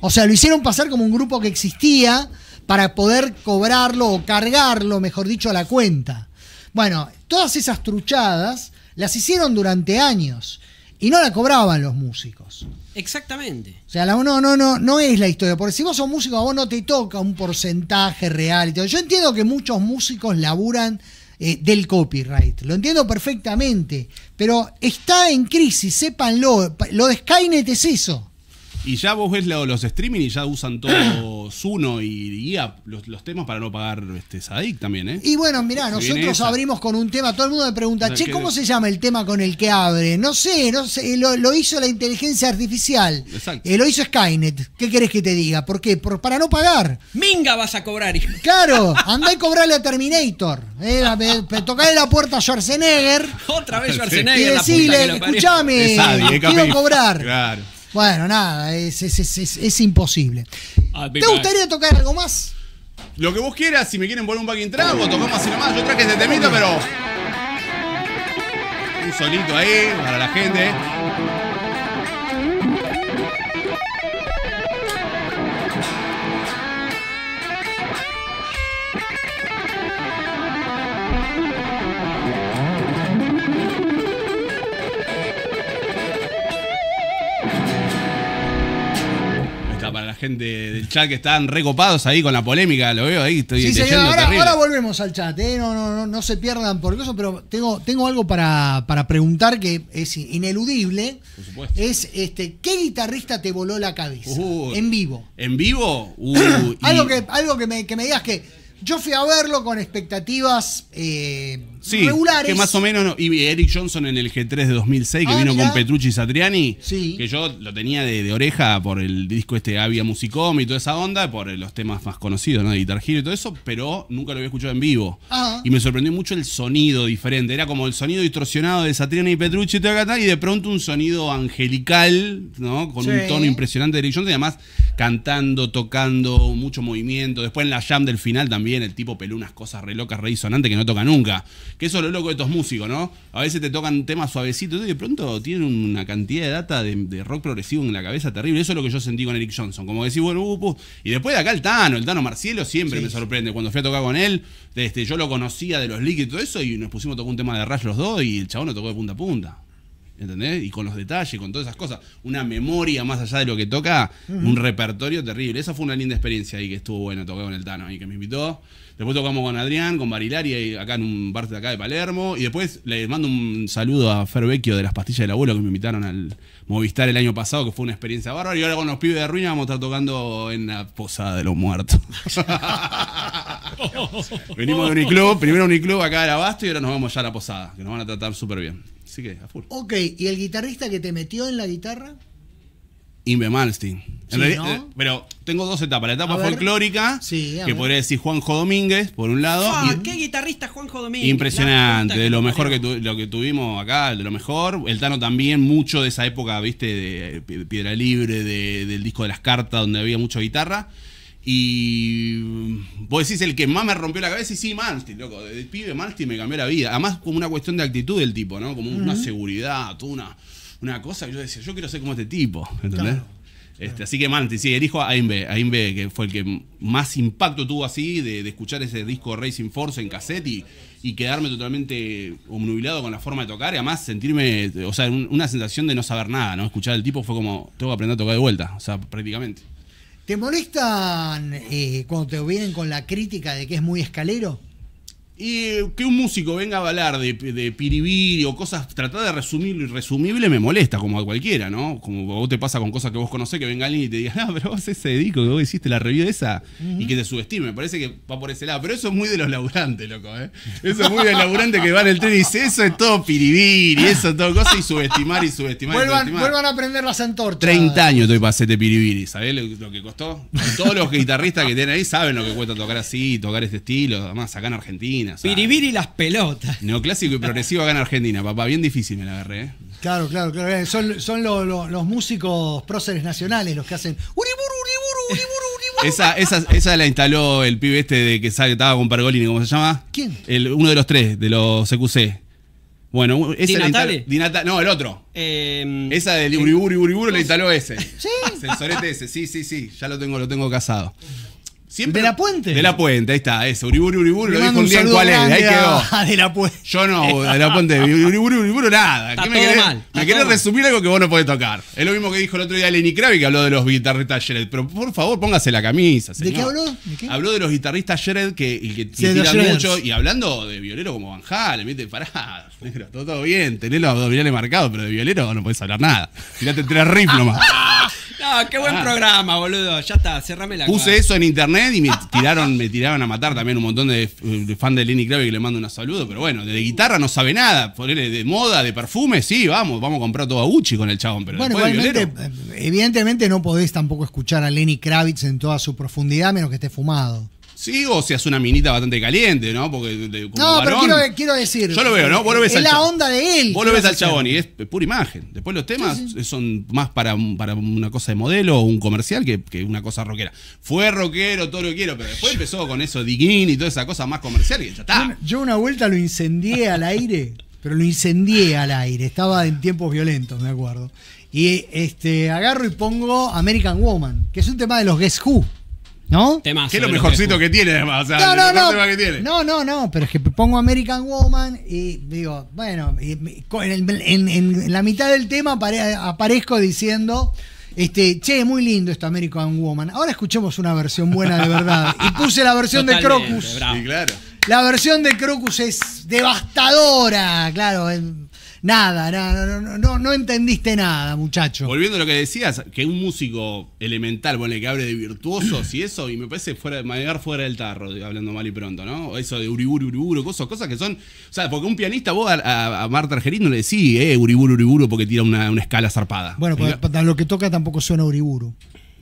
O sea, lo hicieron pasar como un grupo que existía para poder cobrarlo o cargarlo, mejor dicho, a la cuenta. Bueno, todas esas truchadas las hicieron durante años y no la cobraban los músicos. Exactamente. O sea, la, no, no, no, no es la historia. Porque si vos sos músico, a vos no te toca un porcentaje real. Yo entiendo que muchos músicos laburan eh, del copyright. Lo entiendo perfectamente, pero está en crisis, sepanlo, Lo de Skynet es eso. Y ya vos ves los streaming y ya usan todos uno y, los, temas para no pagar este Sadik también, ¿eh? Y bueno, mirá, nosotros abrimos con un tema, todo el mundo me pregunta, che, ¿cómo se llama el tema con el que abre? No sé, no sé, eh, lo, hizo la inteligencia artificial. Exacto. Eh, lo hizo Skynet. ¿Qué querés que te diga? ¿Por qué? Por, para no pagar. Minga vas a cobrar. Claro, andá y cobrarle a Terminator. Eh, en eh, la puerta a Schwarzenegger. Otra vez Schwarzenegger. Y decirle, escúchame, quiero cobrar. Claro. Bueno, nada, es, imposible. Ah, ¿Te gustaría tocar algo más? Lo que vos quieras, si me quieren poner un backing track o tocamos así nomás, yo traje este temita, pero. Un solito ahí para la gente. gente del chat que están recopados ahí con la polémica, lo veo ahí, estoy sí, señor, ahora, volvemos al chat, ¿eh? no, no, no, se pierdan por eso, pero tengo, tengo algo para, preguntar que es ineludible. Por supuesto. Es este, ¿qué guitarrista te voló la cabeza? Uh, en vivo. ¿En vivo? Uh, algo que, algo que me, digas que yo fui a verlo con expectativas. Eh, sí, Que más o menos, y Eric Johnson en el G3 de 2006, que ah, vino con Petrucci y Satriani, que yo lo tenía de, oreja por el disco este Avia Musicom y toda esa onda, por los temas más conocidos, ¿no? De Guitar y todo eso, pero nunca lo había escuchado en vivo. Ah. Y me sorprendió mucho el sonido diferente. Era como el sonido distorsionado de Satriani y Petrucci y y de pronto un sonido angelical, ¿no? Con un tono impresionante de Eric Johnson y además cantando, tocando, mucho movimiento. Después en la jam del final también el tipo peló unas cosas re locas, re disonantes que no toca nunca que eso es lo loco de estos músicos, ¿no? A veces te tocan temas suavecitos y de pronto tienen una cantidad de data de, rock progresivo en la cabeza terrible. Eso es lo que yo sentí con Eric Johnson. Como decís, bueno, y después de acá el Tano, el Tano Marcielo siempre me sorprende. Cuando fui a tocar con él, este, yo lo conocía de los líquidos y todo eso y nos pusimos a tocar un tema de Rush los dos y el chabón lo tocó de punta a punta. ¿entendés? Y con los detalles, con todas esas cosas. Una memoria más allá de lo que toca, un repertorio terrible. Esa fue una linda experiencia ahí que estuvo bueno tocar con el Tano y que me invitó. Después tocamos con Adrián, con Barilari, acá en un bar de acá de Palermo. Y después les mando un saludo a Fer Vecchio de las pastillas del abuelo que me invitaron al Movistar el año pasado, que fue una experiencia bárbara. Y ahora con los pibes de ruina vamos a estar tocando en la posada de los muertos. Venimos de Uniclub, primero Uniclub acá de Abasto y ahora nos vamos ya a la posada, que nos van a tratar súper bien. Así que, a full. Ok, ¿y el guitarrista que te metió en la guitarra? Inbe Malstein. Eh, pero tengo dos etapas. La etapa folclórica, que podría decir Juanjo Domínguez, por un lado. Ah, ¡Qué guitarrista Juanjo Domínguez! Impresionante, de lo mejor que, lo que tuvimos acá, de lo mejor. El Tano también, mucho de esa época, viste, de Piedra Libre, del disco de las cartas, donde había mucha guitarra. Y vos decís el que más me rompió la cabeza y sí, Malti, loco. De pibe Malti me cambió la vida. Además, como una cuestión de actitud del tipo, ¿no? Como una seguridad, una una cosa que yo decía, yo quiero ser como este tipo, ¿entendés? este, Así que Manti, sí, elijo a Aimbe, que fue el que más impacto tuvo así de, escuchar ese disco Racing Force en cassette y, quedarme totalmente omnubilado con la forma de tocar y además sentirme, o sea, una sensación de no saber nada, ¿no? Escuchar al tipo fue como, tengo que aprender a tocar de vuelta, o sea, prácticamente. ¿Te molestan eh, cuando te vienen con la crítica de que es muy escalero? Y que un músico venga a hablar de, de piribiri o cosas, tratar de resumirlo irresumible me molesta, como a cualquiera, ¿no? Como vos te pasa con cosas que vos conocés, que venga alguien y te diga, ah pero vos ese dedico que vos hiciste la review de esa y que te subestime, me parece que va por ese lado. Pero eso es muy de los laburantes, loco, ¿eh? Eso es muy de los laburantes que van el tren y dice, eso es todo piribiri, eso es todo cosa y subestimar y subestimar. Vuelvan, a aprender las antorchas. 30 años estoy para hacerte piribiri, ¿sabés lo, que costó? Todos los guitarristas que tienen ahí saben lo que cuesta tocar así, tocar este estilo, además acá en Argentina Argentina. las pelotas. Neoclásico y progresivo acá en Argentina, papá. Bien difícil me la agarré. ¿eh? Claro, claro, claro. Son, los músicos próceres nacionales los que hacen. ¡Uriburu, uriburu, uriburu! Esa, esa, esa, la instaló el pibe este de que estaba con Pergolini, ¿cómo se llama? ¿Quién? uno de los tres, de los CQC. Bueno, ese ¿Dinatale? no, el otro. Em, esa del Uriburu, Uriburu, la instaló ese. ¿Sí? El ese, sí, sí, sí. Ya lo tengo, lo tengo casado de la Puente. De la Puente, ahí está, eso. Uriburu, Uriburu, lo dijo un día en cuál es. Ahí quedó. de la Puente. Yo no, de la Puente. Uriburu, Uriburu, nada. Está ¿Qué me todo mal, me querés resumir algo que vos no podés tocar. Es lo mismo que dijo el otro día Lenny Kravitz que habló de los guitarristas Jared. Pero por favor, póngase la camisa. Señor. ¿De qué habló? Habló de los guitarristas Jared que, y que tiran mucho. Y hablando de violero como Van Halen, viste, pará, todo, bien, tenés los abdominales marcados, pero de violero no podés hablar nada. Tirate tres riffs nomás. qué buen ah. programa, boludo. Ya está, cerrame la Puse eso en internet y me tiraron, me tiraron a matar también un montón de, fan de Lenny Kravitz que le mando un saludo. Pero bueno, de guitarra no sabe nada. de moda, de perfume, sí, vamos, vamos a comprar todo a Gucci con el chabón. Pero bueno, evidentemente no podés tampoco escuchar a Lenny Kravitz en toda su profundidad, menos que esté fumado. Sí, o hace una minita bastante caliente, ¿no? Porque No, pero quiero, decir. Yo lo veo, ¿no? es la onda de él. Vos al chabón y es pura imagen. Después los temas son más para, una cosa de modelo o un comercial que, una cosa rockera. Fue rockero, todo lo quiero, pero después empezó con eso, Diguín y toda esa cosa más comercial y ya está. Yo una vuelta lo incendié al aire, pero lo incendié al aire. Estaba en tiempos violentos, me acuerdo. Y este, agarro y pongo American Woman, que es un tema de los Guess Who. ¿No? es lo mejorcito que, tiene, además. no, no, no. No, no, no. Pero es que pongo American Woman y digo, bueno, en, la mitad del tema aparezco diciendo. Este, che, muy lindo esto American Woman. Ahora escuchemos una versión buena de verdad. Y puse la versión de Crocus. Sí, claro. La versión de Crocus es devastadora, claro. Nada, no, no, no, entendiste nada, muchacho. Volviendo a lo que decías, que un músico elemental, bueno, que hable de virtuosos y eso, y me parece fuera, manejar fuera del tarro, hablando mal y pronto, ¿no? Eso de uriburu, uriburu, cosas, cosas que son. O sea, porque un pianista, vos a, Marta Argerín no le decís, eh, uriburu, uriburu, porque tira una, escala zarpada. Bueno, para lo que toca tampoco suena uriburu.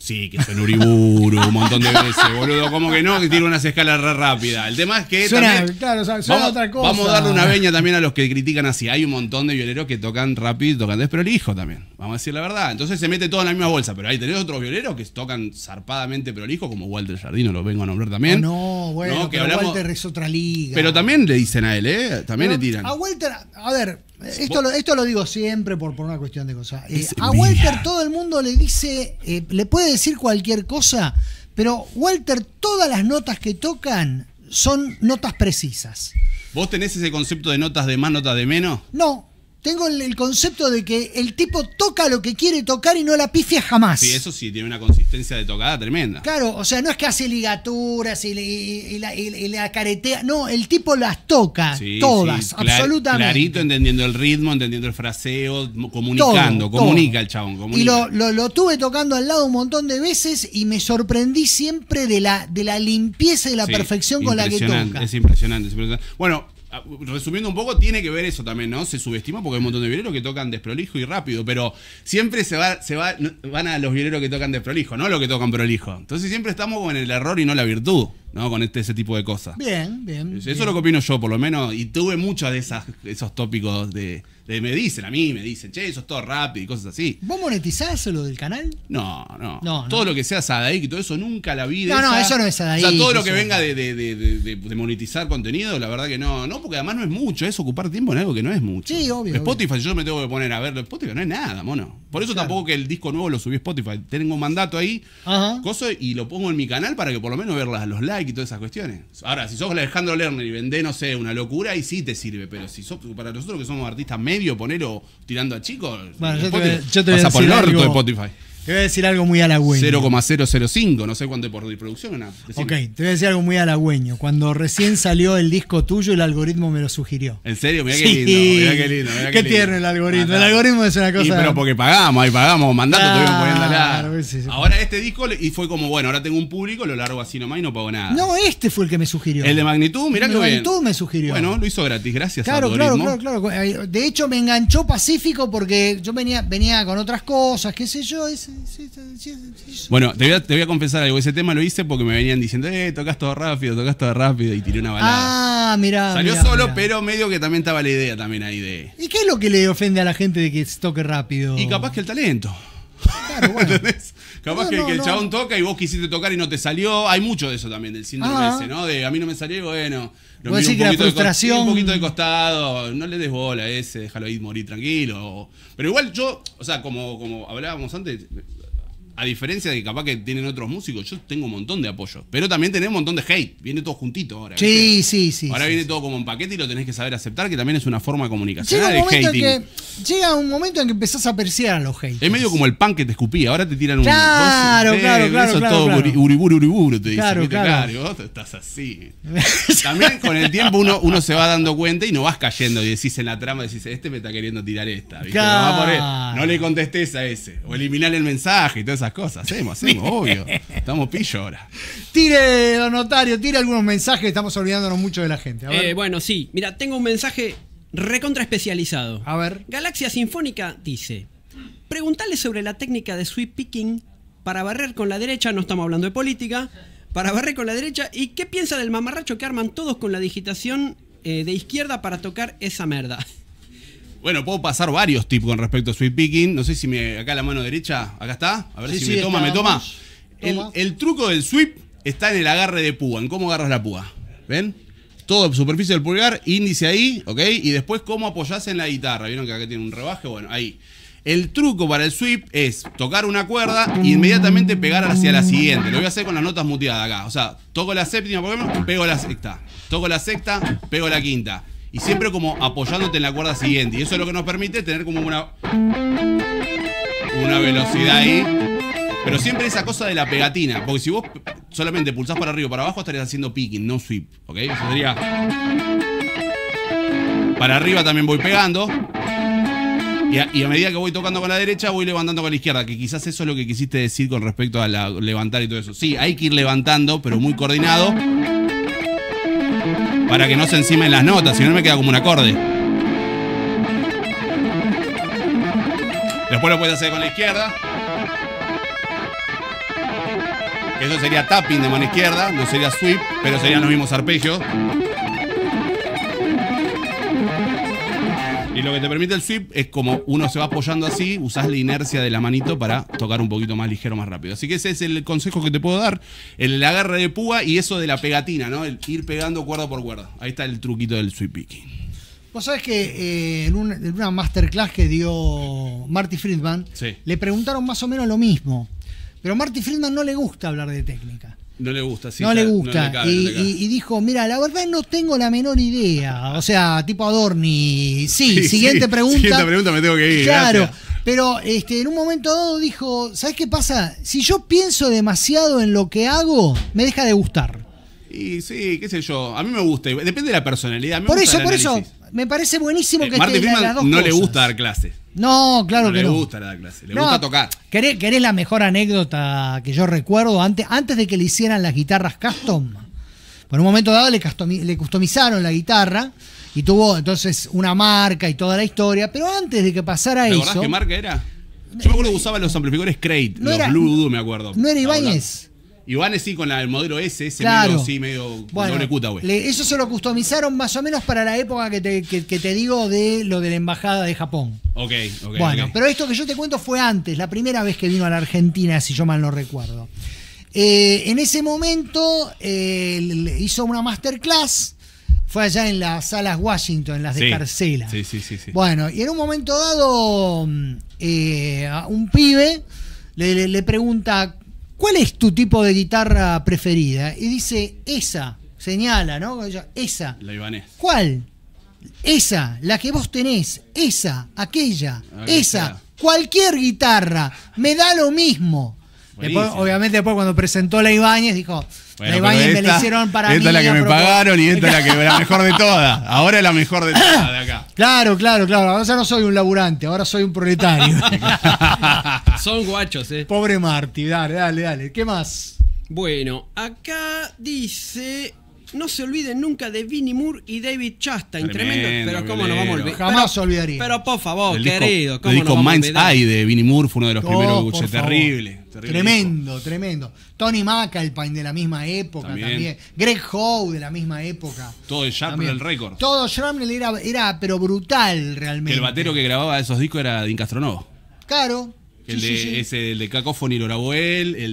Sí, que son Uriburu un montón de veces, boludo. ¿Cómo que no? Que tiene unas escalas re rápidas. El tema es que. Suena, vamos, otra cosa. Vamos a darle una veña también a los que critican así. Hay un montón de violeros que tocan rápido, tocan desprolijo también. Vamos a decir la verdad. Entonces se mete todo en la misma bolsa. Pero ahí tenés otros violeros que tocan zarpadamente prolijo, como Walter Jardino, lo vengo a nombrar también. Oh, no, bueno, Walter es otra liga. Pero también le dicen a él, ¿eh? También le tiran. A Walter, a ver. Eh, esto lo, esto lo digo siempre por, por una cuestión de cosas. Eh, a Walter todo el mundo le dice, eh, le puede decir cualquier cosa, pero Walter todas las notas que tocan son notas precisas. ¿Vos tenés ese concepto de notas de más, notas de menos? No, tengo el, concepto de que el tipo toca lo que quiere tocar y no la pifia jamás. Sí, eso sí, tiene una consistencia de tocada tremenda. Claro, o sea, no es que hace ligaturas y, le, y, la, caretea. No, el tipo las toca todas, absolutamente. Clarito, entendiendo el ritmo, entendiendo el fraseo, comunicando, comunica el chabón. Comunica. Y lo, tuve tocando al lado un montón de veces y me sorprendí siempre de la, de la limpieza y la perfección con la que toca. Es impresionante, es impresionante. Bueno, Ah, resumiendo un poco, tiene que ver eso también, ¿no? Se subestima porque hay un montón de violeros que tocan desprolijo y rápido, pero siempre se va, se va, van a los violeros que tocan desprolijo, no los que tocan prolijo. Entonces siempre estamos con el error y no la virtud. ¿no? Con este, ese tipo de cosas. Bien, bien. Eso es lo que opino yo, por lo menos. Y tuve muchos de esas, esos tópicos de, Me dicen a mí, me dicen, che, eso es todo rápido y cosas así. ¿Vos monetizás lo del canal? No, no. todo lo que sea Sadaik y todo eso, nunca la vi. no, no, eso no es Sadaik. O sea, todo lo que venga de, monetizar contenido, la verdad que no. No, porque además no es mucho. Es ocupar tiempo en algo que no es mucho. Sí, obvio. Spotify, yo me tengo que poner a ver. Spotify no es nada, mono. Por eso tampoco que el disco nuevo lo subí a Spotify. Tengo un mandato ahí, Ajá. y lo pongo en mi canal para que por lo menos ver los likes y todas esas cuestiones. Ahora, si sos Alejandro Lerner y vendés, no sé, una locura, y sí te sirve, pero si para nosotros que somos artistas medio, ponerlo tirando a chicos, bueno, yo te, voy, a de Spotify. Te voy a decir algo muy halagüeño. 0,005, no sé cuánto por reproducción. Nada. Ok, te voy a decir algo muy halagüeño. Cuando recién salió el disco tuyo, el algoritmo me lo sugirió. ¿En serio? Mirá sí. qué lindo, mirá qué lindo. qué, tierno el algoritmo. El algoritmo es una cosa. Y, pero porque pagamos, ahí pagamos, mandando, claro, la... sí, sí, Ahora este disco, y fue como, bueno, ahora tengo un público, lo largo así nomás y no pago nada. No, este fue el que me sugirió. El de Magnitud, mirá el de Magnitud me sugirió. Bueno, lo hizo gratis, gracias claro, algoritmo. Claro, claro, claro. Eh, de hecho, me enganchó Pacífico porque yo venía, venía con otras cosas, qué sé yo, ese bueno, te voy, a, confesar algo. Ese tema lo hice porque me venían diciendo, eh, tocas todo rápido, tocas todo rápido. Y tiré una balada. Ah, mirá. Salió solo, pero medio que también estaba la idea también ahí de. ¿Y qué es lo que le ofende a la gente de que toque rápido? Y capaz que el talento. Capaz que, el chabón toca y vos quisiste tocar y no te salió. Hay mucho de eso también, del síndrome ese, ¿no? De a mí no me salió y bueno lo decir frustración. un poquito de costado, no le des bola a ese, déjalo ir morir tranquilo. Pero igual yo, o sea, como, como hablábamos antes, a diferencia de que capaz que tienen otros músicos, yo tengo un montón de apoyo, Pero también tenés un montón de hate. Viene todo juntito ahora. Sí, sí, sí. Ahora viene todo como un paquete y lo tenés que saber aceptar, que también es una forma de comunicación. Llega un, momento que, llega un momento en que empezás a percibir a los hate. Es medio como el pan que te escupía. Ahora te tiran un. Claro, claro, claro. Eso todo uriburu, uriburu, te dicen. Claro, claro. Vos estás así. también con el tiempo uno, uno se va dando cuenta y no vas cayendo y decís en la trama, decís, este me está queriendo tirar esta. No, le contestes a ese. O eliminar el mensaje y todas cosas, hacemos, hacemos, obvio. Estamos pillo ahora. Tire, los notario, tire algunos mensajes, estamos olvidándonos mucho de la gente. Eh, bueno, sí, mira, tengo un mensaje recontra especializado. A ver. Galaxia Sinfónica dice: Preguntale sobre la técnica de sweep picking para barrer con la derecha, no estamos hablando de política, para barrer con la derecha, y qué piensa del mamarracho que arman todos con la digitación eh, de izquierda para tocar esa merda. Bueno, puedo pasar varios tips con respecto a sweep picking. No sé si me. Acá la mano derecha, acá está. A ver si me, toma, me toma, El, truco del sweep está en el agarre de púa, en cómo agarras la púa. ¿Ven? Todo superficie del pulgar, índice ahí, ¿ok? Y después cómo apoyás en la guitarra. ¿Vieron que acá tiene un rebaje? Bueno, ahí. El truco para el sweep es tocar una cuerda e inmediatamente pegar hacia la siguiente. Lo voy a hacer con las notas muteadas acá. O sea, toco la séptima, por pego la sexta. Toco la sexta, pego la quinta y siempre como apoyándote en la cuerda siguiente. Y eso es lo que nos permite tener como una, una velocidad ahí. Pero siempre esa cosa de la pegatina, porque si vos solamente pulsás para arriba o para abajo estarías haciendo picking, no sweep, ¿ok? Eso sería... Para arriba también voy pegando. Y a, medida que voy tocando con la derecha, voy levantando con la izquierda, que quizás eso es lo que quisiste decir con respecto a la, levantar y todo eso. Sí, hay que ir levantando, pero muy coordinado para que no se encimen las notas, si no me queda como un acorde. Después lo puedes hacer con la izquierda. eso sería tapping de mano izquierda, no sería sweep, pero serían los mismos arpegios. lo que te permite el sweep es como uno se va apoyando así, Usas la inercia de la manito para tocar un poquito más ligero, más rápido. Así que ese es el consejo que te puedo dar, el agarre de púa y eso de la pegatina, ¿no? El ir pegando cuerda por cuerda. Ahí está el truquito del sweep picking. Vos sabés que eh, en, una masterclass que dio Marty Friedman, le preguntaron más o menos lo mismo. Pero Marty Friedman no le gusta hablar de técnica. No le gusta, sí. No le gusta. y, dijo, mira, la verdad no tengo la menor idea. O sea, tipo Adorni. Sí, siguiente pregunta. Siguiente pregunta me tengo que ir. Claro. Pero este, en un momento dado dijo, ¿sabes qué pasa? Si yo pienso demasiado en lo que hago, me deja de gustar. Y sí, qué sé yo. A mí me gusta. Depende de la personalidad. por eso, por eso, me parece buenísimo eh, que no le gusta dar clases. No, claro que le no. Le gusta la clase, le gusta tocar. ¿querés, la mejor anécdota que yo recuerdo? Antes, antes de que le hicieran las guitarras custom, por un momento dado le, customizaron la guitarra y tuvo entonces una marca y toda la historia, pero antes de que pasara ¿Te eso. qué marca era? Yo me acuerdo que usaba los amplificadores Crate, los Blue Doo me acuerdo. ¿No era Ibáñez? Iván sí con el modelo S, ese medio, sí, medio bueno, Eso se lo customizaron más o menos para la época que te, digo de lo de la embajada de Japón. Ok, ok. Bueno, pero esto que yo te cuento fue antes, la primera vez que vino a la Argentina, si yo mal no recuerdo. Eh, en ese momento eh, hizo una masterclass. Fue allá en las salas Washington, en las de Carcela. Sí, sí, sí, sí, Bueno, y en un momento dado, mm, eh, un pibe le pregunta ¿cuál es tu tipo de guitarra preferida? Y dice, esa, señala, ¿no? Esa. La Ibanez. ¿Cuál? Esa, la que vos tenés, esa, aquella, esa, cualquier guitarra, me da lo mismo. obviamente después cuando presentó la Ibáñez dijo, bueno, me hicieron para esta es la que me pagaron y esta es la, que, mejor de todas. Ahora es la mejor de todas acá. Claro, claro, claro. Ahora ya no soy un laburante, ahora soy un proletario. Son guachos, eh. Pobre Marty, dale, dale, dale. ¿Qué más? Bueno, acá dice. No se olviden nunca de Vinnie Moore y David Chastain. Tremendo, pero cómo nos vamos a olvidar. Jamás se olvidaría. Pero por favor, querido. ¿cómo el disco Mind's Eye de Vinnie Moore fue uno de los oh, primeros. Terrible. Tremendo, tremendo, Tony tremendo. Tony McAlpine de la misma época también. Greg Howe de la misma época. Todo Shrapnel el récord. Todo Shrapnel era, era, pero brutal realmente. el batero que grababa esos discos era Dean Castronovo. Claro. El, de, Ese, el de Cacophony el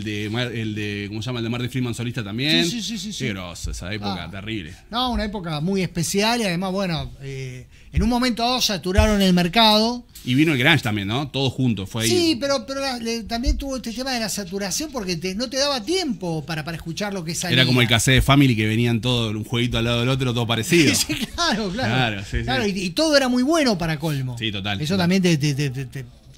de, el de, ¿cómo se llama? El de Marty Freeman solista también. Sí, sí, sí. Qué esa época, ah. terrible. No, una época muy especial y además, bueno, eh, en un momento dado saturaron el mercado. Y vino el Grange también, ¿no? Todos juntos. fue ahí. Sí, pero, pero también tuvo este tema de la saturación porque no te daba tiempo para, para escuchar lo que salía. Era como el cassette de Family que venían todos, un jueguito al lado del otro, todo parecido. sí, claro, claro. claro, sí, Y, todo era muy bueno para colmo. Sí, total. Eso también te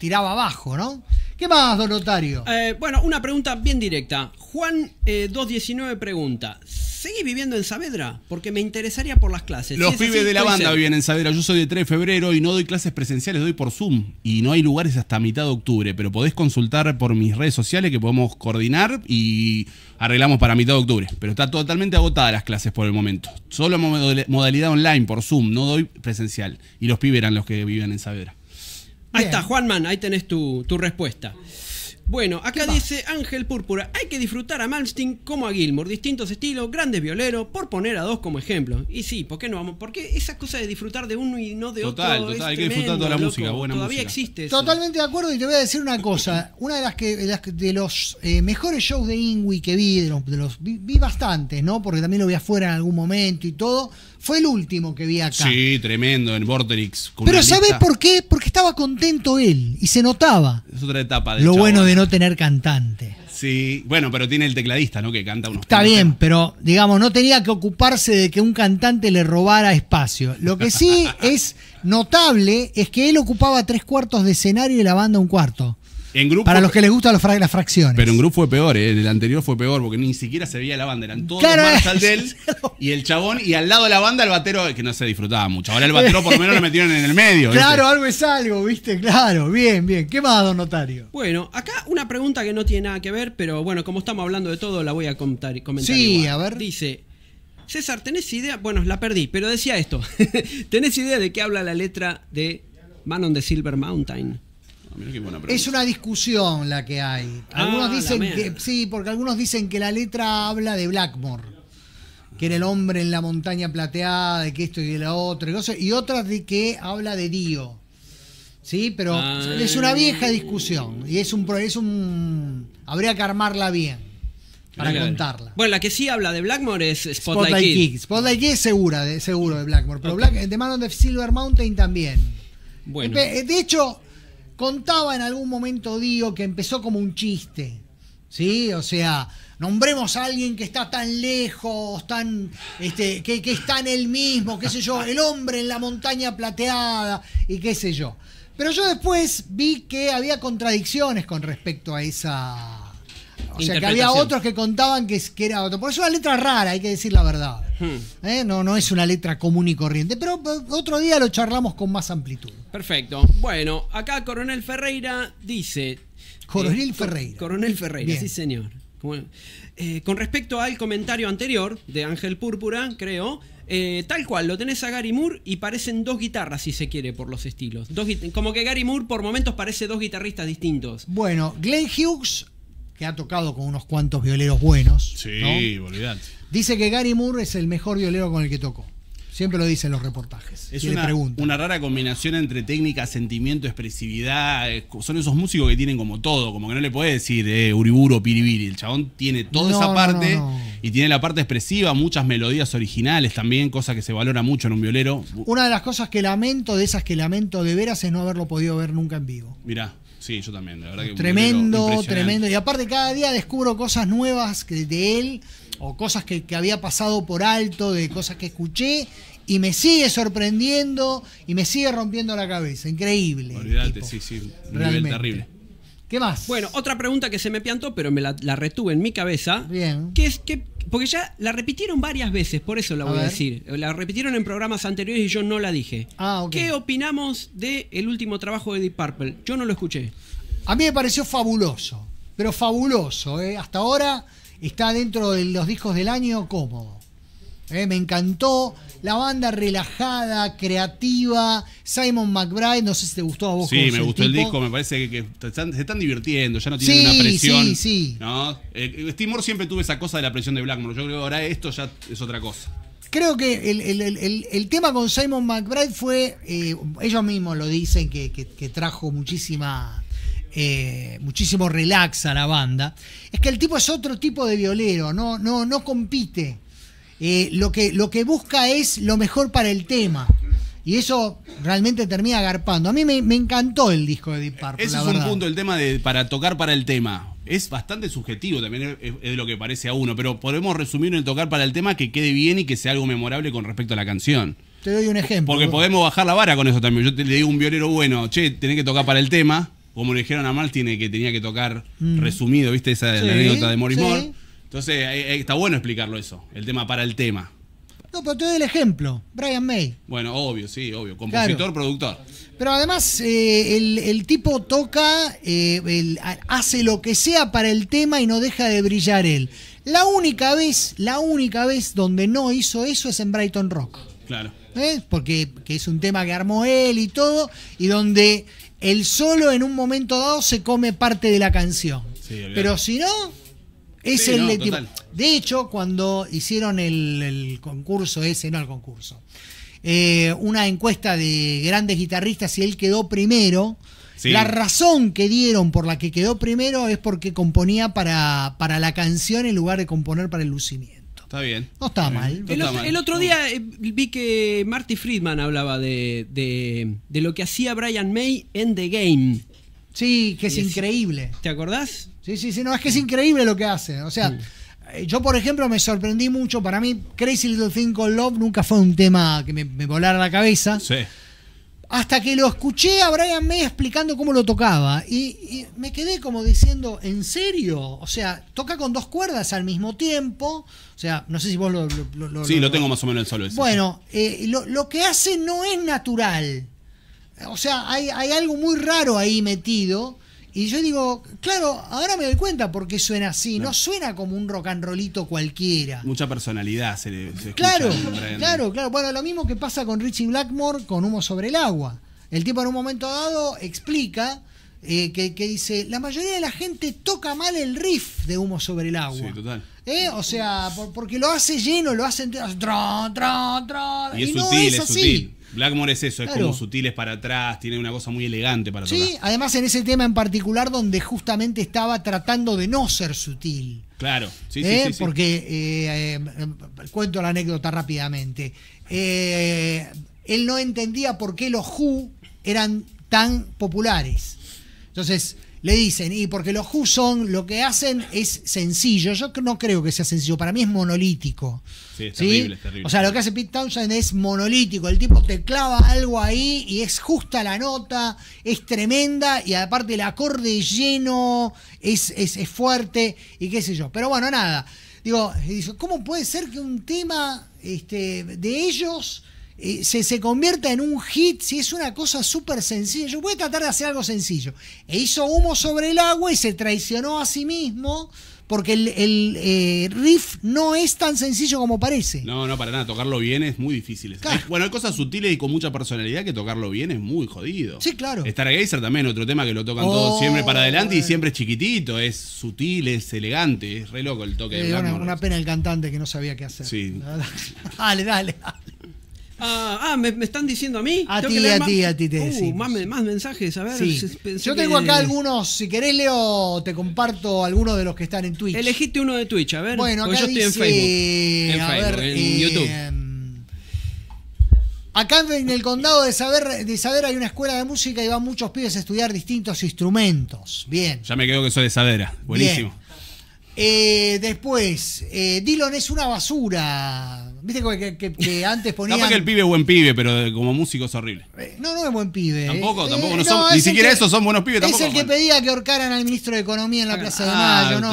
tiraba abajo, ¿no? ¿Qué más, don notario? Eh, bueno, una pregunta bien directa. Juan 219 eh, pregunta, ¿seguís viviendo en Saavedra? Porque me interesaría por las clases. Los pibes de la banda viven en Saavedra. Yo soy de 3 de febrero y no doy clases presenciales, doy por Zoom. Y no hay lugares hasta mitad de octubre, pero podés consultar por mis redes sociales que podemos coordinar y arreglamos para mitad de octubre. Pero está totalmente agotada las clases por el momento. Solo modalidad online por Zoom, no doy presencial. Y los pibes eran los que vivían en Saavedra. Ahí está, Man, ahí tenés tu, tu respuesta. Bueno, acá dice Ángel Púrpura, hay que disfrutar a Malmsteen como a Gilmour, distintos estilos, grandes violeros, por poner a dos como ejemplo. Y sí, ¿por qué no vamos? Porque esa cosa de disfrutar de uno y no de otro. Total, total, hay que disfrutar toda la música, Todavía existe Totalmente de acuerdo y te voy a decir una cosa, una de las que de, los eh, mejores shows de Ingui que vi, de los, vi, vi bastantes, ¿no? Porque también lo vi afuera en algún momento y todo. Fue el último que vi acá. Sí, tremendo, en Vorterix. Pero ¿sabes por qué? Porque estaba contento él y se notaba. Es otra etapa de Lo bueno de no tener cantante. Sí, bueno, pero tiene el tecladista, ¿no? Que canta unos Está bien, pero digamos, no tenía que ocuparse de que un cantante le robara espacio. Lo que sí es notable es que él ocupaba tres cuartos de escenario y la banda un cuarto. Para los que les gustan las fracciones. Pero en grupo fue peor, ¿eh? el anterior fue peor, porque ni siquiera se veía la banda. Eran todos claro, Marshall eh. y el chabón, y al lado de la banda el batero, que no se disfrutaba mucho. Ahora el batero por lo menos lo metieron en el medio. Claro, algo es algo, ¿viste? Claro, bien, bien. ¿Qué más, don Notario? Bueno, acá una pregunta que no tiene nada que ver, pero bueno, como estamos hablando de todo, la voy a comentar. sí, a ver. Dice. César, ¿tenés idea? Bueno, la perdí, pero decía esto. ¿Tenés idea de qué habla la letra de Manon de Silver Mountain? Es una discusión la que hay. Algunos ah, dicen que sí, porque algunos dicen que la letra habla de Blackmore, que era el hombre en la montaña plateada, de que esto y de la otra, y otras de que habla de Dio. Sí, pero ah. es una vieja discusión y es un, es un habría que armarla bien para contarla. Bueno, la que sí habla de Blackmore es Spotlight, Spotlight Kid. Spotlight Kid es segura, de, seguro de Blackmore, pero Black, The Man on Silver Mountain también. Bueno. Eh, eh, de hecho, Contaba en algún momento Dio que empezó como un chiste. ¿Sí? O sea, nombremos a alguien que está tan lejos, tan, este, que, que está en el mismo, qué sé yo, el hombre en la montaña plateada y qué sé yo. Pero yo después vi que había contradicciones con respecto a esa o sea que había otros que contaban que, era otro. Por eso es una letra rara, hay que decir la verdad. Hmm. ¿Eh? No, no es una letra común y corriente. Pero eh, otro día lo charlamos con más amplitud. Perfecto. Bueno, acá Coronel Ferreira dice. Eh, Coronel Ferreira. Coronel Ferreira, sí señor. con respecto al comentario anterior de Ángel Púrpura, creo, tal cual, lo tenés a Gary Moore y parecen dos guitarras, si se quiere, por los estilos. como que Gary Moore por momentos parece dos guitarristas distintos. Bueno, Glenn Hughes que ha tocado con unos cuantos violeros buenos. Sí, ¿no? Dice que Gary Moore es el mejor violero con el que tocó. Siempre lo dicen los reportajes. Es una, una, rara combinación entre técnica, sentimiento, expresividad. Eh, son esos músicos que tienen como todo, como que no le puede decir eh, Uriburo, Piribiri. El chabón tiene toda esa parte y tiene la parte expresiva, muchas melodías originales también, cosa que se valora mucho en un violero. Una de las cosas que lamento, de esas que lamento de veras, es no haberlo podido ver nunca en vivo. Mirá. Sí, yo también, la verdad que Tremendo, tremendo. Y aparte cada día descubro cosas nuevas de, él o cosas que, había pasado por alto, de cosas que escuché. Y me sigue sorprendiendo y me sigue rompiendo la cabeza. Increíble. Olvídate, sí, sí. terrible. ¿Qué más? Bueno, otra pregunta que se me piantó, pero me la, la retuve en mi cabeza. Bien. ¿Qué es, qué, porque ya la repitieron varias veces, por eso la voy a decir. La repitieron en programas anteriores y yo no la dije. Ah, ¿Qué opinamos de el último trabajo de Deep Purple? Yo no lo escuché. A mí me pareció fabuloso, pero fabuloso. ¿eh? Hasta ahora está dentro de los discos del año cómodo. ¿eh? Me encantó la banda relajada, creativa. Simon McBride, no sé si te gustó a vos. Sí, me gustó el, disco, me parece que, se están divirtiendo, ya no tienen una presión. Sí, sí. sí... Eh, Moore siempre tuvo esa cosa de la presión de Blackmore. Yo creo que ahora esto ya es otra cosa creo que el, tema con Simon McBride fue, eh, ellos mismos lo dicen, que, trajo muchísima, eh, muchísimo relax a la banda. Es que el tipo es otro tipo de violero, no, no, no compite. Eh, lo, que, lo que busca es lo mejor para el tema. Y eso realmente termina agarpando A mí me, encantó el disco de Deep Purple. Ese es un punto, el tema de para tocar para el tema. Es bastante subjetivo también, es, lo que parece a uno, pero podemos resumir en tocar para el tema que quede bien y que sea algo memorable con respecto a la canción. Te doy un ejemplo. Porque podemos bajar la vara con eso también. Yo te, le digo un violero bueno, che, tenés que tocar para el tema. Como le dijeron a tiene que tenía que tocar mm. resumido, ¿viste? Esa anécdota de Morimor. Sí. Entonces, eh, eh, está bueno explicarlo eso, el tema para el tema. No, pero te doy el ejemplo, Brian May. Bueno, obvio, sí, obvio. Compositor, productor. Pero además, eh, el, tipo toca, hace lo que sea para el tema y no deja de brillar él. La única vez, la única vez donde no hizo eso es en Brighton Rock. Claro. Porque es un tema que armó él y todo, y donde él solo en un momento dado se come parte de la canción. Sí, Pero si no, es el de hecho, cuando hicieron el, concurso ese, no el concurso, eh, una encuesta de grandes guitarristas y él quedó primero. La razón que dieron por la que quedó primero es porque componía para, para la canción en lugar de componer para el lucimiento. Está bien. No está mal. el, otro, día eh, vi que Marty Friedman hablaba de, de, lo que hacía Brian May en The Game. Sí, que es increíble. ¿Te acordás? Sí, sí, sí, no, es que es increíble lo que hace O sea, eh, yo por ejemplo me sorprendí mucho. Para mí, Crazy Little Thing Called Love nunca fue un tema que me, volara la cabeza. Sí. Hasta que lo escuché a Brian May explicando cómo lo tocaba. Y, me quedé como diciendo, ¿en serio? O sea, toca con dos cuerdas al mismo tiempo. O sea, no sé si vos lo... sí, lo, tengo más o menos en solo. Bueno, eh, lo, que hace no es natural. O sea, hay, hay algo muy raro ahí metido y yo digo, claro, ahora me doy cuenta porque suena así, no, suena como un rock and rollito cualquiera. Mucha personalidad se le Claro, claro, claro. Bueno, lo mismo que pasa con Richie Blackmore con Humo sobre el agua. El tipo en un momento dado explica eh, que, dice, la mayoría de la gente toca mal el riff de Humo sobre el agua. Sí, total. ¿Eh? O sea, porque lo hace lleno, lo hace... y, no es, así. Blackmore es eso, es como sutiles para atrás, tiene una cosa muy elegante para sí, Sí, además en ese tema en particular donde justamente estaba tratando de no ser sutil. Claro, sí, sí, ¿Eh? sí, Porque, eh, eh, cuento la anécdota rápidamente, él no entendía por qué los Who eran tan populares. Entonces, le dicen, y porque los huson, lo que hacen es sencillo. Yo no creo que sea sencillo, para mí es monolítico. Sí, es Terrible, es terrible. O sea, lo que hace Pete Townshend es monolítico. El tipo te clava algo ahí y es justa la nota, es tremenda y aparte el acorde lleno es, es, es fuerte y qué sé yo. Pero bueno, nada. Digo, ¿cómo puede ser que un tema este, de ellos eh, se, convierta en un hit, si es una cosa súper sencilla. Yo voy a tratar de hacer algo sencillo. E hizo humo sobre el agua y se traicionó a sí mismo. Porque el, eh, riff no es tan sencillo como parece. No, no, para nada. Tocarlo bien es muy difícil. bueno, hay cosas sutiles y con mucha personalidad que tocarlo bien es muy jodido. Sí, claro. Stargazer también, otro tema que lo tocan todos oh, siempre para adelante y siempre es chiquitito. Es sutil, es elegante. Es re loco el toque eh, una, una pena el cantante que no sabía qué hacer. Sí. dale, dale. dale. Ah, ah me, están diciendo a mí. A ti, a ti, a ti te uh, Más, mensajes, a ver. Yo tengo acá algunos, si querés leo, te comparto algunos de los que están en Twitch. Elegiste uno de Twitch, a ver. Bueno, acá yo estoy en Facebook. En, ver, en eh, YouTube. Em, acá en el condado de Saber, de hay una escuela de música y van muchos pibes a estudiar distintos instrumentos. Bien. Ya me quedo que soy de Sadera. Buenísimo. Eh, después, eh, Dylan es una basura. Viste que, que, antes ponían. es que el pibe es buen pibe, pero eh, como músico es horrible. Eh, no, no es buen pibe. Eh. Tampoco, tampoco. ni siquiera eso esos son buenos pibes. es el que pedía que ahorcaran al ministro de Economía en la Plaza de ah, Mayo. No,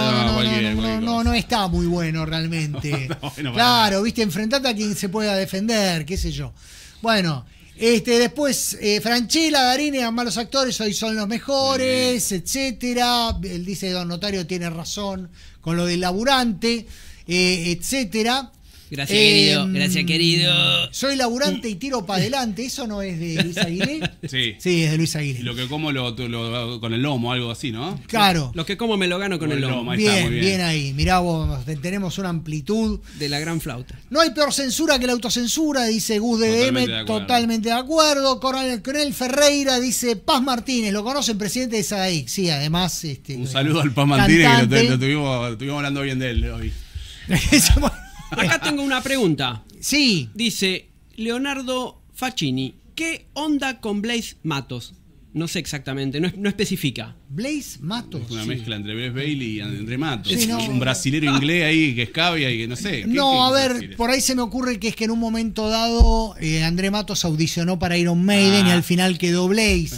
no, no, está muy bueno realmente. claro, viste, enfrentate a quien se pueda defender, qué sé yo. Bueno, este, después, eh, Franchella, Darín eran malos actores, hoy son los mejores, etcétera. Él dice, don Notario tiene razón con lo del laburante, etcétera. Gracias, querido. Em, Gracias, querido. Soy laburante y tiro para adelante. ¿Eso no es de Luis Aguilé? Sí. Sí, es de Luis Aguilé. Lo que como lo, con el lomo, algo así, ¿no? Claro. Lo que como me lo gano con, el lomo. bien, bien, ahí. Mirá vos, tenemos una amplitud. De la gran flauta. No hay peor censura que la autocensura, dice Gus Dm, Totalmente de acuerdo. Con el Ferreira dice Paz Martínez. ¿Lo conocen, presidente de SAI." Sí, además. Este, Un saludo al Paz Martínez, que lo, tuvimos, hablando bien de él hoy. Acá tengo una pregunta. Sí. Dice Leonardo Facchini, ¿qué onda con Blaze Matos? No sé exactamente, no, especifica. Blaze Matos. Es una mezcla entre Blaze Bailey y André Matos. Es Un brasilero inglés ahí que escabia y que no sé. no, a ver, por ahí se me ocurre que es que en un momento dado eh, André Matos audicionó para Iron Maiden y ah. al final quedó Blaze.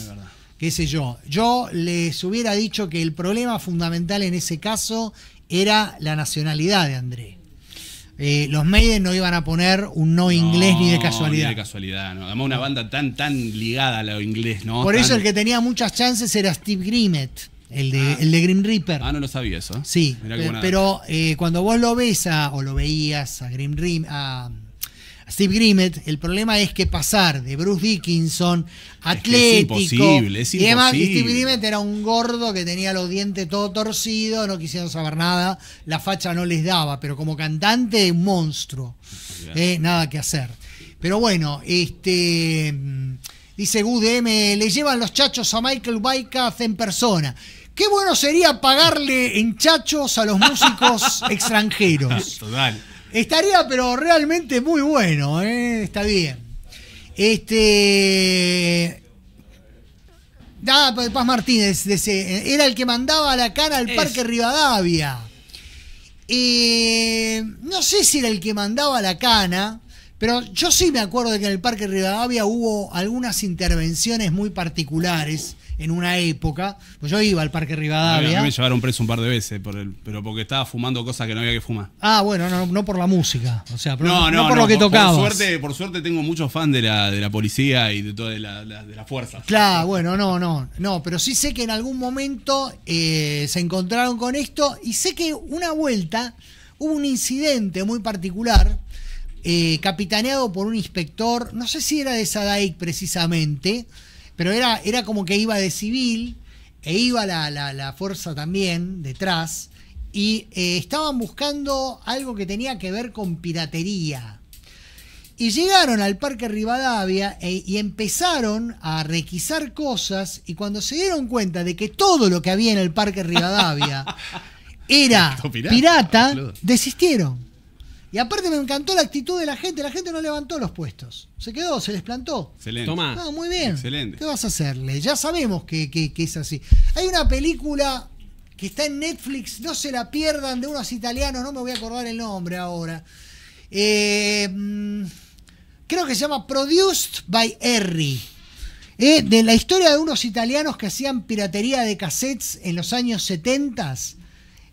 Qué sé yo. Yo les hubiera dicho que el problema fundamental en ese caso era la nacionalidad de André. Eh, los Maiden no iban a poner un no inglés ni de casualidad. Ni de casualidad, ¿no? Además, una banda tan, tan ligada a lo inglés, ¿no? Por eso el que tenía muchas chances era Steve Grimmett. El de, ah. el de Grim Reaper. Ah, no lo sabía eso. Sí. pero, eh, cuando vos lo ves o lo veías a Grim Reaper, Steve Grimmett. El problema es que pasar de Bruce Dickinson, atlético. Es es imposible, es imposible. Y además, Steve Grimmett era un gordo que tenía los dientes todo torcido, no quisieron saber nada, la facha no les daba, pero como cantante, monstruo. Eh, nada que hacer. Pero bueno, este. Mm, dice UDM, le llevan los chachos a Michael Bycath en persona. Qué bueno sería pagarle en chachos a los músicos extranjeros. Total. Estaría, pero realmente muy bueno, ¿eh? está bien. Este. Ah, Paz Martínez, era el que mandaba la cana al Parque Rivadavia. Eh, no sé si era el que mandaba la cana, pero yo sí me acuerdo de que en el Parque Rivadavia hubo algunas intervenciones muy particulares en una época. Pues yo iba al Parque Rivadavia. me llevaron preso un par de veces, pero porque estaba fumando cosas que no había que fumar. Ah, bueno, no, por la música. O sea, no, por lo que tocaba. Por suerte, tengo muchos fans de la, de la policía y de toda las la, fuerza. Claro, bueno, no, no. No, pero sí sé que en algún momento eh, se encontraron con esto y sé que una vuelta hubo un incidente muy particular. Eh, capitaneado por un inspector, no sé si era de Sadaic precisamente, pero era, era como que iba de civil e iba la, la, fuerza también detrás y eh, estaban buscando algo que tenía que ver con piratería. Y llegaron al Parque Rivadavia e, y empezaron a requisar cosas y cuando se dieron cuenta de que todo lo que había en el Parque Rivadavia era pirata desistieron. Y aparte me encantó la actitud de la gente. La gente no levantó los puestos. Se quedó, se les plantó. Excelente. Ah, muy bien. Excelente. ¿Qué vas a hacerle? Ya sabemos que, es así. Hay una película que está en Netflix, no se la pierdan, de unos italianos, no me voy a acordar el nombre ahora. Eh, mm, creo que se llama Produced by Harry. Eh, de la historia de unos italianos que hacían piratería de cassettes en los años 70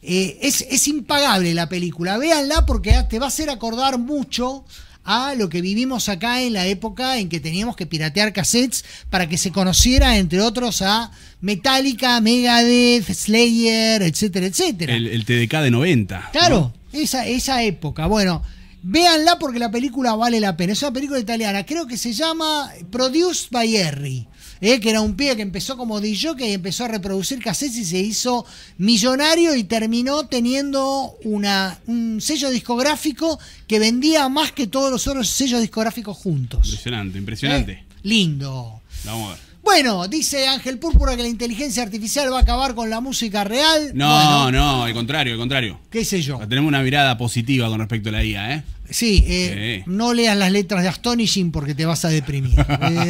eh, es, impagable la película, véanla porque te va a hacer acordar mucho a lo que vivimos acá en la época en que teníamos que piratear cassettes para que se conociera, entre otros, a Metallica, Megadeth, Slayer, etcétera, etcétera. El, TDK de 90. Claro, esa, esa época. Bueno, véanla porque la película vale la pena. Es una película italiana, creo que se llama Produced by Harry. ¿eh? que era un pie que empezó como DJ que empezó a reproducir cassettes y se hizo millonario y terminó teniendo una, un sello discográfico que vendía más que todos los otros sellos discográficos juntos. Impresionante, impresionante. ¿Eh? lindo. Vamos a ver. Bueno, dice Ángel Púrpura que la inteligencia artificial va a acabar con la música real. No, no, no, al contrario, al contrario. ¿Qué sé yo? Tenemos una mirada positiva con respecto a la IA, ¿eh? Sí, eh, no leas las letras de Astonishing porque te vas a deprimir.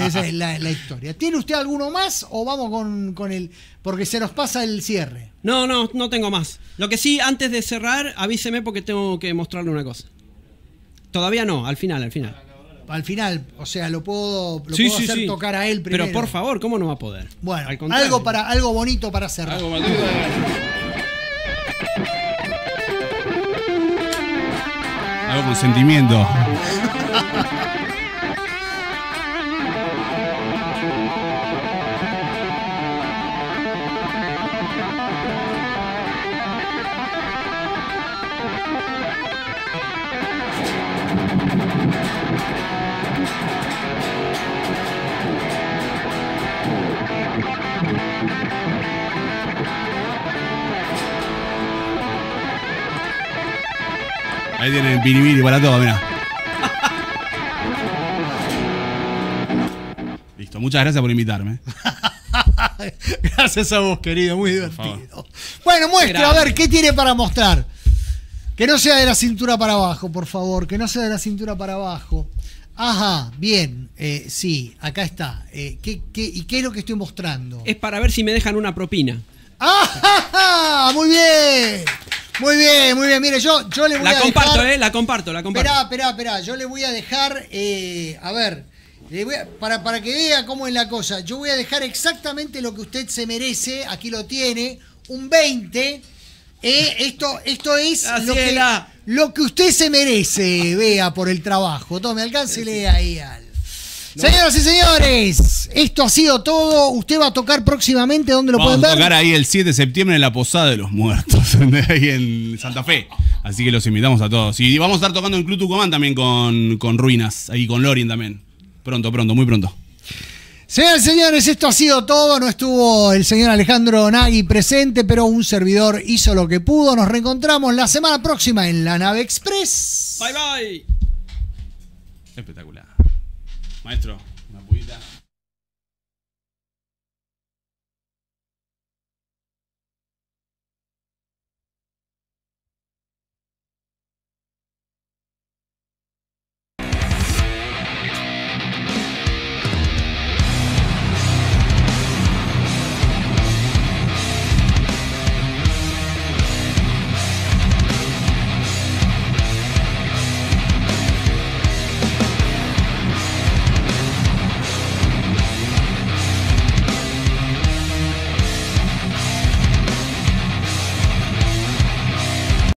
Esa es la, historia. ¿Tiene usted alguno más o vamos con, el...? Porque se nos pasa el cierre. No, no, no tengo más. Lo que sí, antes de cerrar, avíseme porque tengo que mostrarle una cosa. Todavía no, al final, al final. Al final, o sea, lo puedo, lo puedo hacer tocar a él primero. Pero por favor, ¿cómo no va a poder? Bueno, algo, para, algo bonito para cerrar. Algo con sentimiento. Ahí tienen piribiri para todo, mira. Listo, muchas gracias por invitarme. gracias a vos, querido, muy divertido. Bueno, muestra, a ver, ¿qué tiene para mostrar? Que no sea de la cintura para abajo, por favor, que no sea de la cintura para abajo. Ajá, bien, eh, sí, acá está. Eh, y qué es lo que estoy mostrando? Es para ver si me dejan una propina. ¡Ajá! ¡Ah, ¡Muy bien! Muy bien, muy bien. Mire, yo, yo le voy a la comparto, eh, la comparto, la comparto. Espera, esperá, esperá. Yo le voy a dejar, eh, a ver, para, para que vea cómo es la cosa. Yo voy a dejar exactamente lo que usted se merece. Aquí lo tiene, un 20. Eh, esto, esto es lo que, lo que, usted se merece, vea, por el trabajo. Tome, alcáncele ahí al. Señoras y señores, esto ha sido todo. Usted va a tocar próximamente, ¿dónde lo pueden ver? a tocar ahí el 7 de septiembre en la Posada de los Muertos, ahí en Santa Fe. Así que los invitamos a todos. Y vamos a estar tocando en Club Tucumán también con, con Ruinas, ahí con Lorien también. Pronto, pronto, muy pronto. Señoras y señores, esto ha sido todo. No estuvo el señor Alejandro Nagui presente, pero un servidor hizo lo que pudo. Nos reencontramos la semana próxima en la nave Express. Bye bye. Espectacular. Maestro, una pulita.